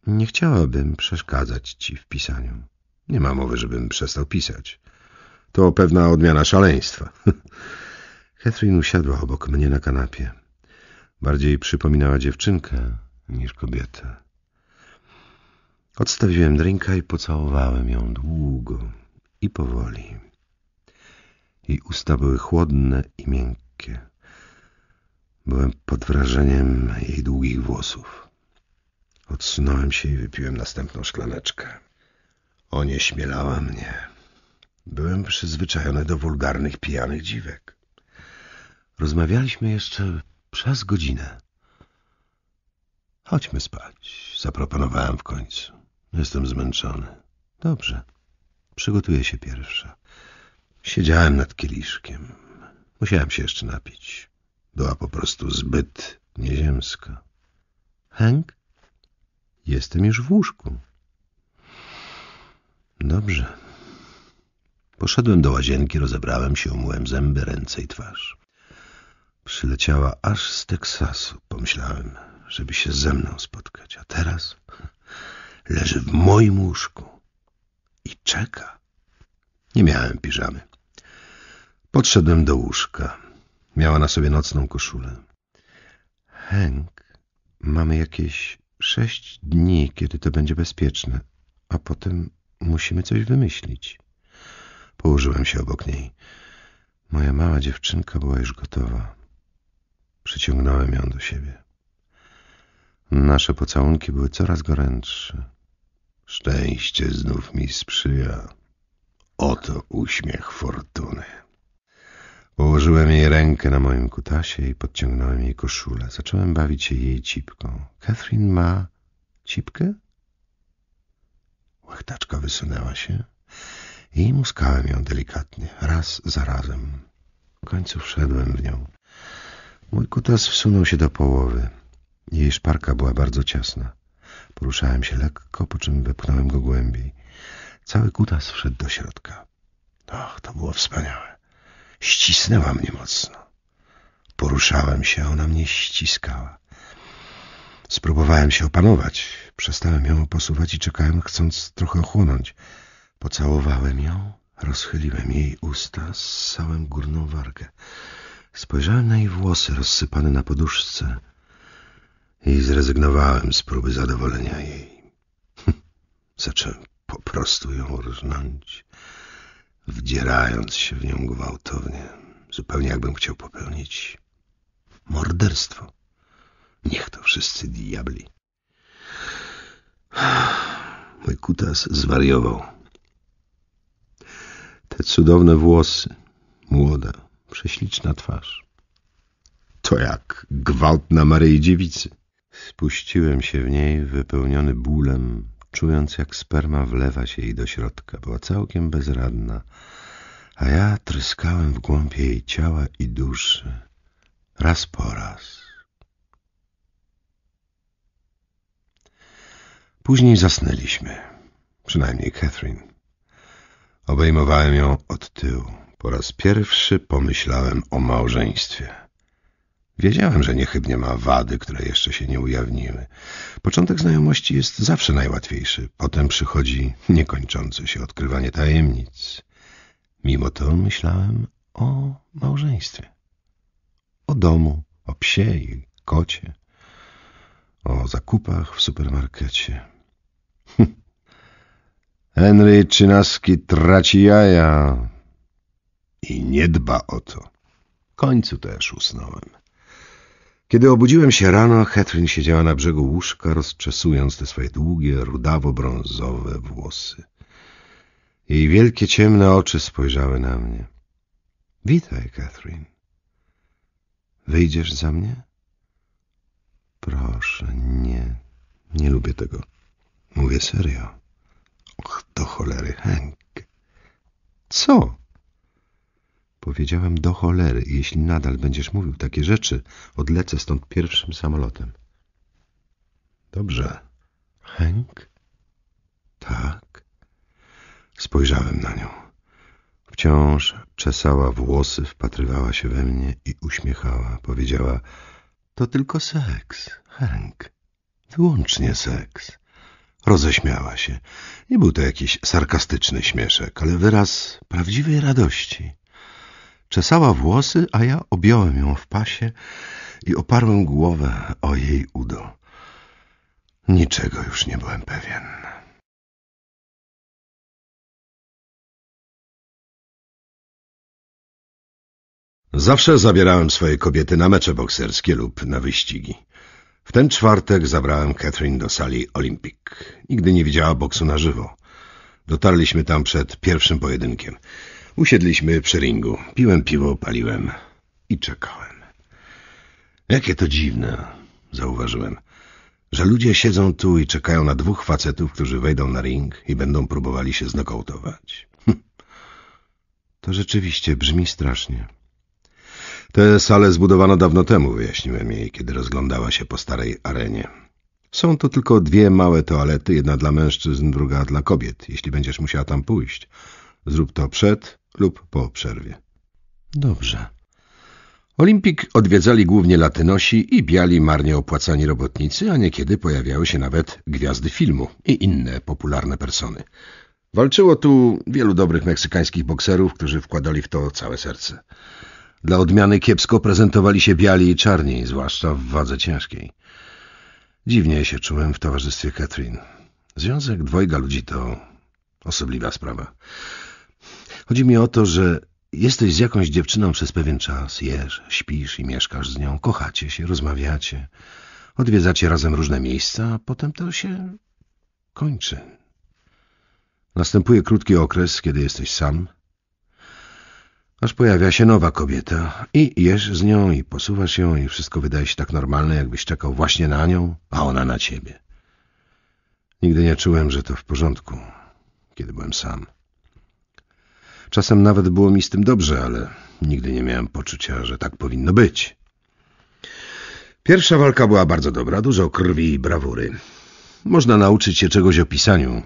Nie chciałabym przeszkadzać ci w pisaniu. Nie ma mowy, żebym przestał pisać. To pewna odmiana szaleństwa. Catherine usiadła obok mnie na kanapie. Bardziej przypominała dziewczynkę niż kobietę. Odstawiłem drinka i pocałowałem ją długo i powoli. Jej usta były chłodne i miękkie. Byłem pod wrażeniem jej długich włosów. Odsunąłem się i wypiłem następną szklaneczkę. Onieśmielała mnie. Byłem przyzwyczajony do wulgarnych, pijanych dziwek. Rozmawialiśmy jeszcze przez godzinę. Chodźmy spać, zaproponowałem w końcu. Jestem zmęczony. Dobrze, przygotuję się pierwsza. Siedziałem nad kieliszkiem. Musiałem się jeszcze napić. Była po prostu zbyt nieziemska. Hank? Jestem już w łóżku. Dobrze. Poszedłem do łazienki, rozebrałem się, umyłem zęby, ręce i twarz. Przyleciała aż z Teksasu, pomyślałem, żeby się ze mną spotkać. A teraz leży w moim łóżku i czeka. Nie miałem piżamy. Podszedłem do łóżka. Miała na sobie nocną koszulę. Henk, mamy jakieś sześć dni, kiedy to będzie bezpieczne, a potem musimy coś wymyślić. Położyłem się obok niej. Moja mała dziewczynka była już gotowa. Przyciągnąłem ją do siebie. Nasze pocałunki były coraz gorętsze. Szczęście znów mi sprzyja. Oto uśmiech fortuny. Położyłem jej rękę na moim kutasie i podciągnąłem jej koszulę. Zacząłem bawić się jej cipką. Catherine ma cipkę? Łechtaczka wysunęła się i muskałem ją delikatnie, raz za razem. W końcu wszedłem w nią. Mój kutas wsunął się do połowy. Jej szparka była bardzo ciasna. Poruszałem się lekko, po czym wepchnąłem go głębiej. Cały kutas wszedł do środka. Och, to było wspaniałe. Ścisnęła mnie mocno. Poruszałem się, ona mnie ściskała. Spróbowałem się opanować. Przestałem ją posuwać i czekałem, chcąc trochę ochłonąć. Pocałowałem ją, rozchyliłem jej usta, ssałem górną wargę. Spojrzałem na jej włosy rozsypane na poduszce i zrezygnowałem z próby zadowolenia jej. Zacząłem po prostu ją różnąć wdzierając się w nią gwałtownie, zupełnie jakbym chciał popełnić morderstwo. Niech to wszyscy diabli. Mój kutas zwariował. Te cudowne włosy, młoda, prześliczna twarz. To jak gwałt na Maryi Dziewicy. Spuściłem się w niej, wypełniony bólem, czując jak sperma wlewa się jej do środka. Była całkiem bezradna, a ja tryskałem w głąb jej ciała i duszy, raz po raz. Później zasnęliśmy, przynajmniej Catherine. Obejmowałem ją od tyłu. Po raz pierwszy pomyślałem o małżeństwie. Wiedziałem, że niechybnie ma wady, które jeszcze się nie ujawniły. Początek znajomości jest zawsze najłatwiejszy. Potem przychodzi niekończące się odkrywanie tajemnic. Mimo to myślałem o małżeństwie. O domu, o psie i kocie. O zakupach w supermarkecie. Henry Czynaski traci jaja i nie dba o to. W końcu też usnąłem. Kiedy obudziłem się rano, Catherine siedziała na brzegu łóżka, rozczesując te swoje długie, rudawo-brązowe włosy. Jej wielkie, ciemne oczy spojrzały na mnie. — Witaj, Catherine. — Wyjdziesz za mnie? — Proszę, nie. Nie lubię tego. Mówię serio. — Och, do cholery, Henk. — Co? Powiedziałem do cholery, jeśli nadal będziesz mówił takie rzeczy, odlecę stąd pierwszym samolotem. Dobrze. Henk? Tak. Spojrzałem na nią. Wciąż czesała włosy, wpatrywała się we mnie i uśmiechała. Powiedziała, to tylko seks, Henk. Wyłącznie seks. Roześmiała się. Nie był to jakiś sarkastyczny śmieszek, ale wyraz prawdziwej radości. Czesała włosy, a ja objąłem ją w pasie i oparłem głowę o jej udo. Niczego już nie byłem pewien. Zawsze zabierałem swoje kobiety na mecze bokserskie lub na wyścigi. W ten czwartek zabrałem Catherine do sali Olympic. Nigdy nie widziała boksu na żywo. Dotarliśmy tam przed pierwszym pojedynkiem. Usiedliśmy przy ringu. Piłem piwo, paliłem i czekałem. Jakie to dziwne, zauważyłem, że ludzie siedzą tu i czekają na dwóch facetów, którzy wejdą na ring i będą próbowali się znokautować. Hm. To rzeczywiście brzmi strasznie. Te sale zbudowano dawno temu, wyjaśniłem jej, kiedy rozglądała się po starej arenie. Są to tylko dwie małe toalety, jedna dla mężczyzn, druga dla kobiet. Jeśli będziesz musiała tam pójść, zrób to przed lub po przerwie. Dobrze. Olimpik odwiedzali głównie latynosi i biali marnie opłacani robotnicy, a niekiedy pojawiały się nawet gwiazdy filmu i inne popularne persony. Walczyło tu wielu dobrych meksykańskich bokserów, którzy wkładali w to całe serce. Dla odmiany kiepsko prezentowali się biali i czarni, zwłaszcza w wadze ciężkiej. Dziwnie się czułem w towarzystwie Katrin. Związek dwojga ludzi to osobliwa sprawa. Chodzi mi o to, że jesteś z jakąś dziewczyną przez pewien czas, jesz, śpisz i mieszkasz z nią, kochacie się, rozmawiacie, odwiedzacie razem różne miejsca, a potem to się kończy. Następuje krótki okres, kiedy jesteś sam, aż pojawia się nowa kobieta i jesz z nią i posuwasz ją i wszystko wydaje się tak normalne, jakbyś czekał właśnie na nią, a ona na ciebie. Nigdy nie czułem, że to w porządku, kiedy byłem sam. Czasem nawet było mi z tym dobrze, ale nigdy nie miałem poczucia, że tak powinno być. Pierwsza walka była bardzo dobra, dużo krwi i brawury. Można nauczyć się czegoś o pisaniu,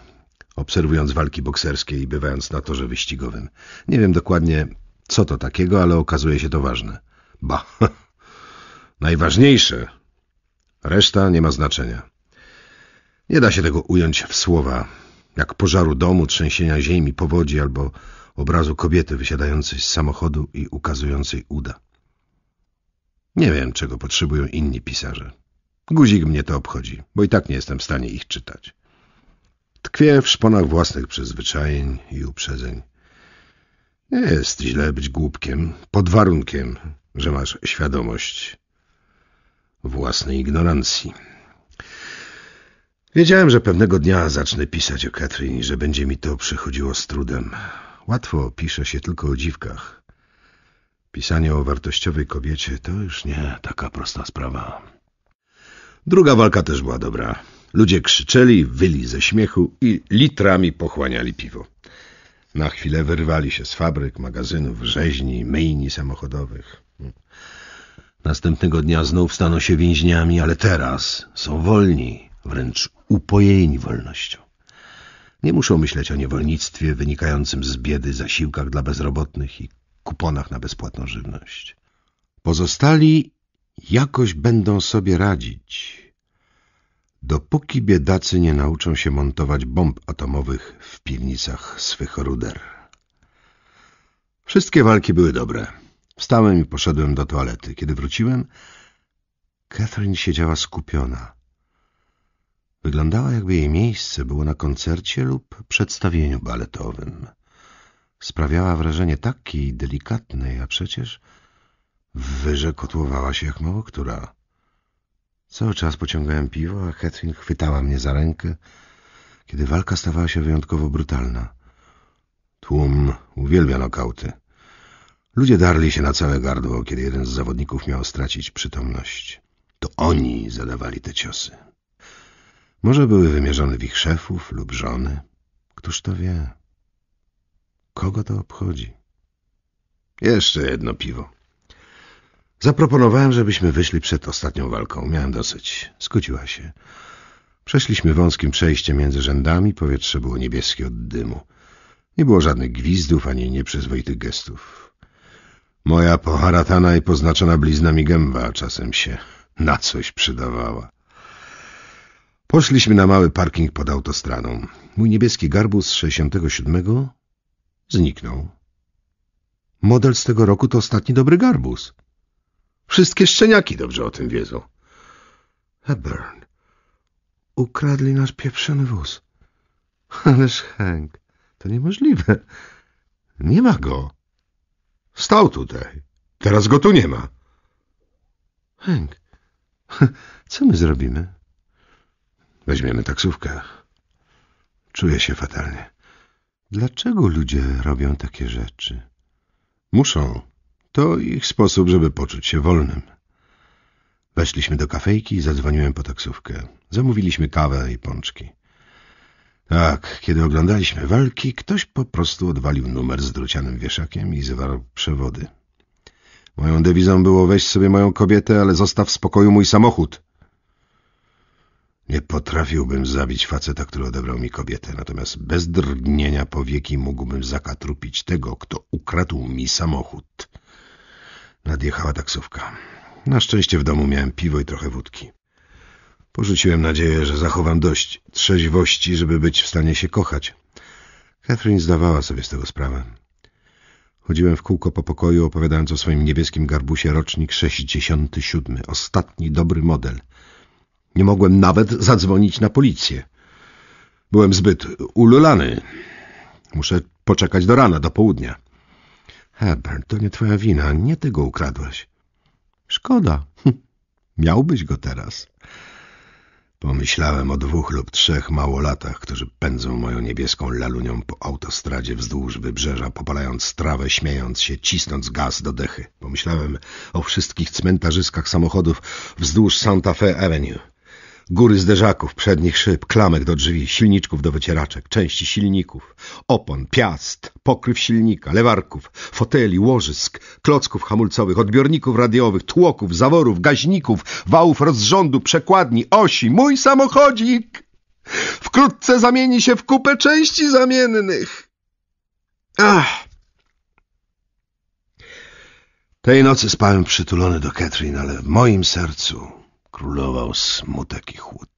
obserwując walki bokserskie i bywając na torze wyścigowym. Nie wiem dokładnie, co to takiego, ale okazuje się to ważne. Ba, najważniejsze. Reszta nie ma znaczenia. Nie da się tego ująć w słowa, jak pożaru domu, trzęsienia ziemi, powodzi albo obrazu kobiety wysiadającej z samochodu i ukazującej uda. Nie wiem, czego potrzebują inni pisarze. Guzik mnie to obchodzi, bo i tak nie jestem w stanie ich czytać. Tkwię w szponach własnych przyzwyczajeń i uprzedzeń. Nie jest źle być głupkiem, pod warunkiem, że masz świadomość własnej ignorancji. Wiedziałem, że pewnego dnia zacznę pisać o Katrin, że będzie mi to przychodziło z trudem. Łatwo pisze się tylko o dziwkach. Pisanie o wartościowej kobiecie to już nie taka prosta sprawa. Druga walka też była dobra. Ludzie krzyczeli, wyli ze śmiechu i litrami pochłaniali piwo. Na chwilę wyrwali się z fabryk, magazynów, rzeźni, myjni samochodowych. Następnego dnia znów staną się więźniami, ale teraz są wolni, wręcz upojeni wolnością. Nie muszą myśleć o niewolnictwie wynikającym z biedy, zasiłkach dla bezrobotnych i kuponach na bezpłatną żywność. Pozostali jakoś będą sobie radzić, dopóki biedacy nie nauczą się montować bomb atomowych w piwnicach swych ruder. Wszystkie walki były dobre. Wstałem i poszedłem do toalety. Kiedy wróciłem, Catherine siedziała skupiona – Wyglądała, jakby jej miejsce było na koncercie lub przedstawieniu baletowym. Sprawiała wrażenie takiej delikatnej, a przecież w kotłowała się jak mało która. Cały czas pociągałem piwo, a Hetwin chwytała mnie za rękę, kiedy walka stawała się wyjątkowo brutalna. Tłum uwielbia nokauty. Ludzie darli się na całe gardło, kiedy jeden z zawodników miał stracić przytomność. To oni zadawali te ciosy. Może były wymierzone w ich szefów lub żony. Któż to wie? Kogo to obchodzi? Jeszcze jedno piwo. Zaproponowałem, żebyśmy wyszli przed ostatnią walką. Miałem dosyć. Skuciła się. Przeszliśmy wąskim przejściem między rzędami. Powietrze było niebieskie od dymu. Nie było żadnych gwizdów ani nieprzyzwoitych gestów. Moja poharatana i poznaczona bliznami gęba czasem się na coś przydawała. Poszliśmy na mały parking pod autostradą. Mój niebieski garbus z 67 zniknął. Model z tego roku to ostatni dobry garbus. Wszystkie szczeniaki dobrze o tym wiedzą. Hepburn, ukradli nasz pieprzony wóz. Ależ Hank, to niemożliwe. Nie ma go. Stał tutaj. Teraz go tu nie ma. Hank, co my zrobimy? Weźmiemy taksówkę. Czuję się fatalnie. Dlaczego ludzie robią takie rzeczy? Muszą. To ich sposób, żeby poczuć się wolnym. Weszliśmy do kafejki i zadzwoniłem po taksówkę. Zamówiliśmy kawę i pączki. Tak, kiedy oglądaliśmy walki, ktoś po prostu odwalił numer z drucianym wieszakiem i zwarł przewody. Moją dewizą było weź sobie moją kobietę, ale zostaw w spokoju mój samochód. Nie potrafiłbym zabić faceta, który odebrał mi kobietę, natomiast bez drgnienia powieki mógłbym zakatrupić tego, kto ukradł mi samochód. Nadjechała taksówka. Na szczęście w domu miałem piwo i trochę wódki. Porzuciłem nadzieję, że zachowam dość trzeźwości, żeby być w stanie się kochać. Catherine zdawała sobie z tego sprawę. Chodziłem w kółko po pokoju, opowiadając o swoim niebieskim garbusie rocznik 67, ostatni dobry model – nie mogłem nawet zadzwonić na policję. Byłem zbyt ululany. Muszę poczekać do rana, do południa. Herbert, to nie twoja wina. Nie ty go ukradłeś. Szkoda. Miałbyś go teraz. Pomyślałem o dwóch lub trzech małolatach, którzy pędzą moją niebieską lalunią po autostradzie wzdłuż wybrzeża, popalając trawę, śmiejąc się, cisnąc gaz do dechy. Pomyślałem o wszystkich cmentarzyskach samochodów wzdłuż Santa Fe Avenue. Góry zderzaków, przednich szyb, klamek do drzwi, silniczków do wycieraczek, części silników, opon, piast, pokryw silnika, lewarków, foteli, łożysk, klocków hamulcowych, odbiorników radiowych, tłoków, zaworów, gaźników, wałów rozrządu, przekładni, osi, mój samochodzik! Wkrótce zamieni się w kupę części zamiennych. Ach! Tej nocy spałem przytulony do Katrin, ale w moim sercu krulował smutek i chłód.